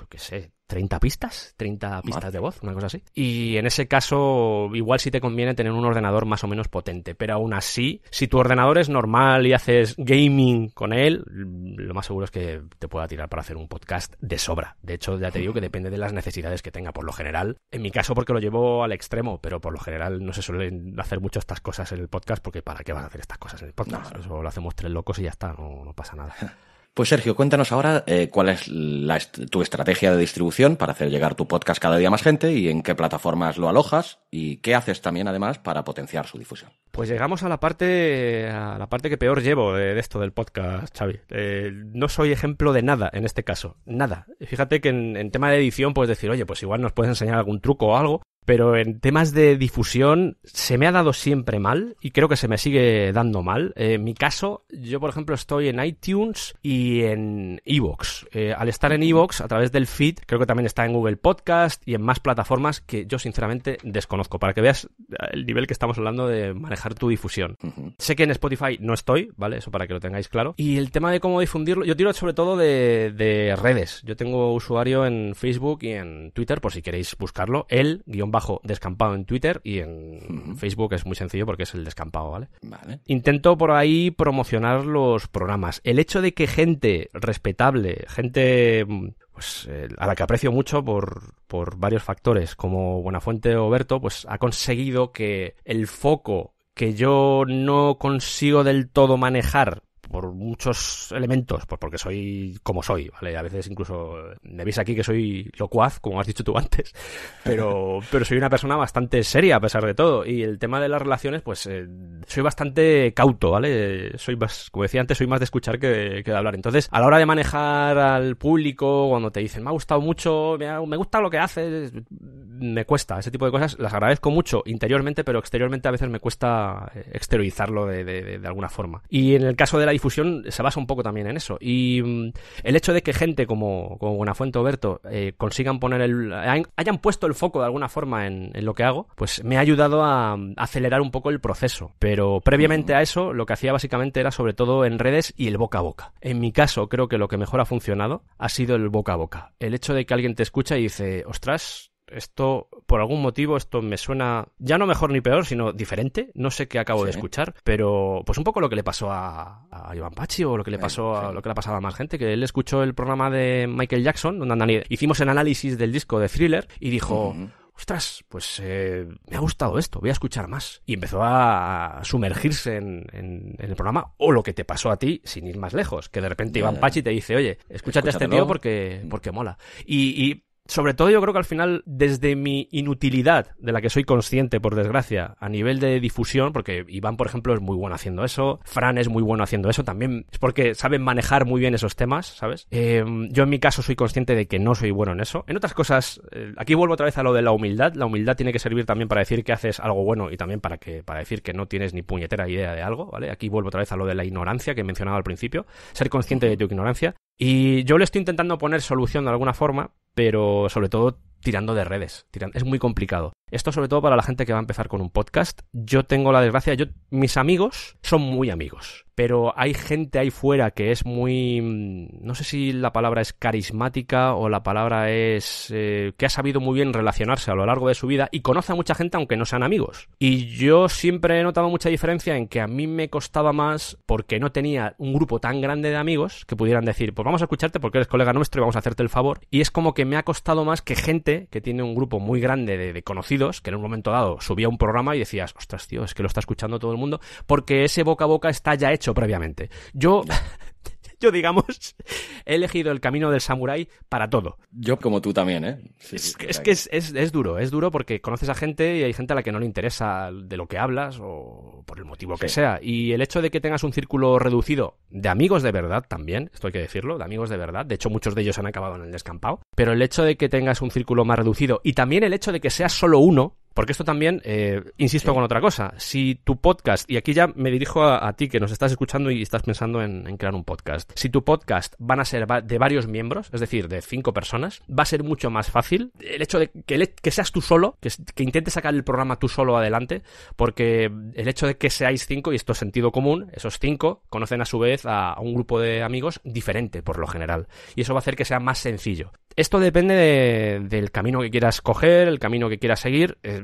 qué sé, 30 pistas, 30 pistas de voz, una cosa así. Y en ese caso, igual si te conviene tener un ordenador más o menos potente, pero aún así, si tu ordenador es normal y haces gaming con él, lo más seguro es que te pueda tirar para hacer un podcast de sobra. De hecho, ya te digo que depende de las necesidades que tenga, por lo general. En mi caso, porque lo llevo al extremo, pero por lo general no se suelen hacer mucho estas cosas en el podcast, porque ¿para qué van a hacer estas cosas en el podcast? O lo hacemos tres locos y ya está, no pasa nada. *laughs* Pues Sergio, cuéntanos ahora eh, cuál es tu estrategia de distribución para hacer llegar tu podcast cada día más gente y en qué plataformas lo alojas y qué haces también además para potenciar su difusión. Pues llegamos a la parte a la parte que peor llevo de, esto del podcast, Xavi. Eh, no soy ejemplo de nada en este caso, nada. Fíjate que en, tema de edición puedes decir, oye, pues igual nos puedes enseñar algún truco o algo, pero en temas de difusión se me ha dado siempre mal y creo que se me sigue dando mal. Eh, en mi caso, yo por ejemplo estoy en iTunes y en Evox. Eh, al estar en Evox, a través del feed, creo que también está en Google Podcast y en más plataformas que yo sinceramente desconozco, para que veas eh, el nivel que estamos hablando de manejar tu difusión. Sé que en Spotify no estoy, ¿vale? Eso para que lo tengáis claro. Y el tema de cómo difundirlo, yo tiro sobre todo de, de redes. Yo tengo usuario en Facebook y en Twitter, por si queréis buscarlo, el guión bajo descampado en Twitter y en Facebook es muy sencillo porque es el descampado, ¿vale? Vale. Intento por ahí promocionar los programas. El hecho de que gente respetable, gente mm, pues, eh, a la que aprecio mucho por, por varios factores, como Buenafuente o Berto, pues ha conseguido que el foco que yo no consigo del todo manejar, por muchos elementos, pues porque soy como soy, ¿vale? A veces incluso eh, me veis aquí que soy locuaz, como has dicho tú *laughs* antes, pero, pero soy una persona bastante seria a pesar de todo. Y el tema de las relaciones, pues eh, soy bastante cauto, ¿vale? Soy más, como decía antes, soy más de escuchar que, de hablar. Entonces, a la hora de manejar al público, cuando te dicen, me ha gustado mucho, me, me gusta lo que haces, me cuesta. Ese tipo de cosas las agradezco mucho interiormente, pero exteriormente a veces me cuesta eh, exteriorizarlo de, de alguna forma. Y en el caso de la difusión se basa un poco también en eso. Y mm, el hecho de que gente como, como Buenafuente Oberto eh, consigan poner el. hayan puesto el foco de alguna forma en, lo que hago, pues me ha ayudado a, acelerar un poco el proceso. Pero previamente a eso, lo que hacía básicamente era sobre todo en redes y el boca a boca. En mi caso, creo que lo que mejor ha funcionado ha sido el boca a boca. El hecho de que alguien te escucha y dice, ostras, esto, por algún motivo, esto me suena ya no mejor ni peor, sino diferente. No sé qué acabo de escuchar, pero pues un poco lo que le pasó a, Iván Pachi o lo que le eh, pasó a lo que le ha pasado a más gente, que él escuchó el programa de Michael Jackson, donde hicimos el análisis del disco de Thriller y dijo. ostras, pues eh, me ha gustado esto, voy a escuchar más. Y empezó a sumergirse en, el programa, o lo que te pasó a ti, sin ir más lejos, que de repente Iván Pachi te dice, oye, escúchate a este tío porque, porque mola. y, sobre todo yo creo que al final, desde mi inutilidad, de la que soy consciente, por desgracia, a nivel de difusión, porque Iván, por ejemplo, es muy bueno haciendo eso, Fran es muy bueno haciendo eso, también es porque saben manejar muy bien esos temas, ¿sabes? Em, yo en mi caso soy consciente de que no soy bueno en eso. En otras cosas, eh, aquí vuelvo otra vez a lo de la humildad. La humildad tiene que servir también para decir que haces algo bueno y también para, que, para decir que no tienes ni puñetera idea de algo, ¿vale? Aquí vuelvo otra vez a lo de la ignorancia que mencionaba al principio, ser consciente de tu ignorancia. Y yo le estoy intentando poner solución de alguna forma, pero sobre todo tirando de redes. Es muy complicado. Esto sobre todo para la gente que va a empezar con un podcast. Yo tengo la desgracia, yo mis amigos son muy amigos, pero hay gente ahí fuera que es muy mm, no sé si la palabra es carismática o la palabra es eh, que ha sabido muy bien relacionarse a lo largo de su vida y conoce a mucha gente aunque no sean amigos. Y yo siempre he notado mucha diferencia en que a mí me costaba más porque no tenía un grupo tan grande de amigos que pudieran decir, pues vamos a escucharte porque eres colega nuestro y vamos a hacerte el favor. Y es como que me ha costado más que gente que tiene un grupo muy grande de, de conocidos que en un momento dado subía un programa y decías, ostras, tío, es que lo está escuchando todo el mundo, porque ese boca a boca está ya hecho previamente. Yo *laughs* yo digamos, he elegido el camino del samurái para todo. Yo como tú también, ¿eh? es, que, es, es, duro, es duro porque conoces a gente y hay gente a la que no le interesa de lo que hablas o por el motivo que sea. Y el hecho de que tengas un círculo reducido de amigos de verdad también, esto hay que decirlo, de amigos de verdad, de hecho muchos de ellos han acabado en el descampado, pero el hecho de que tengas un círculo más reducido y también el hecho de que seas solo uno, porque esto también, eh, insisto con otra cosa, si tu podcast, y aquí ya me dirijo a, ti que nos estás escuchando y estás pensando en, crear un podcast, si tu podcast van a ser de varios miembros, es decir, de cinco personas, va a ser mucho más fácil el hecho de que, seas tú solo, que, que intentes sacar el programa tú solo adelante, porque el hecho de que seáis cinco, y esto es sentido común, esos cinco conocen a su vez a, un grupo de amigos diferente por lo general, y eso va a hacer que sea más sencillo. Esto depende del camino que quieras coger, el camino que quieras seguir. Eh,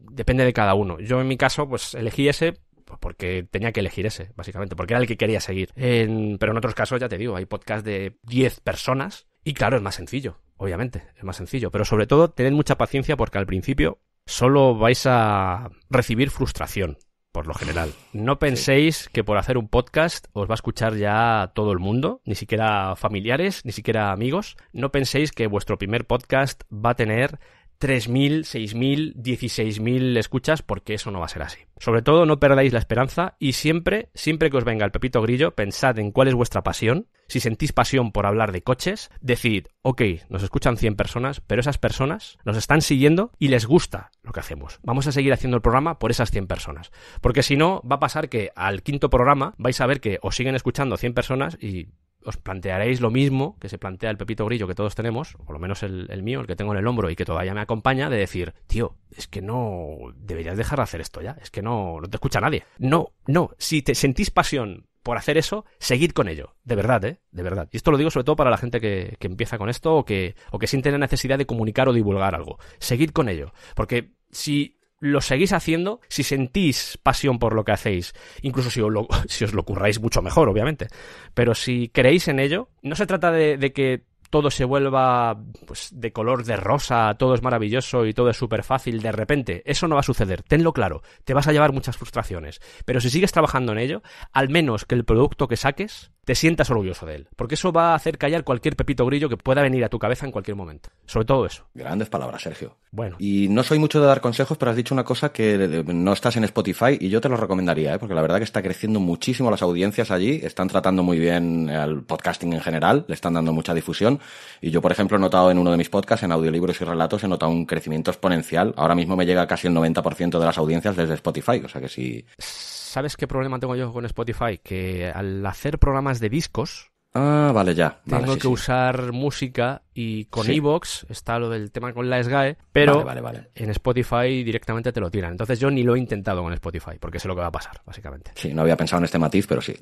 depende de cada uno. Yo en mi caso, pues elegí ese pues, porque tenía que elegir ese, básicamente, porque era el que quería seguir. pero en otros casos, ya te digo, hay podcast de 10 personas y claro, es más sencillo, obviamente, es más sencillo. Pero sobre todo, tened mucha paciencia porque al principio solo vais a recibir frustración, por lo general. No penséis que por hacer un podcast os va a escuchar ya todo el mundo, ni siquiera familiares, ni siquiera amigos. No penséis que vuestro primer podcast va a tener 3.000, 6.000, 16.000 escuchas, porque eso no va a ser así. Sobre todo, no perdáis la esperanza y siempre, siempre que os venga el pepito grillo, pensad en cuál es vuestra pasión. Si sentís pasión por hablar de coches, decid, ok, nos escuchan 100 personas, pero esas personas nos están siguiendo y les gusta lo que hacemos. Vamos a seguir haciendo el programa por esas 100 personas. Porque si no, va a pasar que al quinto programa vais a ver que os siguen escuchando 100 personas y os plantearéis lo mismo que se plantea el Pepito Grillo que todos tenemos, o por lo menos el, mío, el que tengo en el hombro y que todavía me acompaña, de decir, tío, es que no deberías dejar de hacer esto ya, es que no, te escucha nadie. No, no, si te sentís pasión por hacer eso, seguid con ello. De verdad, ¿eh? De verdad. Y esto lo digo sobre todo para la gente que, que empieza con esto o que, o que siente la necesidad de comunicar o divulgar algo. Seguid con ello. Porque si lo seguís haciendo si sentís pasión por lo que hacéis. Incluso si os lo, *laughs* si curráis mucho mejor, obviamente. Pero si creéis en ello, no se trata de que todo se vuelva pues, de color de rosa, todo es maravilloso y todo es súper fácil de repente. Eso no va a suceder, tenlo claro, te vas a llevar muchas frustraciones. Pero si sigues trabajando en ello, al menos que el producto que saques te sientas orgulloso de él, porque eso va a hacer callar cualquier pepito grillo que pueda venir a tu cabeza en cualquier momento. Sobre todo eso. Grandes palabras, Sergio. Bueno. Y no soy mucho de dar consejos, pero has dicho una cosa que no estás en Spotify y yo te lo recomendaría, ¿eh? porque la verdad que está creciendo muchísimo las audiencias allí, están tratando muy bien el podcasting en general, le están dando mucha difusión y yo, por ejemplo, he notado en uno de mis podcasts, en audiolibros y relatos, he notado un crecimiento exponencial. Ahora mismo me llega casi el 90% de las audiencias desde Spotify, o sea que si ¿Sabes qué problema tengo yo con Spotify? Que al hacer programas de discos, Ah, vale, ya. Tengo que usar música y con Evox está lo del tema con la SGAE, pero en Spotify directamente te lo tiran. Entonces yo ni lo he intentado con Spotify, porque sé lo que va a pasar, básicamente. Sí, no había pensado en este matiz, pero sí.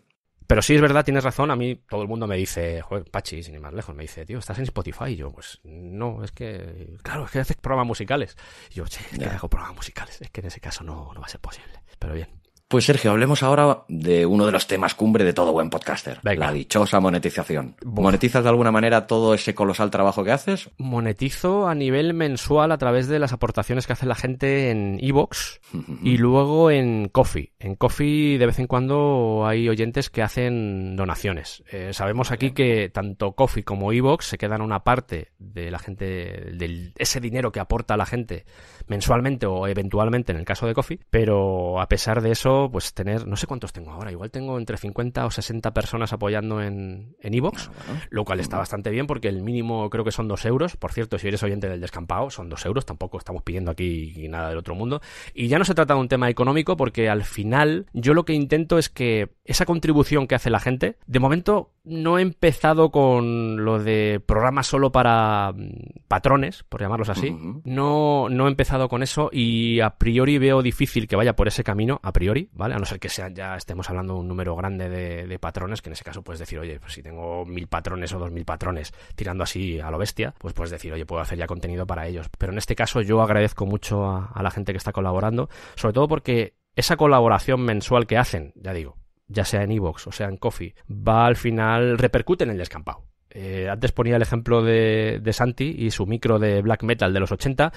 Pero sí es verdad, tienes razón, a mí todo el mundo me dice, joder, Pachi, sin ir más lejos, me dice, tío, ¿estás en Spotify? Y yo, pues no, es que, claro, es que haces programas musicales. Y yo, che, es que hago programas musicales, es que en ese caso no, no va a ser posible. Pero bien, pues Sergio, hablemos ahora de uno de los temas cumbre de todo buen podcaster, la dichosa monetización. ¿Monetizas de alguna manera todo ese colosal trabajo que haces? Monetizo a nivel mensual a través de las aportaciones que hace la gente en Evox *laughs* y luego en Coffee. En Coffee de vez en cuando hay oyentes que hacen donaciones. Eh, sabemos aquí que tanto Coffee como Evox se quedan una parte de la gente, de ese dinero que aporta la gente mensualmente o eventualmente en el caso de Coffee, pero a pesar de eso pues tener, no sé cuántos tengo ahora, igual tengo entre 50 o 60 personas apoyando en Evox, ah, lo cual está bastante bien porque el mínimo creo que son 2 euros. Por cierto, si eres oyente del descampado, son 2 euros, tampoco estamos pidiendo aquí nada del otro mundo. Y ya no se trata de un tema económico porque al final yo lo que intento es que esa contribución que hace la gente, de momento no he empezado con lo de programas solo para mm, patrones, por llamarlos así. no, no he empezado con eso y a priori veo difícil que vaya por ese camino, a priori. ¿vale? A no ser que sean ya estemos hablando de un número grande de, patrones, que en ese caso puedes decir, oye, pues si tengo mil patrones o dos mil patrones tirando así a lo bestia, pues puedes decir, oye, puedo hacer ya contenido para ellos. Pero en este caso yo agradezco mucho a, la gente que está colaborando, sobre todo porque esa colaboración mensual que hacen, ya digo, ya sea en Evox o sea en Coffee, va al final, repercute en el descampado. Eh, antes ponía el ejemplo de, de, Santi y su micro de black metal de los 80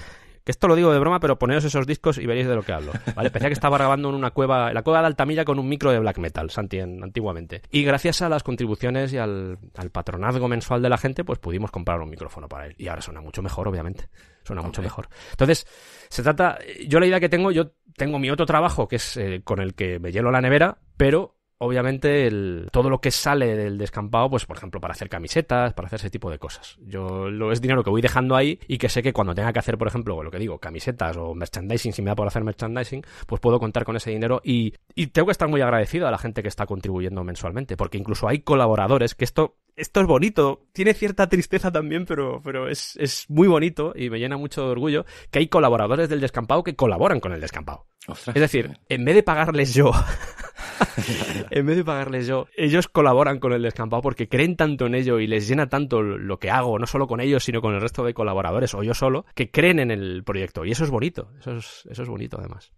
que esto lo digo de broma, pero poneos esos discos y veréis de lo que hablo. ¿vale? Pensé que estaba grabando en una cueva, en la cueva de Altamilla, con un micro de black metal, Santi, antiguamente. Y gracias a las contribuciones y al, patronazgo mensual de la gente, pues pudimos comprar un micrófono para él. Y ahora suena mucho mejor, obviamente. Suena mucho mejor. Entonces, se trata. Eh, yo la idea que tengo, yo tengo mi otro trabajo, que es eh, con el que me hielo la nevera, pero obviamente el, todo lo que sale del descampado, pues por ejemplo para hacer camisetas, para hacer ese tipo de cosas. Yo lo es dinero que voy dejando ahí y que sé que cuando tenga que hacer, por ejemplo, lo que digo, camisetas o merchandising, si me da por hacer merchandising, pues puedo contar con ese dinero y, tengo que estar muy agradecido a la gente que está contribuyendo mensualmente, porque incluso hay colaboradores que esto esto es bonito. Tiene cierta tristeza también, pero, pero es, es, muy bonito y me llena mucho de orgullo que hay colaboradores del descampado que colaboran con el descampado. Es decir, en vez de pagarles yo *laughs* *laughs* en vez de pagarles yo, ellos colaboran con el descampado porque creen tanto en ello y les llena tanto lo que hago, no solo con ellos, sino con el resto de colaboradores o yo solo, que creen en el proyecto. Y eso es bonito, eso es, bonito además.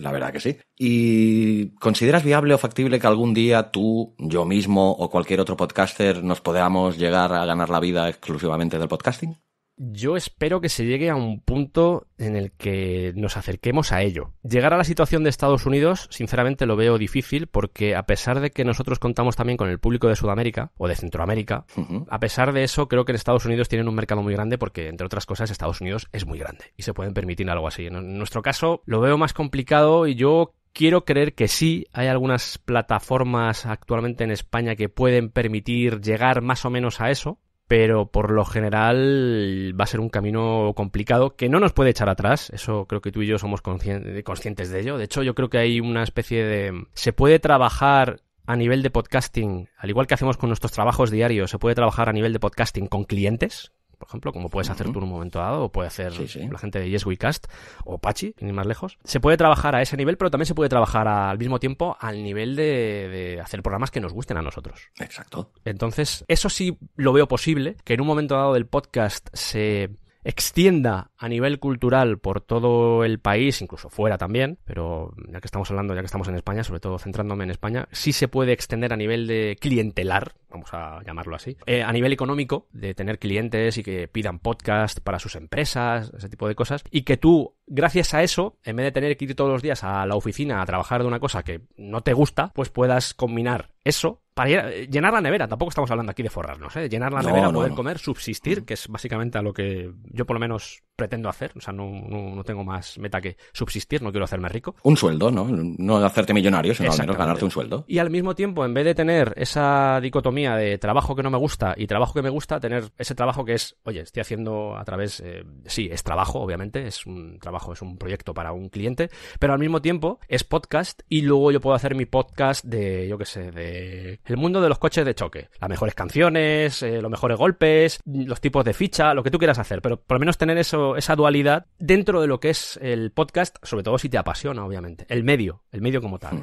la verdad que sí. ¿Y consideras viable o factible que algún día tú, yo mismo o cualquier otro podcaster nos podamos llegar a ganar la vida exclusivamente del podcasting? Yo espero que se llegue a un punto en el que nos acerquemos a ello. Llegar a la situación de Estados Unidos, sinceramente lo veo difícil porque a pesar de que nosotros contamos también con el público de Sudamérica o de Centroamérica, a pesar de eso creo que en Estados Unidos tienen un mercado muy grande porque, entre otras cosas, Estados Unidos es muy grande y se pueden permitir algo así. En nuestro caso lo veo más complicado y yo Quiero creer que sí, hay algunas plataformas actualmente en España que pueden permitir llegar más o menos a eso, pero por lo general va a ser un camino complicado que no nos puede echar atrás, eso creo que tú y yo somos conscientes de ello. De hecho, yo creo que hay una especie de... Se puede trabajar a nivel de podcasting, al igual que hacemos con nuestros trabajos diarios, se puede trabajar a nivel de podcasting con clientes, por ejemplo, como puedes hacer tú en un momento dado, o puede hacer la gente de Yes We Cast, o Pachi, ni más lejos. Se puede trabajar a ese nivel, pero también se puede trabajar al mismo tiempo al nivel de, hacer programas que nos gusten a nosotros. Exacto. Entonces, eso sí lo veo posible, que en un momento dado del podcast se extienda a nivel cultural por todo el país, incluso fuera también, pero ya que estamos hablando, ya que estamos en España, sobre todo centrándome en España, sí se puede extender a nivel de clientelar, vamos a llamarlo así, eh, a nivel económico, de tener clientes y que pidan podcast para sus empresas, ese tipo de cosas, y que tú, gracias a eso, en vez de tener que ir todos los días a la oficina a trabajar de una cosa que no te gusta, pues puedas combinar eso para eh, llenar la nevera, tampoco estamos hablando aquí de forrarnos, ¿eh? llenar la nevera, poder comer, subsistir, mm. que es básicamente a lo que yo por lo menos pretendo hacer, o sea, no, tengo más meta que subsistir, no quiero hacerme rico. Un sueldo, ¿no? No hacerte millonario, sino al menos ganarte un sueldo. Y al mismo tiempo, en vez de tener esa dicotomía de trabajo que no me gusta y trabajo que me gusta, tener ese trabajo que es, oye, estoy haciendo a través, eh, sí, es trabajo, obviamente, es un trabajo, es un proyecto para un cliente, pero al mismo tiempo es podcast y luego yo puedo hacer mi podcast de, yo qué sé, de el mundo de los coches de choque. Las mejores canciones, eh, los mejores golpes, los tipos de ficha, lo que tú quieras hacer, pero por lo menos tener eso, esa dualidad dentro de lo que es el podcast, sobre todo si te apasiona, obviamente. El medio, el medio como tal.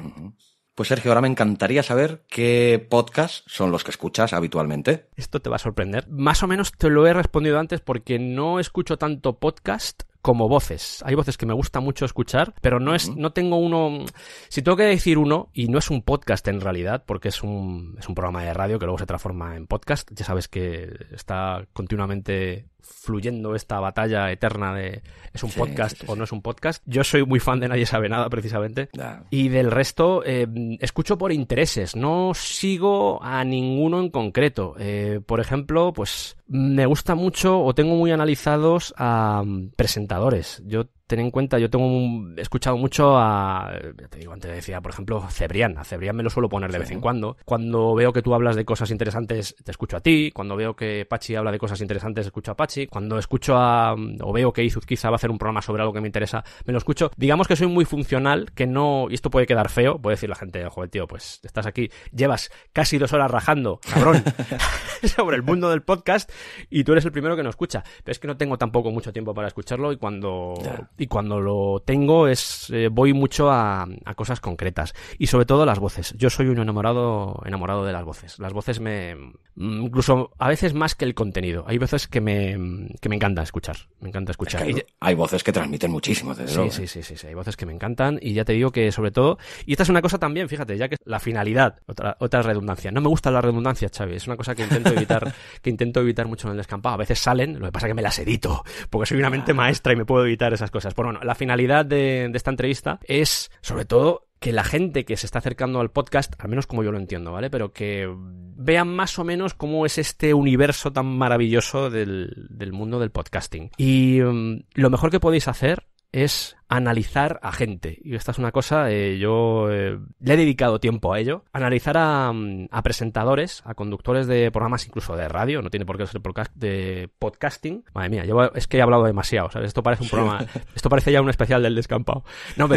Pues Sergio, ahora me encantaría saber qué podcast son los que escuchas habitualmente. Esto te va a sorprender. Más o menos te lo he respondido antes porque no escucho tanto podcast, como voces. Hay voces que me gusta mucho escuchar, pero no es, no tengo uno. Si tengo que decir uno, y no es un podcast en realidad, porque es un, es un programa de radio que luego se transforma en podcast. Ya sabes que está continuamente fluyendo esta batalla eterna de es un podcast o no es un podcast. Yo soy muy fan de Nadie sabe nada, precisamente. Y del resto, eh, escucho por intereses, no sigo a ninguno en concreto. Eh, por ejemplo, pues me gusta mucho o tengo muy analizados a mm, presentadores. Yo ten en cuenta, yo tengo un, he escuchado mucho a, ya te digo, antes decía, por ejemplo, Cebrián. A Cebrián me lo suelo poner de vez en cuando. Cuando veo que tú hablas de cosas interesantes, te escucho a ti. Cuando veo que Pachi habla de cosas interesantes, escucho a Pachi. Cuando escucho a, o veo que Izuzquiza va a hacer un programa sobre algo que me interesa, me lo escucho. Digamos que soy muy funcional, que no, y esto puede quedar feo, puede decir la gente, joven tío, pues estás aquí, llevas casi dos horas rajando, cabrón, *laughs* *laughs* sobre el mundo del podcast y tú eres el primero que no escucha. Pero es que no tengo tampoco mucho tiempo para escucharlo y cuando y cuando lo tengo es eh, voy mucho a, cosas concretas y sobre todo las voces. Yo soy un enamorado enamorado de las voces. Las voces me mm, incluso a veces más que el contenido. Hay veces que me, mm, que me encanta escuchar, me encanta escuchar. hay, voces que transmiten muchísimo, desde sí, luego. Sí, sí, sí, sí, hay voces que me encantan y ya te digo que sobre todo y esta es una cosa también, fíjate, ya que la finalidad, otra otra redundancia. No me gusta la redundancia, Xavi, es una cosa que intento evitar *laughs* que intento evitar mucho en el descampado. A veces salen, lo que pasa es que me las edito, porque soy una mente maestra y me puedo evitar esas cosas por pues bueno, la finalidad de, esta entrevista es, sobre todo, que la gente que se está acercando al podcast, al menos como yo lo entiendo, ¿vale? Pero que vean más o menos cómo es este universo tan maravilloso del, mundo del podcasting. Y mm, lo mejor que podéis hacer es analizar a gente. Y esta es una cosa, eh, yo eh, le he dedicado tiempo a ello. Analizar mm, a, presentadores, a conductores de programas incluso de radio, no tiene por qué ser de podcasting. Madre mía, es que he hablado demasiado, ¿sabes? Esto parece un programa, *laughs* esto parece ya un especial del descampado.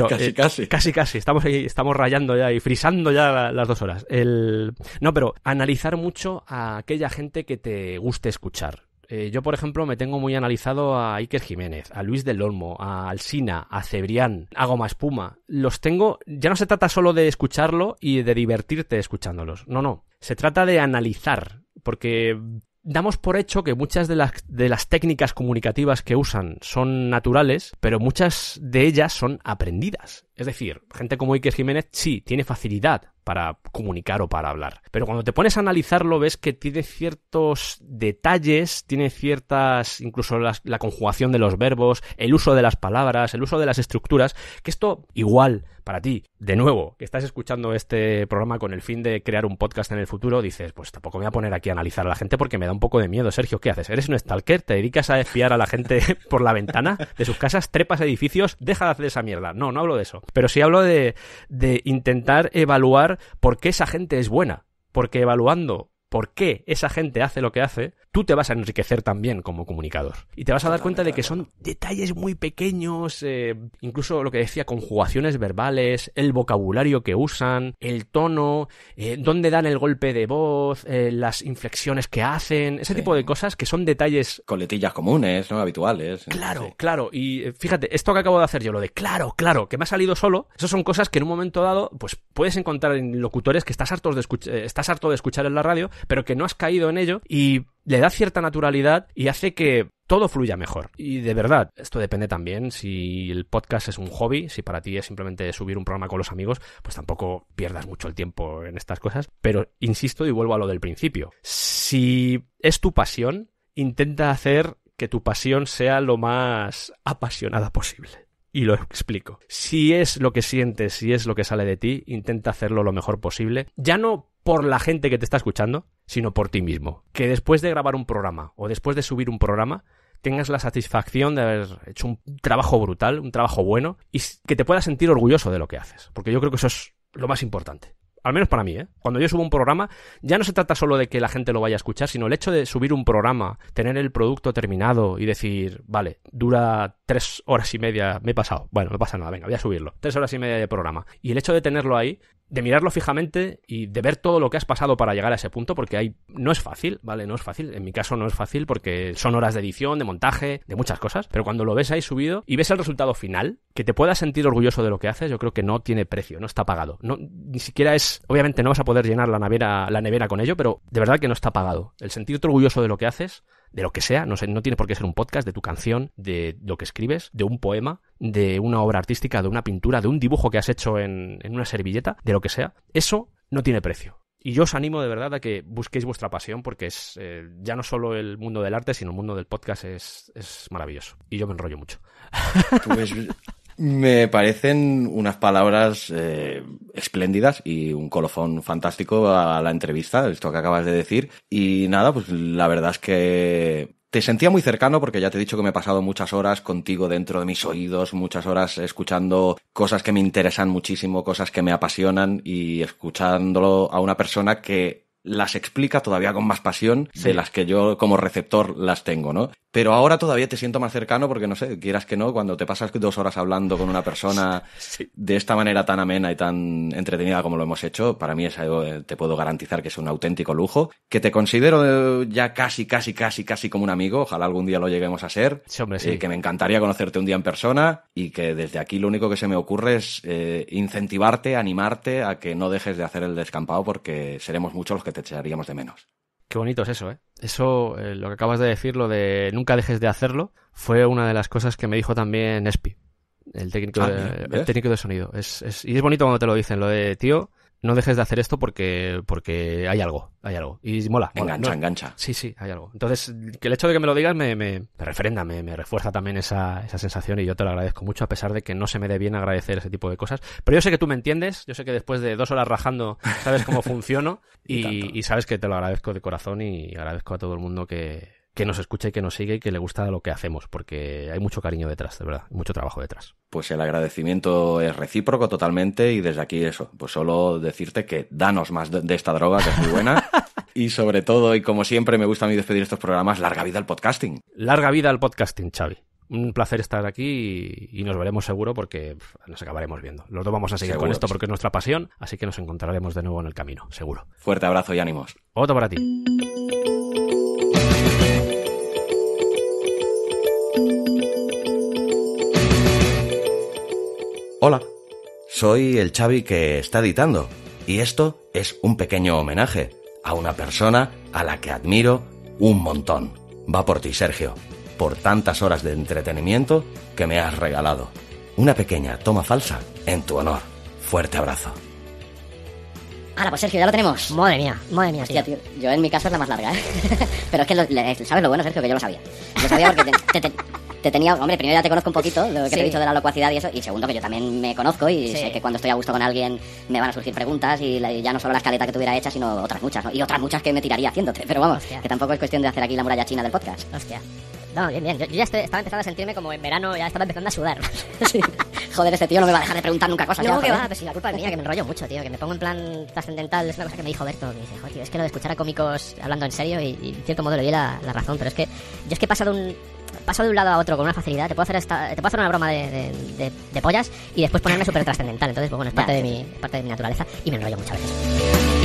casi, eh, casi. Casi, casi. Estamos, ahí, estamos rayando ya y frisando ya las dos horas. El... No, pero analizar mucho a aquella gente que te guste escuchar eh, yo, por ejemplo, me tengo muy analizado a Iker Jiménez, a Luis del Olmo, a Alsina, a Cebrián, a Goma Espuma. Los tengo, ya no se trata solo de escucharlo y de divertirte escuchándolos. No, no. Se trata de analizar, porque damos por hecho que muchas de las, técnicas comunicativas que usan son naturales, pero muchas de ellas son aprendidas. Es decir, gente como Iker Jiménez sí tiene facilidad para comunicar o para hablar. Pero cuando te pones a analizarlo ves que tiene ciertos detalles, tiene ciertas, incluso la, conjugación de los verbos, el uso de las palabras, el uso de las estructuras, que esto igual para ti, de nuevo, que estás escuchando este programa con el fin de crear un podcast en el futuro, dices, pues tampoco me voy a poner aquí a analizar a la gente porque me da un poco de miedo. Sergio, ¿qué haces? ¿Eres un stalker? ¿Te dedicas a espiar a la gente *laughs* por la ventana de sus casas? ¿Trepas edificios? Deja de hacer esa mierda. No, no hablo de eso. Pero si hablo de, de intentar evaluar por qué esa gente es buena. Porque evaluando por qué esa gente hace lo que hace, tú te vas a enriquecer también como comunicador. Y te vas a dar cuenta de que son detalles muy pequeños, eh, incluso lo que decía, conjugaciones verbales, el vocabulario que usan, el tono, eh, dónde dan el golpe de voz, eh, las inflexiones que hacen, ese tipo de cosas que son detalles. Coletillas comunes, ¿no? Habituales. Claro, claro. Y fíjate, esto que acabo de hacer yo, lo de claro, claro, que me ha salido solo, esas son cosas que en un momento dado, pues puedes encontrar en locutores que estás, hartos de estás harto de escuchar en la radio, pero que no has caído en ello y le da cierta naturalidad y hace que todo fluya mejor. Y de verdad, esto depende también si el podcast es un hobby, si para ti es simplemente subir un programa con los amigos, pues tampoco pierdas mucho el tiempo en estas cosas. Pero insisto y vuelvo a lo del principio. Si es tu pasión, intenta hacer que tu pasión sea lo más apasionada posible. Y lo explico. Si es lo que sientes, si es lo que sale de ti, intenta hacerlo lo mejor posible. Ya no por la gente que te está escuchando, sino por ti mismo. Que después de grabar un programa o después de subir un programa, tengas la satisfacción de haber hecho un trabajo brutal, un trabajo bueno, y que te puedas sentir orgulloso de lo que haces. Porque yo creo que eso es lo más importante. Al menos para mí, ¿eh? Cuando yo subo un programa, ya no se trata solo de que la gente lo vaya a escuchar, sino el hecho de subir un programa, tener el producto terminado y decir, vale, dura tres horas y media, me he pasado. Bueno, no pasa nada, venga, voy a subirlo. Tres horas y media de programa. Y el hecho de tenerlo ahí de mirarlo fijamente y de ver todo lo que has pasado para llegar a ese punto, porque hay, no es fácil, ¿vale? No es fácil. En mi caso no es fácil porque son horas de edición, de montaje, de muchas cosas. Pero cuando lo ves ahí subido y ves el resultado final, que te puedas sentir orgulloso de lo que haces, yo creo que no tiene precio, no está pagado. No, ni siquiera es, obviamente no vas a poder llenar la nevera, la nevera con ello, pero de verdad que no está pagado. El sentirte orgulloso de lo que haces de lo que sea, no, sé, no tiene por qué ser un podcast, de tu canción, de lo que escribes, de un poema, de una obra artística, de una pintura, de un dibujo que has hecho en, una servilleta, de lo que sea, eso no tiene precio. Y yo os animo de verdad a que busquéis vuestra pasión porque es eh, ya no solo el mundo del arte, sino el mundo del podcast es, maravilloso. Y yo me enrollo mucho. Pues, me parecen unas palabras eh, espléndidas y un colofón fantástico a la entrevista, esto que acabas de decir. Y nada, pues la verdad es que te sentía muy cercano porque ya te he dicho que me he pasado muchas horas contigo dentro de mis oídos, muchas horas escuchando cosas que me interesan muchísimo, cosas que me apasionan y escuchándolo a una persona que las explica todavía con más pasión de las que yo como receptor las tengo, ¿no? Pero ahora todavía te siento más cercano porque, no sé, quieras que no, cuando te pasas dos horas hablando con una persona *laughs* de esta manera tan amena y tan entretenida como lo hemos hecho, para mí es algo, eh, te puedo garantizar que es un auténtico lujo, que te considero eh, ya casi, casi, casi, casi como un amigo, ojalá algún día lo lleguemos a ser, sí, eh, que me encantaría conocerte un día en persona y que desde aquí lo único que se me ocurre es incentivarte, animarte a que no dejes de hacer el descampado porque seremos muchos los que echaríamos de menos. Qué bonito es eso, ¿eh? Eso, eh, lo que acabas de decir, lo de nunca dejes de hacerlo, fue una de las cosas que me dijo también Espi, el técnico, ah, de, el técnico de sonido. Es, es, y es bonito cuando te lo dicen, lo de, tío, no dejes de hacer esto porque, porque hay algo, hay algo. Y mola. engancha, engancha. Sí, sí, hay algo. Entonces, que el hecho de que me lo digas me, me, me refrenda, me, refuerza también esa, esa, sensación y yo te lo agradezco mucho, a pesar de que no se me dé bien agradecer ese tipo de cosas. Pero yo sé que tú me entiendes, yo sé que después de dos horas rajando sabes cómo *laughs* funciono y sabes que te lo agradezco de corazón y agradezco a todo el mundo que, que nos escuche y que nos sigue y que le gusta lo que hacemos, porque hay mucho cariño detrás, de verdad, mucho trabajo detrás. Pues el agradecimiento es recíproco totalmente y desde aquí eso, pues solo decirte que danos más de, esta droga que es muy buena. *laughs* y sobre todo, y como siempre me gusta a mí despedir estos programas, larga vida al podcasting. Larga vida al podcasting, Xavi un placer estar aquí y, nos veremos seguro porque nos acabaremos viendo. Los dos vamos a seguir con esto porque es nuestra pasión, así que nos encontraremos de nuevo en el camino, seguro. Fuerte abrazo y ánimos. Otro para ti. Hola, soy el Xavi que está editando y esto es un pequeño homenaje a una persona a la que admiro un montón. Va por ti, Sergio, por tantas horas de entretenimiento que me has regalado. Una pequeña toma falsa en tu honor. Fuerte abrazo. Ahora, pues Sergio, ya lo tenemos. Madre mía, madre mía, tío yo en mi caso es la más larga, ¿eh? *laughs* Pero es que, ¿sabes lo bueno, Sergio? Que yo lo sabía. Lo sabía porque te te tenía. Hombre, primero ya te conozco un poquito, lo que te he dicho de la locuacidad y eso. Y segundo, que yo también me conozco y sé que cuando estoy a gusto con alguien me van a surgir preguntas y, ya no solo las escaleta que tuviera hechas sino otras muchas, ¿no? Y otras muchas que me tiraría haciéndote. Pero vamos, que tampoco es cuestión de hacer aquí la muralla china del podcast. Hostia. No, bien, bien. Yo, ya estoy, estaba empezando a sentirme como en verano, ya estaba empezando a sudar. *laughs* Joder, este tío no me va a dejar de preguntar nunca cosas. No, que va, pues si la culpa es mía, que me enrollo mucho, tío. Que me pongo en plan trascendental. Es una cosa que me dijo Berto. Que dice, joder, es que lo de escuchar a cómicos hablando en serio y, en cierto modo le di la, la, razón. Pero es que yo es que he pasado un, paso de un lado a otro con una facilidad. Te puedo hacer, una broma de, pollas y después ponerme súper *laughs* trascendental. Entonces, pues bueno, es parte, de mi, parte de mi naturaleza y me enrollo muchas veces.